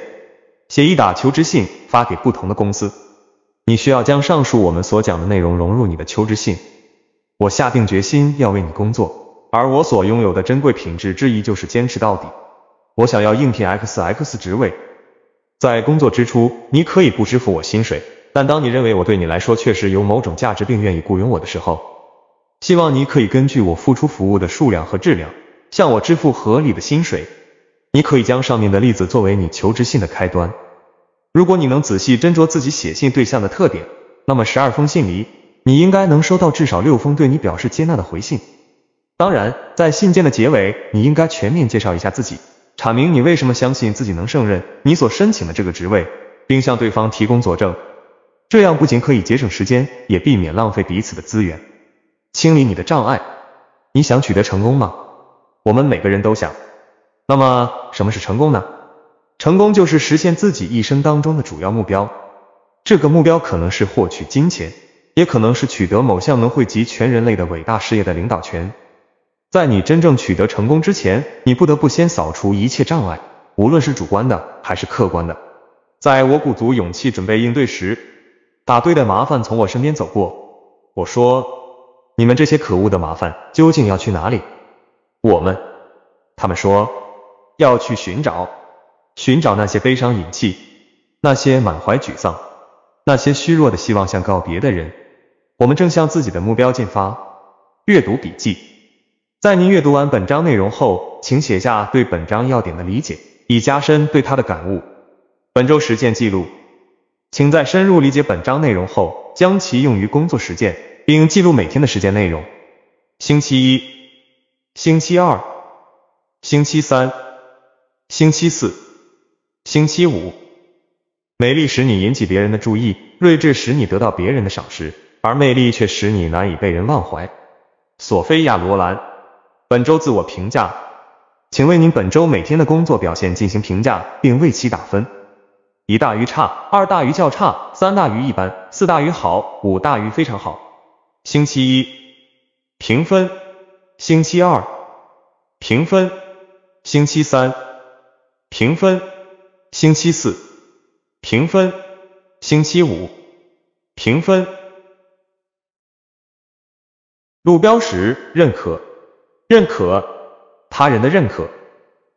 [SPEAKER 1] 写一打求职信发给不同的公司。你需要将上述我们所讲的内容融入你的求职信。我下定决心要为你工作，而我所拥有的珍贵品质之一就是坚持到底。我想要应聘 XX 职位，在工作之初，你可以不支付我薪水，但当你认为我对你来说确实有某种价值，并愿意雇佣我的时候，希望你可以根据我付出服务的数量和质量，向我支付合理的薪水。你可以将上面的例子作为你求职信的开端。如果你能仔细斟酌自己写信对象的特点，那么十二封信里，你应该能收到至少六封对你表示接纳的回信。当然，在信件的结尾，你应该全面介绍一下自己。阐明你为什么相信自己能胜任你所申请的这个职位，并向对方提供佐证，这样不仅可以节省时间，也避免浪费彼此的资源。清理你的障碍，你想取得成功吗？我们每个人都想。那么什么是成功呢？成功就是实现自己一生当中的主要目标。这个目标可能是获取金钱，也可能是取得某项能惠及全人类的伟大事业的领导权。在你真正取得成功之前，你不得不先扫除一切障碍，无论是主观的还是客观的。在我鼓足勇气准备应对时，打堆的麻烦从我身边走过。我说：“你们这些可恶的麻烦，究竟要去哪里？”我们，他们说，要去寻找，寻找那些悲伤隐弃，那些满怀沮丧，那些虚弱的希望向告别的人。我们正向自己的目标进发。阅读笔记。在您阅读完本章内容后，请写下对本章要点的理解，以加深对它的感悟。本周实践记录，请在深入理解本章内容后，将其用于工作实践，并记录每天的时间内容。星期一、星期二、星期三、星期四、星期五。美丽使你引起别人的注意，睿智使你得到别人的赏识，而魅力却使你难以被人忘怀。索菲亚·罗兰。本周自我评价，请为您本周每天的工作表现进行评价，并为其打分：一大于差，二大于较差，三大于一般，四大于好，五大于非常好。星期一评分，星期二评分，星期三评分，星期四评分，星期五评分。路标识认可。认可他人的认可，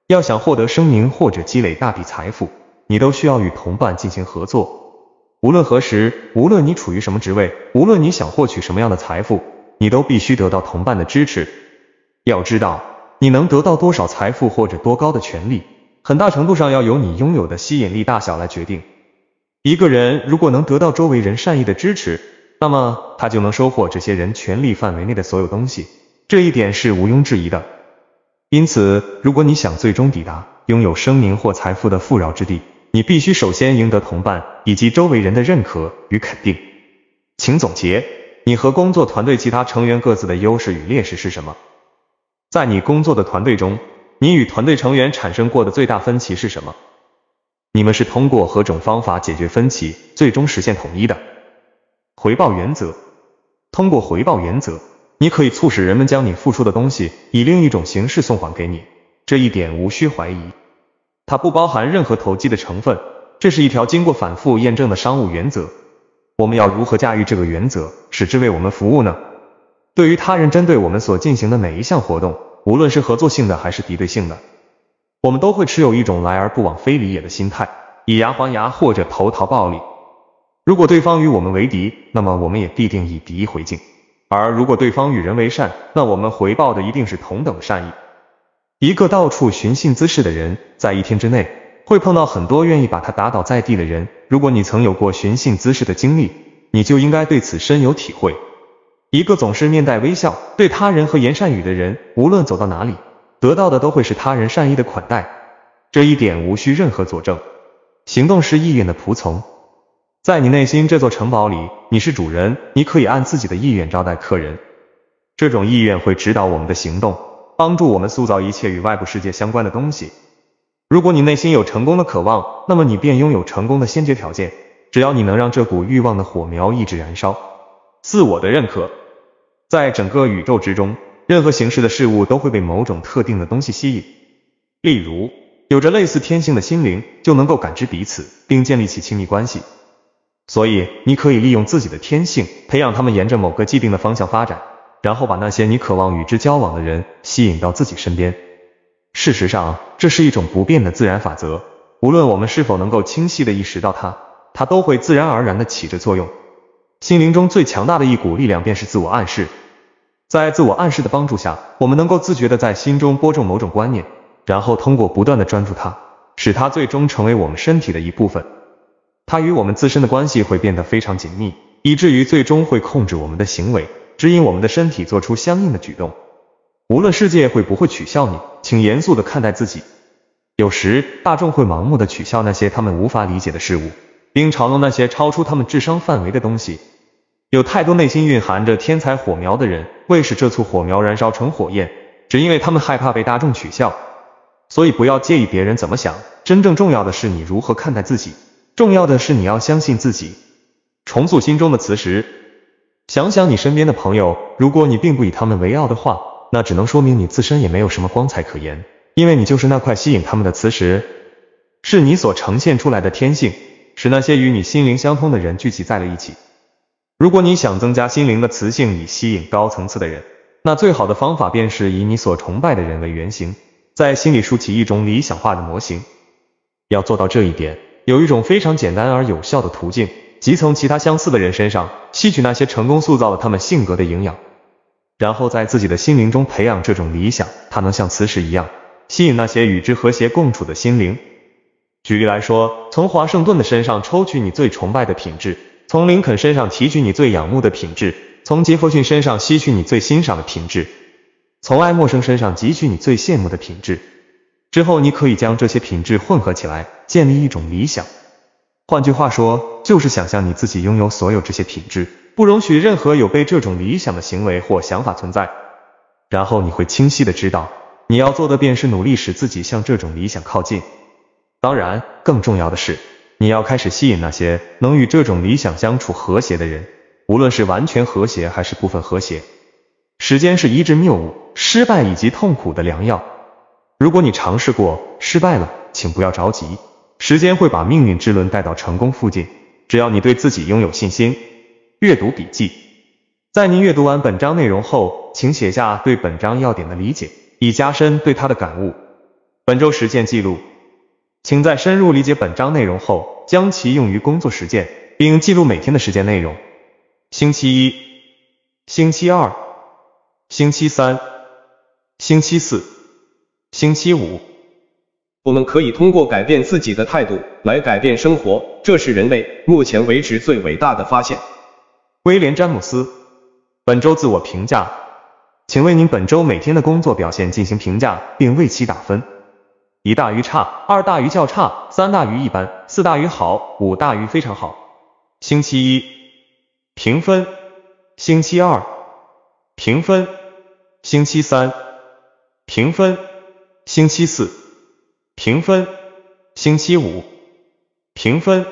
[SPEAKER 1] 要想获得声名或者积累大笔财富，你都需要与同伴进行合作。无论何时，无论你处于什么职位，无论你想获取什么样的财富，你都必须得到同伴的支持。要知道，你能得到多少财富或者多高的权利，很大程度上要由你拥有的吸引力大小来决定。一个人如果能得到周围人善意的支持，那么他就能收获这些人权力范围内的所有东西。这一点是毋庸置疑的。因此，如果你想最终抵达拥有声名或财富的富饶之地，你必须首先赢得同伴以及周围人的认可与肯定。请总结你和工作团队其他成员各自的优势与劣势是什么？在你工作的团队中，你与团队成员产生过的最大分歧是什么？你们是通过何种方法解决分歧，最终实现统一的？回报原则，通过回报原则。你可以促使人们将你付出的东西以另一种形式送还给你，这一点无需怀疑。它不包含任何投机的成分，这是一条经过反复验证的商务原则。我们要如何驾驭这个原则，使之为我们服务呢？对于他人针对我们所进行的每一项活动，无论是合作性的还是敌对性的，我们都会持有一种来而不往非礼也的心态，以牙还牙或者投桃报李。如果对方与我们为敌，那么我们也必定以敌回敬。而如果对方与人为善，那我们回报的一定是同等善意。一个到处寻衅滋事的人，在一天之内会碰到很多愿意把他打倒在地的人。如果你曾有过寻衅滋事的经历，你就应该对此深有体会。一个总是面带微笑、对他人和言善语的人，无论走到哪里，得到的都会是他人善意的款待。这一点无需任何佐证。行动是意愿的仆从。在你内心这座城堡里，你是主人，你可以按自己的意愿招待客人。这种意愿会指导我们的行动，帮助我们塑造一切与外部世界相关的东西。如果你内心有成功的渴望，那么你便拥有成功的先决条件。只要你能让这股欲望的火苗一直燃烧。自我的认可，在整个宇宙之中，任何形式的事物都会被某种特定的东西吸引。例如，有着类似天性的心灵，就能够感知彼此，并建立起亲密关系。所以，你可以利用自己的天性，培养他们沿着某个既定的方向发展，然后把那些你渴望与之交往的人吸引到自己身边。事实上，这是一种不变的自然法则，无论我们是否能够清晰的意识到它，它都会自然而然的起着作用。心灵中最强大的一股力量便是自我暗示，在自我暗示的帮助下，我们能够自觉的在心中播种某种观念，然后通过不断的专注它，使它最终成为我们身体的一部分。它与我们自身的关系会变得非常紧密，以至于最终会控制我们的行为，指引我们的身体做出相应的举动。无论世界会不会取笑你，请严肃的看待自己。有时大众会盲目的取笑那些他们无法理解的事物，并嘲弄那些超出他们智商范围的东西。有太多内心蕴含着天才火苗的人，为使这簇火苗燃烧成火焰，只因为他们害怕被大众取笑，所以不要介意别人怎么想。真正重要的是你如何看待自己。重要的是你要相信自己，重塑心中的磁石。想想你身边的朋友，如果你并不以他们为傲的话，那只能说明你自身也没有什么光彩可言，因为你就是那块吸引他们的磁石，是你所呈现出来的天性，使那些与你心灵相通的人聚集在了一起。如果你想增加心灵的磁性，以吸引高层次的人，那最好的方法便是以你所崇拜的人为原型，在心里竖起一种理想化的模型。要做到这一点。有一种非常简单而有效的途径，即从其他相似的人身上吸取那些成功塑造了他们性格的营养，然后在自己的心灵中培养这种理想，它能像磁石一样吸引那些与之和谐共处的心灵。举例来说，从华盛顿的身上抽取你最崇拜的品质，从林肯身上提取你最仰慕的品质，从杰弗逊身上吸取你最欣赏的品质，从爱默生身上汲取你最羡慕的品质。之后，你可以将这些品质混合起来，建立一种理想。换句话说，就是想象你自己拥有所有这些品质，不容许任何有悖这种理想的行为或想法存在。然后，你会清晰的知道，你要做的便是努力使自己向这种理想靠近。当然，更重要的是，你要开始吸引那些能与这种理想相处和谐的人，无论是完全和谐还是部分和谐。时间是医治谬误、失败以及痛苦的良药。如果你尝试过失败了，请不要着急，时间会把命运之轮带到成功附近。只要你对自己拥有信心。阅读笔记，在您阅读完本章内容后，请写下对本章要点的理解，以加深对它的感悟。本周实践记录，请在深入理解本章内容后，将其用于工作实践，并记录每天的实践内容。星期一，星期二，星期三，星期四。星期五，我们可以通过改变自己的态度来改变生活，这是人类目前为止最伟大的发现。威廉·詹姆斯。本周自我评价，请为您本周每天的工作表现进行评价，并为其打分：一大于差，二大于较差，三大于一般，四大于好，五大于非常好。星期一评分，星期二评分，星期三评分。星期四，评分。星期五，评分。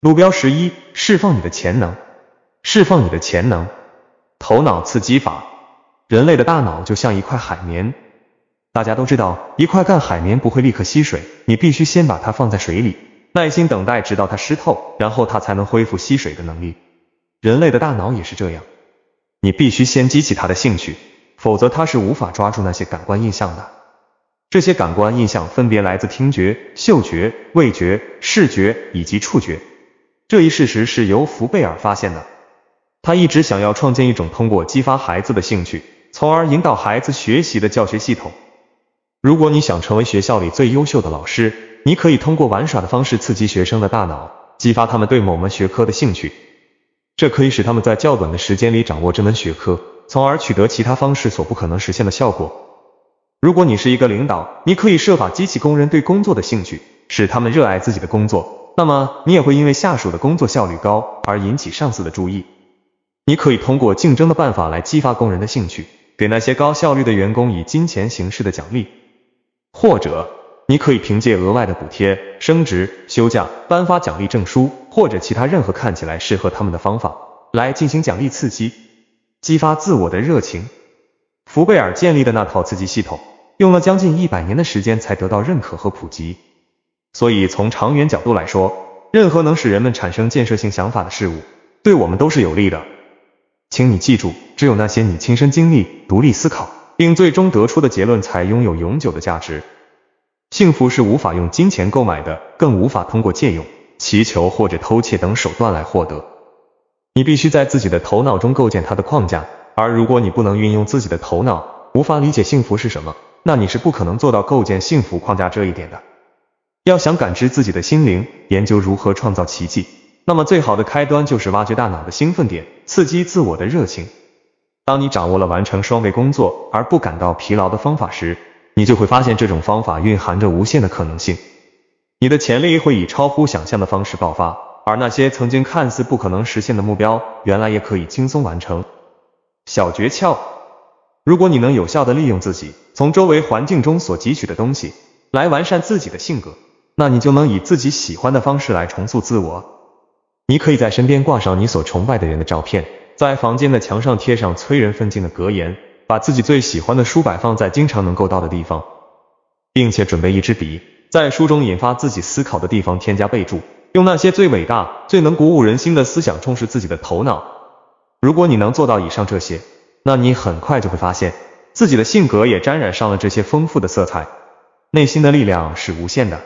[SPEAKER 1] 路标十一，释放你的潜能，释放你的潜能。头脑刺激法，人类的大脑就像一块海绵，大家都知道，一块干海绵不会立刻吸水，你必须先把它放在水里，耐心等待直到它湿透，然后它才能恢复吸水的能力。人类的大脑也是这样，你必须先激起它的兴趣。否则，他是无法抓住那些感官印象的。这些感官印象分别来自听觉、嗅觉、味觉、视觉以及触觉。这一事实是由福贝尔发现的。他一直想要创建一种通过激发孩子的兴趣，从而引导孩子学习的教学系统。如果你想成为学校里最优秀的老师，你可以通过玩耍的方式刺激学生的大脑，激发他们对某门学科的兴趣，这可以使他们在较短的时间里掌握这门学科。从而取得其他方式所不可能实现的效果。如果你是一个领导，你可以设法激起工人对工作的兴趣，使他们热爱自己的工作，那么你也会因为下属的工作效率高而引起上司的注意。你可以通过竞争的办法来激发工人的兴趣，给那些高效率的员工以金钱形式的奖励，或者你可以凭借额外的补贴、升职、休假、颁发奖励证书或者其他任何看起来适合他们的方法来进行奖励刺激。激发自我的热情，福贝尔建立的那套刺激系统，用了将近一百年的时间才得到认可和普及。所以从长远角度来说，任何能使人们产生建设性想法的事物，对我们都是有利的。请你记住，只有那些你亲身经历、独立思考，并最终得出的结论，才拥有永久的价值。幸福是无法用金钱购买的，更无法通过借用、祈求或者偷窃等手段来获得。你必须在自己的头脑中构建它的框架，而如果你不能运用自己的头脑，无法理解幸福是什么，那你是不可能做到构建幸福框架这一点的。要想感知自己的心灵，研究如何创造奇迹，那么最好的开端就是挖掘大脑的兴奋点，刺激自我的热情。当你掌握了完成双倍工作而不感到疲劳的方法时，你就会发现这种方法蕴含着无限的可能性。你的潜力会以超乎想象的方式爆发。而那些曾经看似不可能实现的目标，原来也可以轻松完成。小诀窍：如果你能有效地利用自己从周围环境中所汲取的东西来完善自己的性格，那你就能以自己喜欢的方式来重塑自我。你可以在身边挂上你所崇拜的人的照片，在房间的墙上贴上催人奋进的格言，把自己最喜欢的书摆放在经常能够到的地方，并且准备一支笔，在书中引发自己思考的地方添加备注。用那些最伟大、最能鼓舞人心的思想充实自己的头脑。如果你能做到以上这些，那你很快就会发现自己的性格也沾染上了这些丰富的色彩。内心的力量是无限的。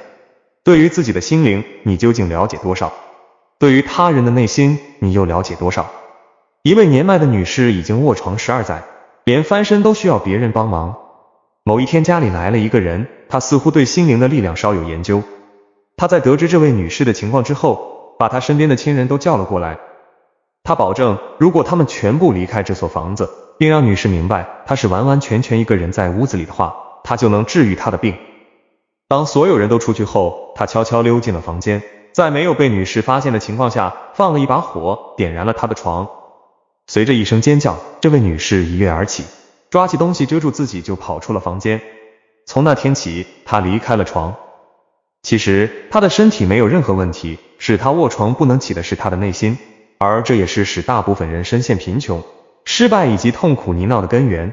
[SPEAKER 1] 对于自己的心灵，你究竟了解多少？对于他人的内心，你又了解多少？一位年迈的女士已经卧床十二载，连翻身都需要别人帮忙。某一天家里来了一个人，他似乎对心灵的力量稍有研究。他在得知这位女士的情况之后，把她身边的亲人都叫了过来。他保证，如果他们全部离开这所房子，并让女士明白他是完完全全一个人在屋子里的话，他就能治愈她的病。当所有人都出去后，他悄悄溜进了房间，在没有被女士发现的情况下，放了一把火，点燃了他的床。随着一声尖叫，这位女士一跃而起，抓起东西遮住自己就跑出了房间。从那天起，她离开了床。其实他的身体没有任何问题，使他卧床不能起的是他的内心，而这也是使大部分人深陷贫穷、失败以及痛苦泥淖的根源。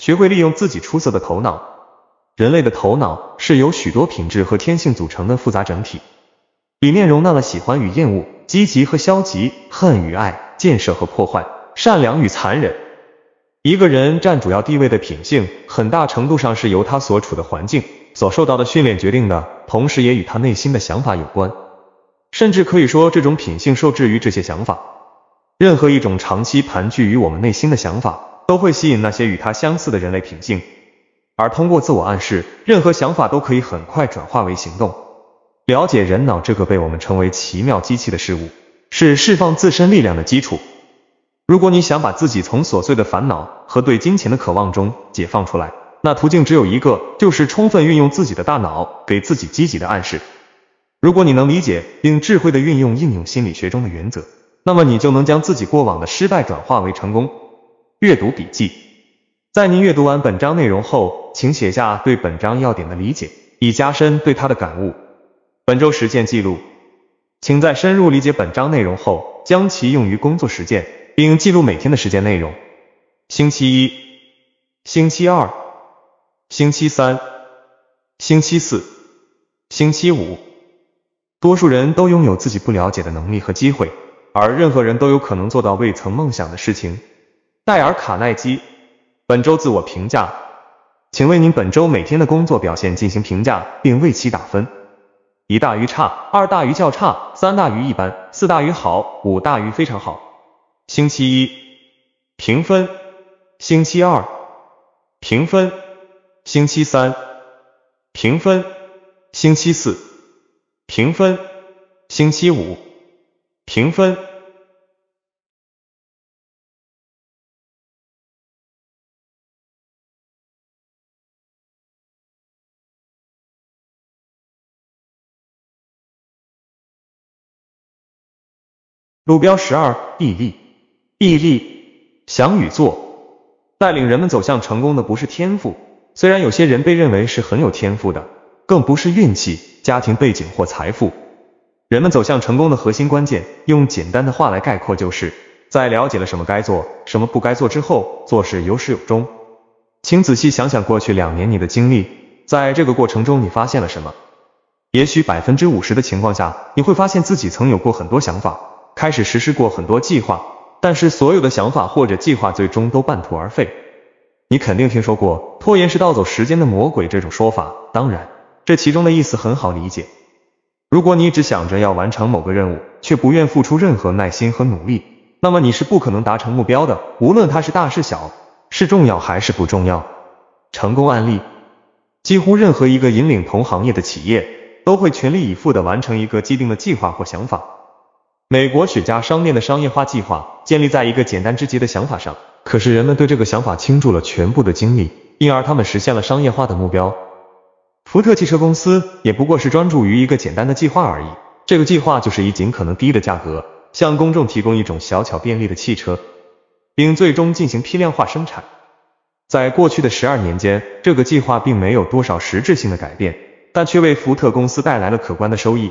[SPEAKER 1] 学会利用自己出色的头脑。人类的头脑是由许多品质和天性组成的复杂整体，里面容纳了喜欢与厌恶、积极和消极、恨与爱、建设和破坏、善良与残忍。一个人占主要地位的品性，很大程度上是由他所处的环境。所受到的训练决定的，同时也与他内心的想法有关，甚至可以说这种品性受制于这些想法。任何一种长期盘踞于我们内心的想法，都会吸引那些与他相似的人类品性。而通过自我暗示，任何想法都可以很快转化为行动。了解人脑这个被我们称为奇妙机器的事物，是释放自身力量的基础。如果你想把自己从琐碎的烦恼和对金钱的渴望中解放出来，那途径只有一个，就是充分运用自己的大脑，给自己积极的暗示。如果你能理解并智慧的运用应用心理学中的原则，那么你就能将自己过往的失败转化为成功。阅读笔记，在您阅读完本章内容后，请写下对本章要点的理解，以加深对它的感悟。本周实践记录，请在深入理解本章内容后，将其用于工作实践，并记录每天的实践内容。星期一，星期二。星期三，星期四，星期五，多数人都拥有自己不了解的能力和机会，而任何人都有可能做到未曾梦想的事情。戴尔·卡耐基。本周自我评价，请为您本周每天的工作表现进行评价，并为其打分：一大于差，二大于较差，三大于一般，四大于好，五大于非常好。星期一，评分。星期二，评分。星期三评分，星期四评分，星期五评分。路标十二，毅力，毅力，双与座，带领人们走向成功的不是天赋。虽然有些人被认为是很有天赋的，更不是运气、家庭背景或财富，人们走向成功的核心关键，用简单的话来概括就是，在了解了什么该做，什么不该做之后，做事有始有终。请仔细想想过去两年你的经历，在这个过程中你发现了什么？也许百分之五十的情况下，你会发现自己曾有过很多想法，开始实施过很多计划，但是所有的想法或者计划最终都半途而废。你肯定听说过“拖延是盗走时间的魔鬼”这种说法，当然，这其中的意思很好理解。如果你只想着要完成某个任务，却不愿付出任何耐心和努力，那么你是不可能达成目标的，无论它是大是小，是重要还是不重要。成功案例，几乎任何一个引领同行业的企业，都会全力以赴地完成一个既定的计划或想法。美国雪茄商店的商业化计划建立在一个简单之极的想法上，可是人们对这个想法倾注了全部的精力，因而他们实现了商业化的目标。福特汽车公司也不过是专注于一个简单的计划而已，这个计划就是以尽可能低的价格向公众提供一种小巧便利的汽车，并最终进行批量化生产。在过去的十二年间，这个计划并没有多少实质性的改变，但却为福特公司带来了可观的收益。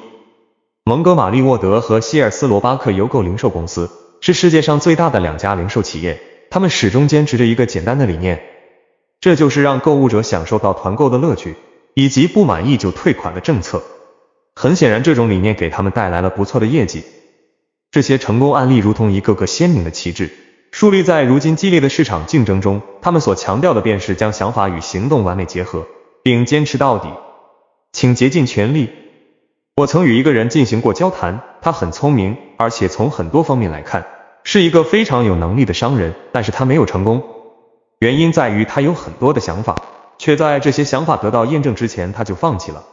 [SPEAKER 1] 蒙哥马利沃德和希尔斯罗巴克邮购零售公司是世界上最大的两家零售企业。他们始终坚持着一个简单的理念，这就是让购物者享受到团购的乐趣，以及不满意就退款的政策。很显然，这种理念给他们带来了不错的业绩。这些成功案例如同一个个鲜明的旗帜，树立在如今激烈的市场竞争中。他们所强调的便是将想法与行动完美结合，并坚持到底，请竭尽全力。我曾与一个人进行过交谈，他很聪明，而且从很多方面来看，是一个非常有能力的商人，但是他没有成功。原因在于他有很多的想法，却在这些想法得到验证之前他就放弃了。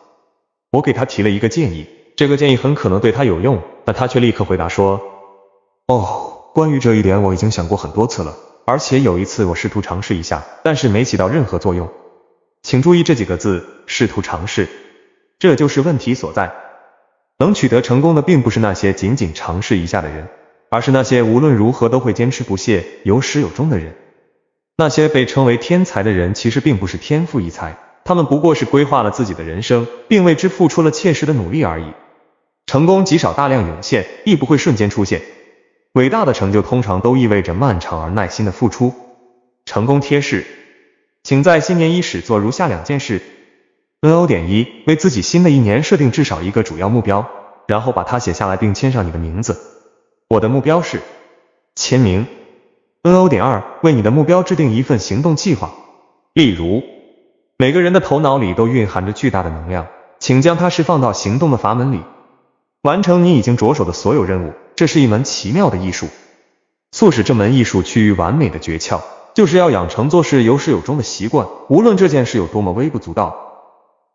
[SPEAKER 1] 我给他提了一个建议，这个建议很可能对他有用，但他却立刻回答说：“哦，关于这一点我已经想过很多次了，而且有一次我试图尝试一下，但是没起到任何作用。”请注意这几个字，试图尝试，这就是问题所在。能取得成功的，并不是那些仅仅尝试一下的人，而是那些无论如何都会坚持不懈、有始有终的人。那些被称为天才的人，其实并不是天赋异才，他们不过是规划了自己的人生，并为之付出了切实的努力而已。成功极少大量涌现，亦不会瞬间出现。伟大的成就通常都意味着漫长而耐心的付出。成功贴士，请在新年伊始做如下两件事。No. 点一为自己新的一年设定至少一个主要目标，然后把它写下来并签上你的名字。我的目标是签名。No. 点二为你的目标制定一份行动计划。例如，每个人的头脑里都蕴含着巨大的能量，请将它释放到行动的阀门里。完成你已经着手的所有任务，这是一门奇妙的艺术。促使这门艺术趋于完美的诀窍，就是要养成做事有始有终的习惯，无论这件事有多么微不足道。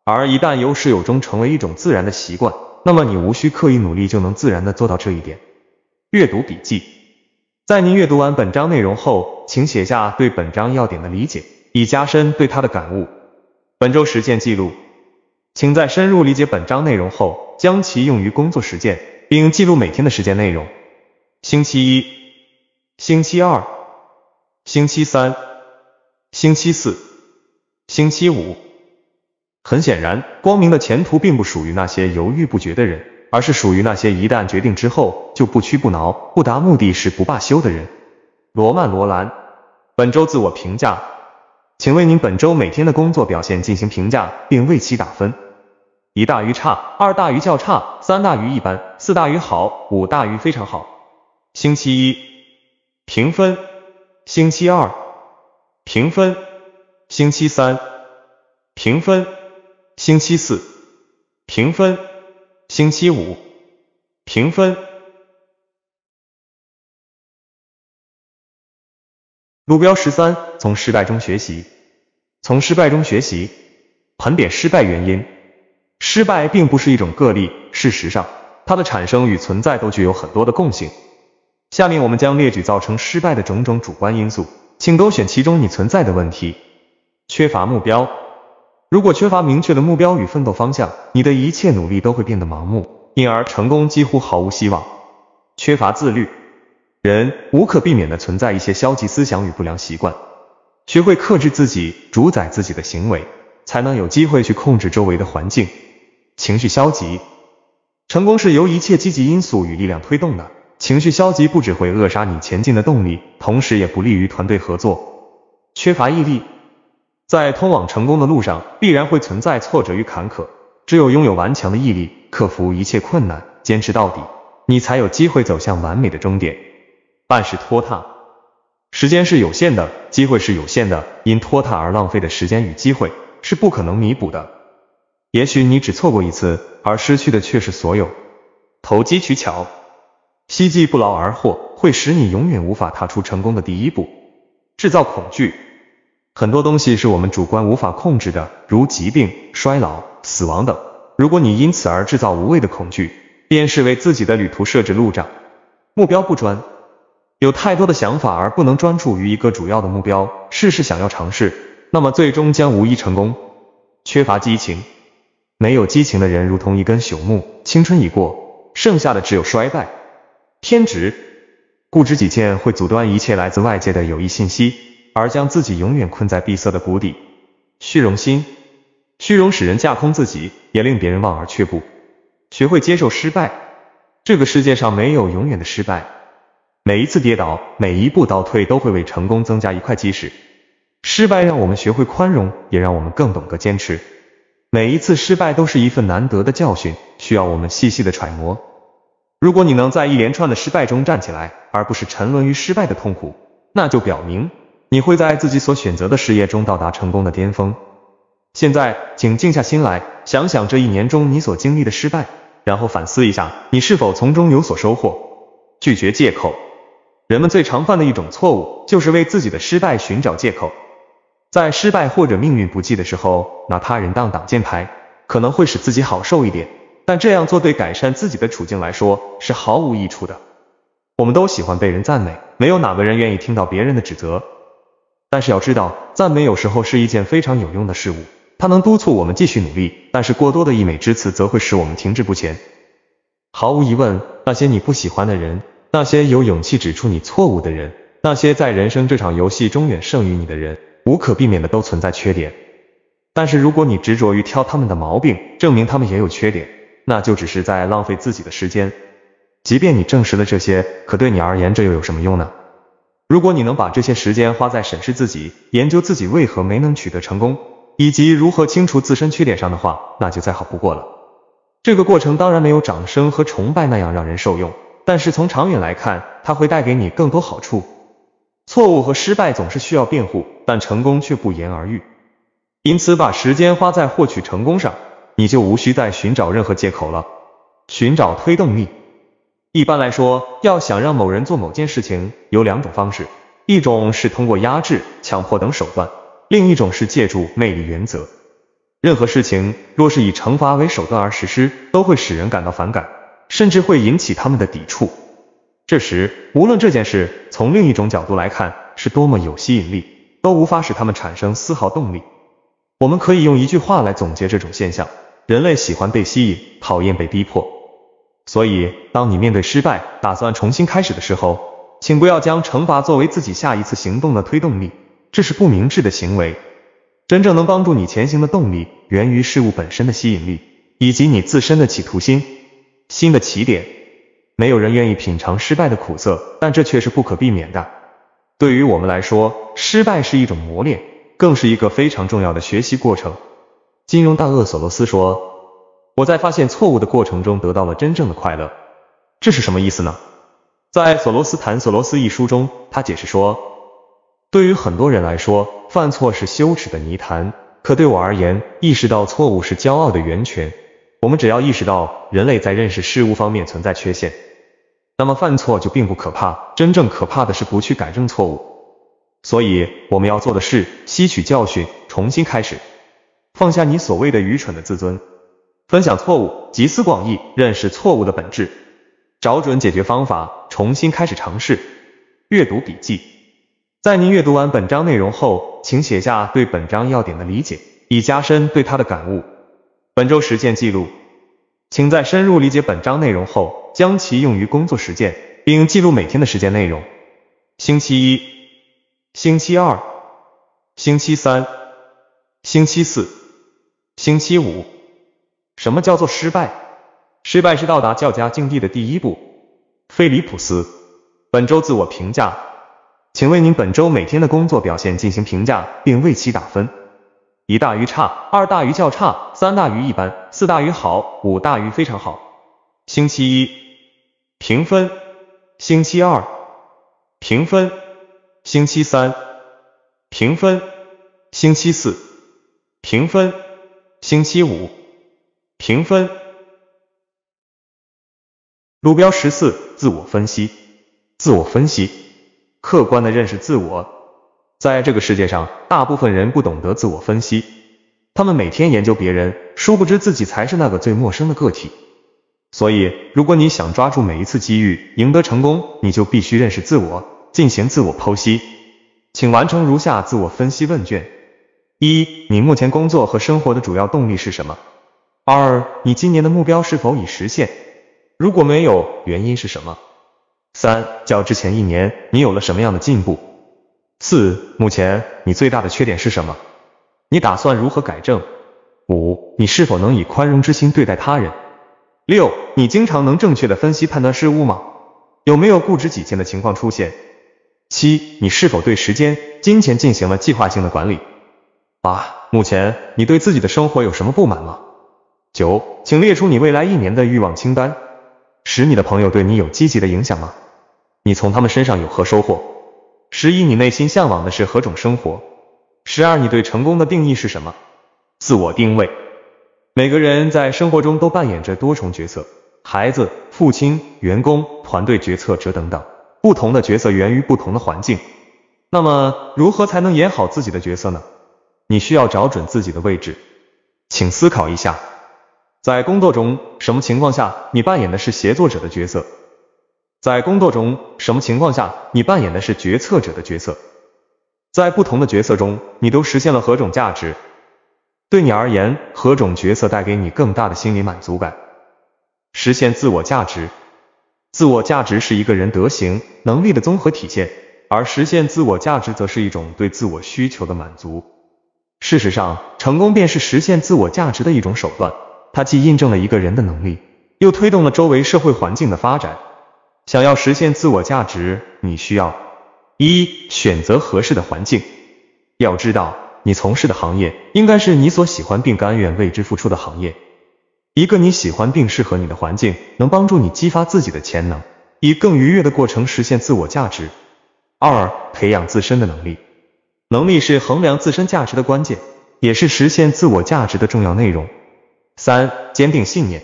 [SPEAKER 1] 而一旦有始有终成为一种自然的习惯，那么你无需刻意努力就能自然的做到这一点。阅读笔记，在您阅读完本章内容后，请写下对本章要点的理解，以加深对它的感悟。本周实践记录，请在深入理解本章内容后，将其用于工作实践，并记录每天的实践内容。星期一，星期二，星期三，星期四，星期五。很显然，光明的前途并不属于那些犹豫不决的人，而是属于那些一旦决定之后就不屈不挠、不达目的誓不罢休的人。罗曼·罗兰。本周自我评价，请为您本周每天的工作表现进行评价，并为其打分：一大于差，二大于较差，三大于一般，四大于好，五大于非常好。星期一评分，星期二评分，星期三评分。星期四，评分。星期五，评分。路标十三：从失败中学习。从失败中学习，盘点失败原因。失败并不是一种个例，事实上，它的产生与存在都具有很多的共性。下面我们将列举造成失败的种种主观因素，请勾选其中你存在的问题。缺乏目标。如果缺乏明确的目标与奋斗方向，你的一切努力都会变得盲目，因而成功几乎毫无希望。缺乏自律，人无可避免的存在一些消极思想与不良习惯，学会克制自己，主宰自己的行为，才能有机会去控制周围的环境。情绪消极，成功是由一切积极因素与力量推动的，情绪消极不只会扼杀你前进的动力，同时也不利于团队合作。缺乏毅力。在通往成功的路上，必然会存在挫折与坎坷。只有拥有顽强的毅力，克服一切困难，坚持到底，你才有机会走向完美的终点。半是拖沓，时间是有限的，机会是有限的，因拖沓而浪费的时间与机会是不可能弥补的。也许你只错过一次，而失去的却是所有。投机取巧，希冀不劳而获，会使你永远无法踏出成功的第一步。制造恐惧。很多东西是我们主观无法控制的，如疾病、衰老、死亡等。如果你因此而制造无谓的恐惧，便是为自己的旅途设置路障。目标不专，有太多的想法而不能专注于一个主要的目标，事事想要尝试，那么最终将无一成功。缺乏激情，没有激情的人如同一根朽木，青春已过，剩下的只有衰败。偏执，固执己见会阻断一切来自外界的有益信息。而将自己永远困在闭塞的谷底。虚荣心，虚荣使人架空自己，也令别人望而却步。学会接受失败，这个世界上没有永远的失败。每一次跌倒，每一步倒退，都会为成功增加一块基石。失败让我们学会宽容，也让我们更懂得坚持。每一次失败都是一份难得的教训，需要我们细细的揣摩。如果你能在一连串的失败中站起来，而不是沉沦于失败的痛苦，那就表明。你会在自己所选择的事业中到达成功的巅峰。现在，请静下心来，想想这一年中你所经历的失败，然后反思一下，你是否从中有所收获。拒绝借口，人们最常犯的一种错误就是为自己的失败寻找借口。在失败或者命运不济的时候，拿他人当挡箭牌，可能会使自己好受一点，但这样做对改善自己的处境来说是毫无益处的。我们都喜欢被人赞美，没有哪个人愿意听到别人的指责。但是要知道，赞美有时候是一件非常有用的事物，它能督促我们继续努力。但是过多的溢美之词则会使我们停滞不前。毫无疑问，那些你不喜欢的人，那些有勇气指出你错误的人，那些在人生这场游戏中远胜于你的人，无可避免的都存在缺点。但是如果你执着于挑他们的毛病，证明他们也有缺点，那就只是在浪费自己的时间。即便你证实了这些，可对你而言，这又有什么用呢？如果你能把这些时间花在审视自己、研究自己为何没能取得成功，以及如何清除自身缺点上的话，那就再好不过了。这个过程当然没有掌声和崇拜那样让人受用，但是从长远来看，它会带给你更多好处。错误和失败总是需要辩护，但成功却不言而喻。因此，把时间花在获取成功上，你就无需再寻找任何借口了。寻找推动力。一般来说，要想让某人做某件事情，有两种方式，一种是通过压制、强迫等手段，另一种是借助魅力原则。任何事情若是以惩罚为手段而实施，都会使人感到反感，甚至会引起他们的抵触。这时，无论这件事从另一种角度来看是多么有吸引力，都无法使他们产生丝毫动力。我们可以用一句话来总结这种现象：人类喜欢被吸引，讨厌被逼迫。所以，当你面对失败，打算重新开始的时候，请不要将惩罚作为自己下一次行动的推动力，这是不明智的行为。真正能帮助你前行的动力，源于事物本身的吸引力，以及你自身的企图心。新的起点，没有人愿意品尝失败的苦涩，但这却是不可避免的。对于我们来说，失败是一种磨练，更是一个非常重要的学习过程。金融大鳄索罗斯说。我在发现错误的过程中得到了真正的快乐，这是什么意思呢？在《索罗斯谈索罗斯》一书中，他解释说，对于很多人来说，犯错是羞耻的泥潭，可对我而言，意识到错误是骄傲的源泉。我们只要意识到人类在认识事物方面存在缺陷，那么犯错就并不可怕。真正可怕的是不去改正错误。所以我们要做的是吸取教训，重新开始，放下你所谓的愚蠢的自尊。分享错误，集思广益，认识错误的本质，找准解决方法，重新开始尝试。阅读笔记，在您阅读完本章内容后，请写下对本章要点的理解，以加深对它的感悟。本周实践记录，请在深入理解本章内容后，将其用于工作实践，并记录每天的实践内容。星期一，星期二，星期三，星期四，星期五。什么叫做失败？失败是到达较佳境地的第一步。菲利普斯，本周自我评价，请为您本周每天的工作表现进行评价，并为其打分：一大于差，二大于较差，三大于一般，四大于好，五大于非常好。星期一评分，星期二评分，星期三评分，星期四评分，星期五。评分，路标十四，自我分析，自我分析，客观的认识自我。在这个世界上，大部分人不懂得自我分析，他们每天研究别人，殊不知自己才是那个最陌生的个体。所以，如果你想抓住每一次机遇，赢得成功，你就必须认识自我，进行自我剖析。请完成如下自我分析问卷：一、你目前工作和生活的主要动力是什么？二、你今年的目标是否已实现？如果没有，原因是什么？三、较之前一年，你有了什么样的进步？四、目前你最大的缺点是什么？你打算如何改正？五、你是否能以宽容之心对待他人？六、你经常能正确的分析判断事物吗？有没有固执己见的情况出现？七、你是否对时间、金钱进行了计划性的管理？八、目前你对自己的生活有什么不满吗？九，请列出你未来一年的欲望清单。十，你的朋友对你有积极的影响吗？你从他们身上有何收获？十一，你内心向往的是何种生活？十二，你对成功的定义是什么？自我定位，每个人在生活中都扮演着多重角色，孩子、父亲、员工、团队决策者等等，不同的角色源于不同的环境。那么，如何才能演好自己的角色呢？你需要找准自己的位置，请思考一下。在工作中，什么情况下你扮演的是协作者的角色？在工作中，什么情况下你扮演的是决策者的角色？在不同的角色中，你都实现了何种价值？对你而言，何种角色带给你更大的心理满足感？实现自我价值，自我价值是一个人德行能力的综合体现，而实现自我价值则是一种对自我需求的满足。事实上，成功便是实现自我价值的一种手段。它既印证了一个人的能力，又推动了周围社会环境的发展。想要实现自我价值，你需要一选择合适的环境。要知道，你从事的行业应该是你所喜欢并甘愿为之付出的行业。一个你喜欢并适合你的环境，能帮助你激发自己的潜能，以更愉悦的过程实现自我价值。二，培养自身的能力。能力是衡量自身价值的关键，也是实现自我价值的重要内容。三、坚定信念。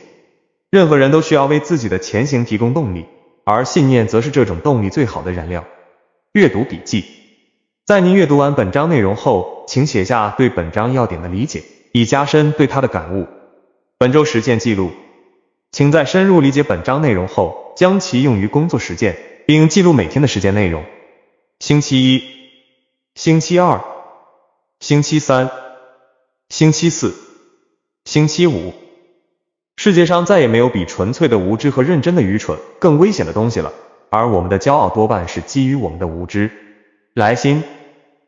[SPEAKER 1] 任何人都需要为自己的前行提供动力，而信念则是这种动力最好的燃料。阅读笔记：在您阅读完本章内容后，请写下对本章要点的理解，以加深对它的感悟。本周实践记录：请在深入理解本章内容后，将其用于工作实践，并记录每天的实践内容。星期一、星期二、星期三、星期四。星期五，世界上再也没有比纯粹的无知和认真的愚蠢更危险的东西了。而我们的骄傲多半是基于我们的无知。来信，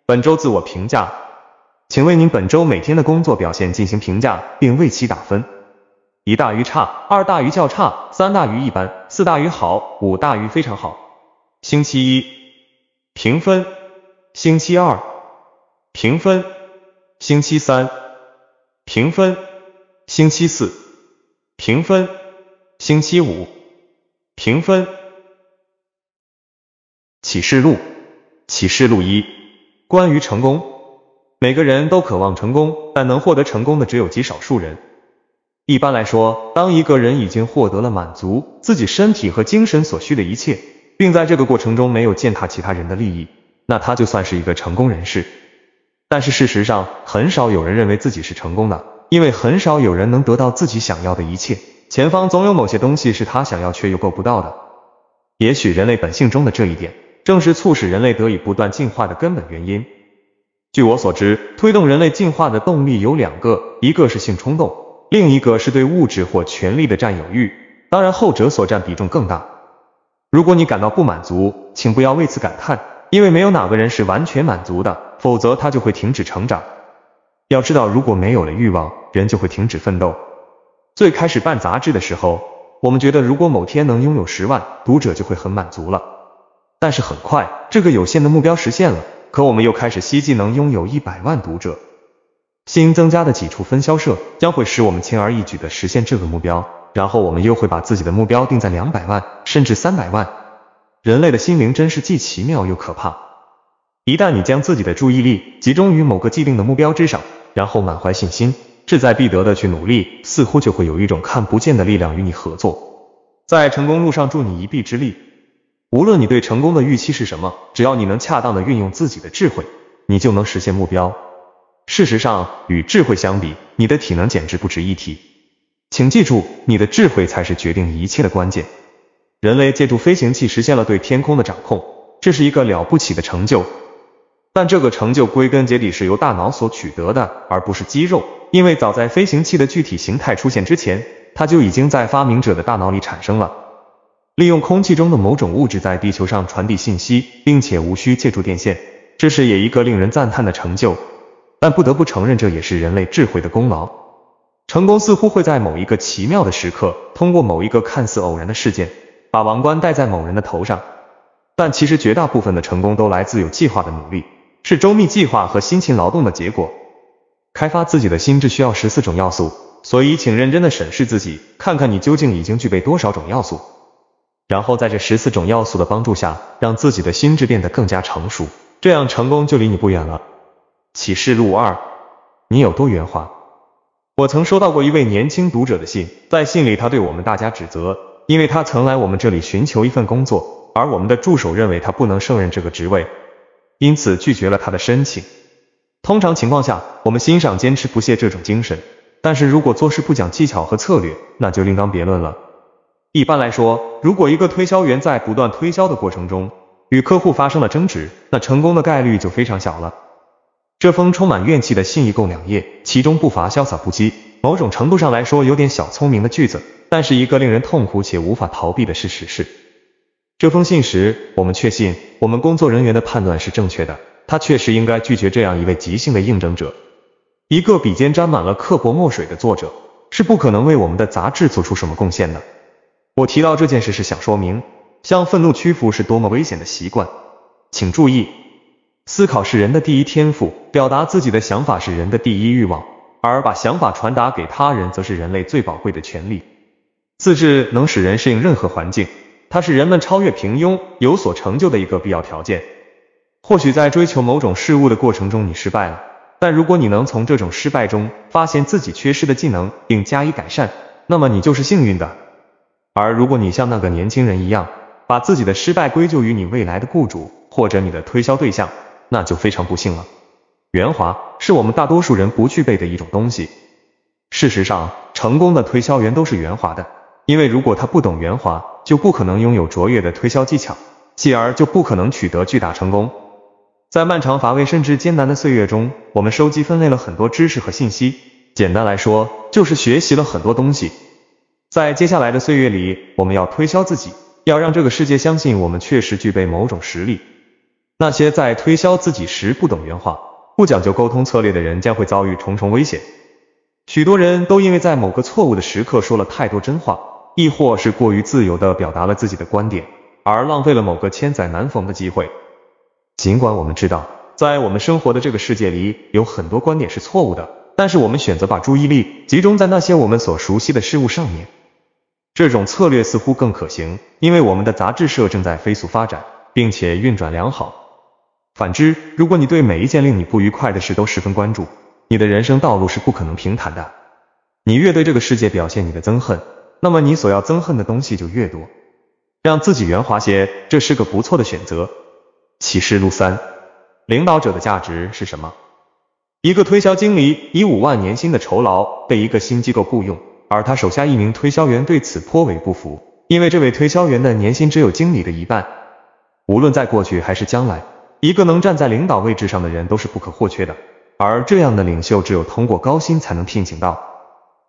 [SPEAKER 1] 本周自我评价，请为您本周每天的工作表现进行评价，并为其打分：一大于差，二大于较差，三大于一般，四大于好，五大于非常好。星期一，评分；星期二，评分；星期三，评分。星期四评分，星期五评分。启示录，启示录一。关于成功，每个人都渴望成功，但能获得成功的只有极少数人。一般来说，当一个人已经获得了满足自己身体和精神所需的一切，并在这个过程中没有践踏其他人的利益，那他就算是一个成功人士。但是事实上，很少有人认为自己是成功的。因为很少有人能得到自己想要的一切，前方总有某些东西是他想要却又够不到的。也许人类本性中的这一点，正是促使人类得以不断进化的根本原因。据我所知，推动人类进化的动力有两个，一个是性冲动，另一个是对物质或权力的占有欲。当然后者所占比重更大。如果你感到不满足，请不要为此感叹，因为没有哪个人是完全满足的，否则他就会停止成长。要知道，如果没有了欲望，人就会停止奋斗。最开始办杂志的时候，我们觉得如果某天能拥有十万读者就会很满足了。但是很快，这个有限的目标实现了，可我们又开始希冀能拥有一百万读者。新增加的几处分销社将会使我们轻而易举的实现这个目标。然后我们又会把自己的目标定在两百万，甚至三百万。人类的心灵真是既奇妙又可怕。一旦你将自己的注意力集中于某个既定的目标之上，然后满怀信心。志在必得的去努力，似乎就会有一种看不见的力量与你合作，在成功路上助你一臂之力。无论你对成功的预期是什么，只要你能恰当的运用自己的智慧，你就能实现目标。事实上，与智慧相比，你的体能简直不值一提。请记住，你的智慧才是决定一切的关键。人类借助飞行器实现了对天空的掌控，这是一个了不起的成就。但这个成就归根结底是由大脑所取得的，而不是肌肉。因为早在飞行器的具体形态出现之前，它就已经在发明者的大脑里产生了。利用空气中的某种物质在地球上传递信息，并且无需借助电线，这是也一个令人赞叹的成就。但不得不承认，这也是人类智慧的功劳。成功似乎会在某一个奇妙的时刻，通过某一个看似偶然的事件，把王冠戴在某人的头上。但其实，绝大部分的成功都来自有计划的努力，是周密计划和辛勤劳动的结果。开发自己的心智需要十四种要素，所以请认真的审视自己，看看你究竟已经具备多少种要素，然后在这十四种要素的帮助下，让自己的心智变得更加成熟，这样成功就离你不远了。启示录二，你有多圆滑？我曾收到过一位年轻读者的信，在信里他对我们大家指责，因为他曾来我们这里寻求一份工作，而我们的助手认为他不能胜任这个职位，因此拒绝了他的申请。通常情况下，我们欣赏坚持不懈这种精神，但是如果做事不讲技巧和策略，那就另当别论了。一般来说，如果一个推销员在不断推销的过程中与客户发生了争执，那成功的概率就非常小了。这封充满怨气的信一共两页，其中不乏潇洒不羁、某种程度上来说有点小聪明的句子，但是一个令人痛苦且无法逃避的事实是，这封信时我们确信我们工作人员的判断是正确的。他确实应该拒绝这样一位即兴的应征者，一个笔尖沾满了刻薄墨水的作者是不可能为我们的杂志做出什么贡献的。我提到这件事是想说明，向愤怒屈服是多么危险的习惯。请注意，思考是人的第一天赋，表达自己的想法是人的第一欲望，而把想法传达给他人则是人类最宝贵的权利。自制能使人适应任何环境，它是人们超越平庸、有所成就的一个必要条件。或许在追求某种事物的过程中你失败了，但如果你能从这种失败中发现自己缺失的技能并加以改善，那么你就是幸运的。而如果你像那个年轻人一样，把自己的失败归咎于你未来的雇主或者你的推销对象，那就非常不幸了。圆滑是我们大多数人不具备的一种东西。事实上，成功的推销员都是圆滑的，因为如果他不懂圆滑，就不可能拥有卓越的推销技巧，继而就不可能取得巨大成功。在漫长乏味甚至艰难的岁月中，我们收集、分类了很多知识和信息。简单来说，就是学习了很多东西。在接下来的岁月里，我们要推销自己，要让这个世界相信我们确实具备某种实力。那些在推销自己时不懂原话、不讲究沟通策略的人，将会遭遇重重危险。许多人都因为在某个错误的时刻说了太多真话，亦或是过于自由的表达了自己的观点，而浪费了某个千载难逢的机会。尽管我们知道，在我们生活的这个世界里有很多观点是错误的，但是我们选择把注意力集中在那些我们所熟悉的事物上面，这种策略似乎更可行，因为我们的杂志社正在飞速发展，并且运转良好。反之，如果你对每一件令你不愉快的事都十分关注，你的人生道路是不可能平坦的。你越对这个世界表现你的憎恨，那么你所要憎恨的东西就越多。让自己圆滑些，这是个不错的选择。启示录三：领导者的价值是什么？一个推销经理以五万年薪的酬劳被一个新机构雇佣，而他手下一名推销员对此颇为不服，因为这位推销员的年薪只有经理的一半。无论在过去还是将来，一个能站在领导位置上的人都是不可或缺的，而这样的领袖只有通过高薪才能聘请到。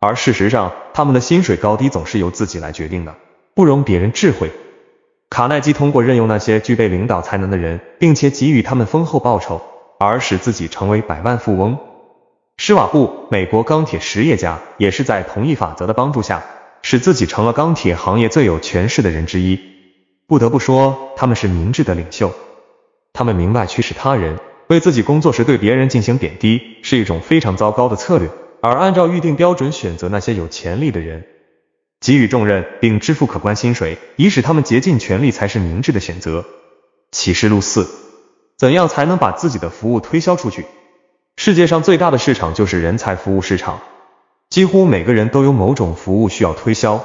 [SPEAKER 1] 而事实上，他们的薪水高低总是由自己来决定的，不容别人智慧。卡耐基通过任用那些具备领导才能的人，并且给予他们丰厚报酬，而使自己成为百万富翁。施瓦布，美国钢铁实业家，也是在同一法则的帮助下，使自己成了钢铁行业最有权势的人之一。不得不说，他们是明智的领袖。他们明白，驱使他人为自己工作时对别人进行贬低，是一种非常糟糕的策略。而按照预定标准选择那些有潜力的人。给予重任并支付可观薪水，以使他们竭尽全力才是明智的选择。启示录四：怎样才能把自己的服务推销出去？世界上最大的市场就是人才服务市场，几乎每个人都有某种服务需要推销。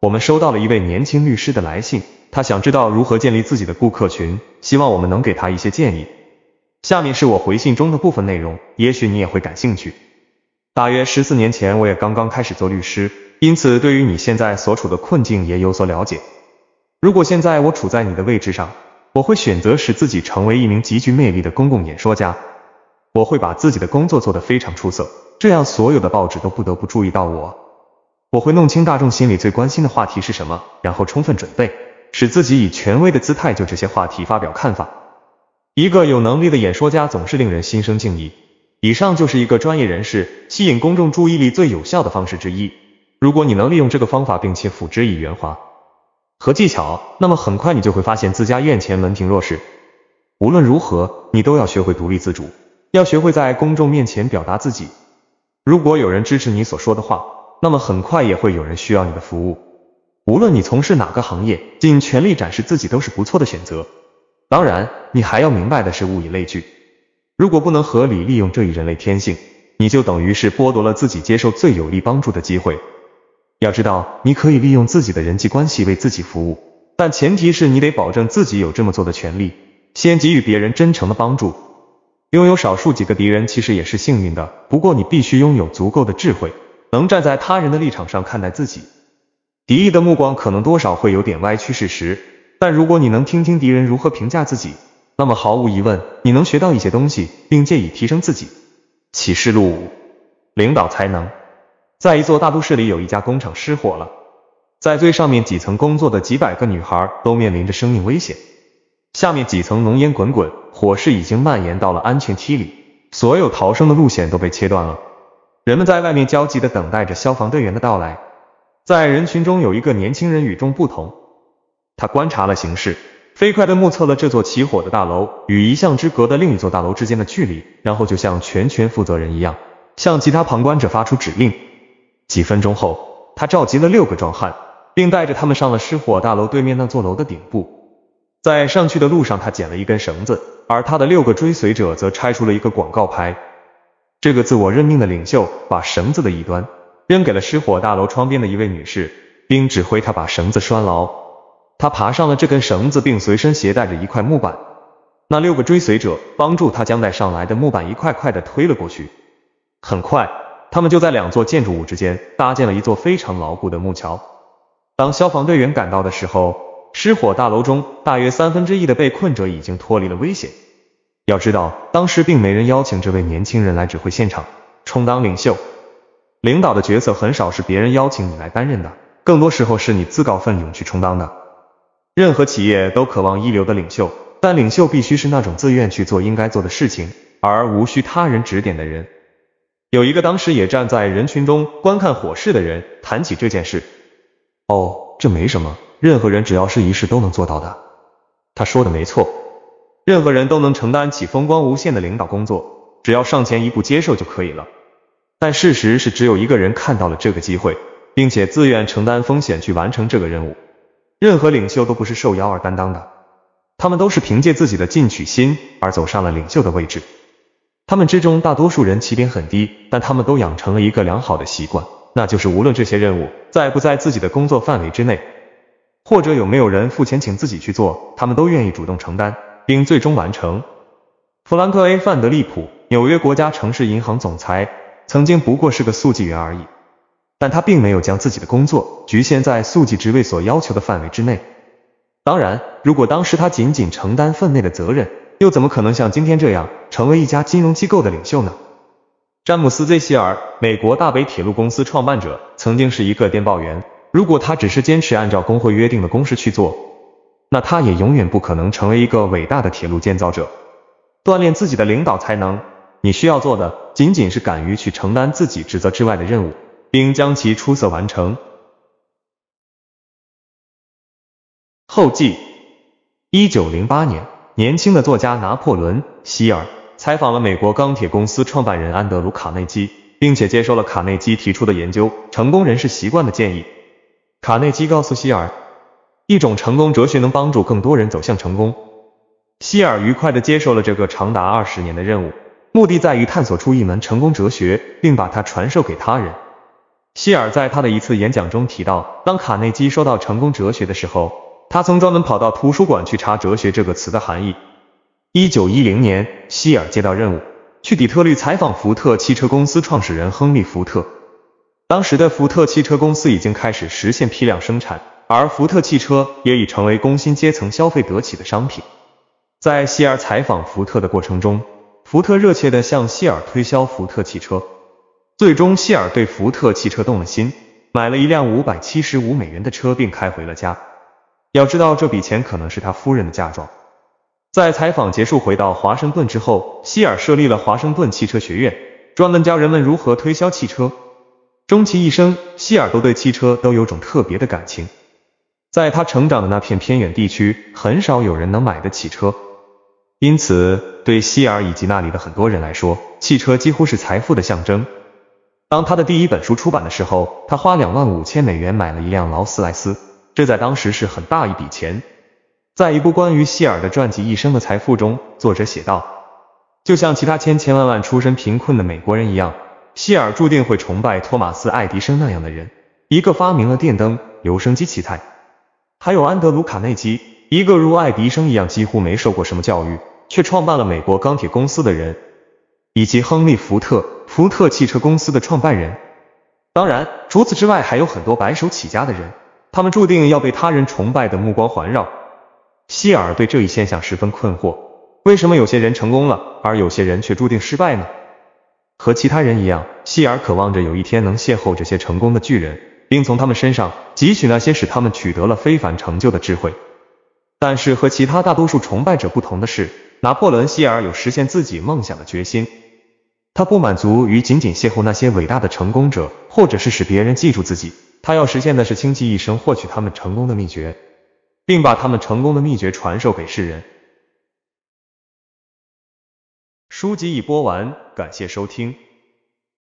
[SPEAKER 1] 我们收到了一位年轻律师的来信，他想知道如何建立自己的顾客群，希望我们能给他一些建议。下面是我回信中的部分内容，也许你也会感兴趣。大约十四年前，我也刚刚开始做律师。因此，对于你现在所处的困境也有所了解。如果现在我处在你的位置上，我会选择使自己成为一名极具魅力的公共演说家。我会把自己的工作做得非常出色，这样所有的报纸都不得不注意到我。我会弄清大众心里最关心的话题是什么，然后充分准备，使自己以权威的姿态就这些话题发表看法。一个有能力的演说家总是令人心生敬意。以上就是一个专业人士吸引公众注意力最有效的方式之一。如果你能利用这个方法，并且辅之以圆滑和技巧，那么很快你就会发现自家院前门庭若市。无论如何，你都要学会独立自主，要学会在公众面前表达自己。如果有人支持你所说的话，那么很快也会有人需要你的服务。无论你从事哪个行业，尽全力展示自己都是不错的选择。当然，你还要明白的是物以类聚。如果不能合理利用这一人类天性，你就等于是剥夺了自己接受最有力帮助的机会。要知道，你可以利用自己的人际关系为自己服务，但前提是你得保证自己有这么做的权利。先给予别人真诚的帮助，拥有少数几个敌人其实也是幸运的。不过你必须拥有足够的智慧，能站在他人的立场上看待自己。敌意的目光可能多少会有点歪曲事实，但如果你能听听敌人如何评价自己，那么毫无疑问，你能学到一些东西，并借以提升自己。启示录五，领导才能。在一座大都市里，有一家工厂失火了，在最上面几层工作的几百个女孩都面临着生命危险。下面几层浓烟滚滚，火势已经蔓延到了安全梯里，所有逃生的路线都被切断了。人们在外面焦急的等待着消防队员的到来。在人群中有一个年轻人与众不同，他观察了形势，飞快的目测了这座起火的大楼与一巷之隔的另一座大楼之间的距离，然后就像全权负责人一样，向其他旁观者发出指令。几分钟后，他召集了六个壮汉，并带着他们上了失火大楼对面那座楼的顶部。在上去的路上，他捡了一根绳子，而他的六个追随者则拆出了一个广告牌。这个自我任命的领袖把绳子的一端扔给了失火大楼窗边的一位女士，并指挥她把绳子拴牢。他爬上了这根绳子，并随身携带着一块木板。那六个追随者帮助他将带上来的木板一块块的推了过去。很快。他们就在两座建筑物之间搭建了一座非常牢固的木桥。当消防队员赶到的时候，失火大楼中大约三分之一的被困者已经脱离了危险。要知道，当时并没人邀请这位年轻人来指挥现场，充当领袖、领导的角色很少是别人邀请你来担任的，更多时候是你自告奋勇去充当的。任何企业都渴望一流的领袖，但领袖必须是那种自愿去做应该做的事情，而无需他人指点的人。有一个当时也站在人群中观看火势的人谈起这件事，哦，这没什么，任何人只要试一试都能做到的。他说的没错，任何人都能承担起风光无限的领导工作，只要上前一步接受就可以了。但事实是只有一个人看到了这个机会，并且自愿承担风险去完成这个任务。任何领袖都不是受邀而担当的，他们都是凭借自己的进取心而走上了领袖的位置。他们之中大多数人起点很低，但他们都养成了一个良好的习惯，那就是无论这些任务在不在自己的工作范围之内，或者有没有人付钱请自己去做，他们都愿意主动承担，并最终完成。弗兰克 ·A· 范德利普，纽约国家城市银行总裁，曾经不过是个速记员而已，但他并没有将自己的工作局限在速记职位所要求的范围之内。当然，如果当时他仅仅承担分内的责任，又怎么可能像今天这样成为一家金融机构的领袖呢？詹姆斯 ·Z· 希尔，美国大北铁路公司创办者，曾经是一个电报员。如果他只是坚持按照工会约定的公式去做，那他也永远不可能成为一个伟大的铁路建造者。锻炼自己的领导才能，你需要做的仅仅是敢于去承担自己职责之外的任务，并将其出色完成。后记：一九零八年。年轻的作家拿破仑·希尔采访了美国钢铁公司创办人安德鲁·卡内基，并且接受了卡内基提出的研究成功人士习惯的建议。卡内基告诉希尔，一种成功哲学能帮助更多人走向成功。希尔愉快地接受了这个长达二十年的任务，目的在于探索出一门成功哲学，并把它传授给他人。希尔在他的一次演讲中提到，当卡内基说到成功哲学的时候。他曾专门跑到图书馆去查“哲学”这个词的含义。一九一零年，希尔接到任务，去底特律采访福特汽车公司创始人亨利·福特。当时的福特汽车公司已经开始实现批量生产，而福特汽车也已成为工薪阶层消费得起的商品。在希尔采访福特的过程中，福特热切的向希尔推销福特汽车。最终，希尔对福特汽车动了心，买了一辆五百七十五美元的车，并开回了家。要知道这笔钱可能是他夫人的嫁妆。在采访结束回到华盛顿之后，希尔设立了华盛顿汽车学院，专门教人们如何推销汽车。终其一生，希尔都对汽车都有种特别的感情。在他成长的那片偏远地区，很少有人能买得起车，因此对希尔以及那里的很多人来说，汽车几乎是财富的象征。当他的第一本书出版的时候，他花两万五千美元买了一辆劳斯莱斯。这在当时是很大一笔钱。在一部关于希尔的传记《一生的财富》中，作者写道：“就像其他千千万万出身贫困的美国人一样，希尔注定会崇拜托马斯·爱迪生那样的人，一个发明了电灯、留声机、器材，还有安德鲁·卡内基，一个如爱迪生一样几乎没受过什么教育，却创办了美国钢铁公司的人；以及亨利·福特，福特汽车公司的创办人。当然，除此之外还有很多白手起家的人。”他们注定要被他人崇拜的目光环绕。希尔对这一现象十分困惑：为什么有些人成功了，而有些人却注定失败呢？和其他人一样，希尔渴望着有一天能邂逅这些成功的巨人，并从他们身上汲取那些使他们取得了非凡成就的智慧。但是和其他大多数崇拜者不同的是，拿破仑·希尔有实现自己梦想的决心。他不满足于仅仅邂逅那些伟大的成功者，或者是使别人记住自己。他要实现的是，倾其一生，获取他们成功的秘诀，并把他们成功的秘诀传授给世人。书籍已播完，感谢收听。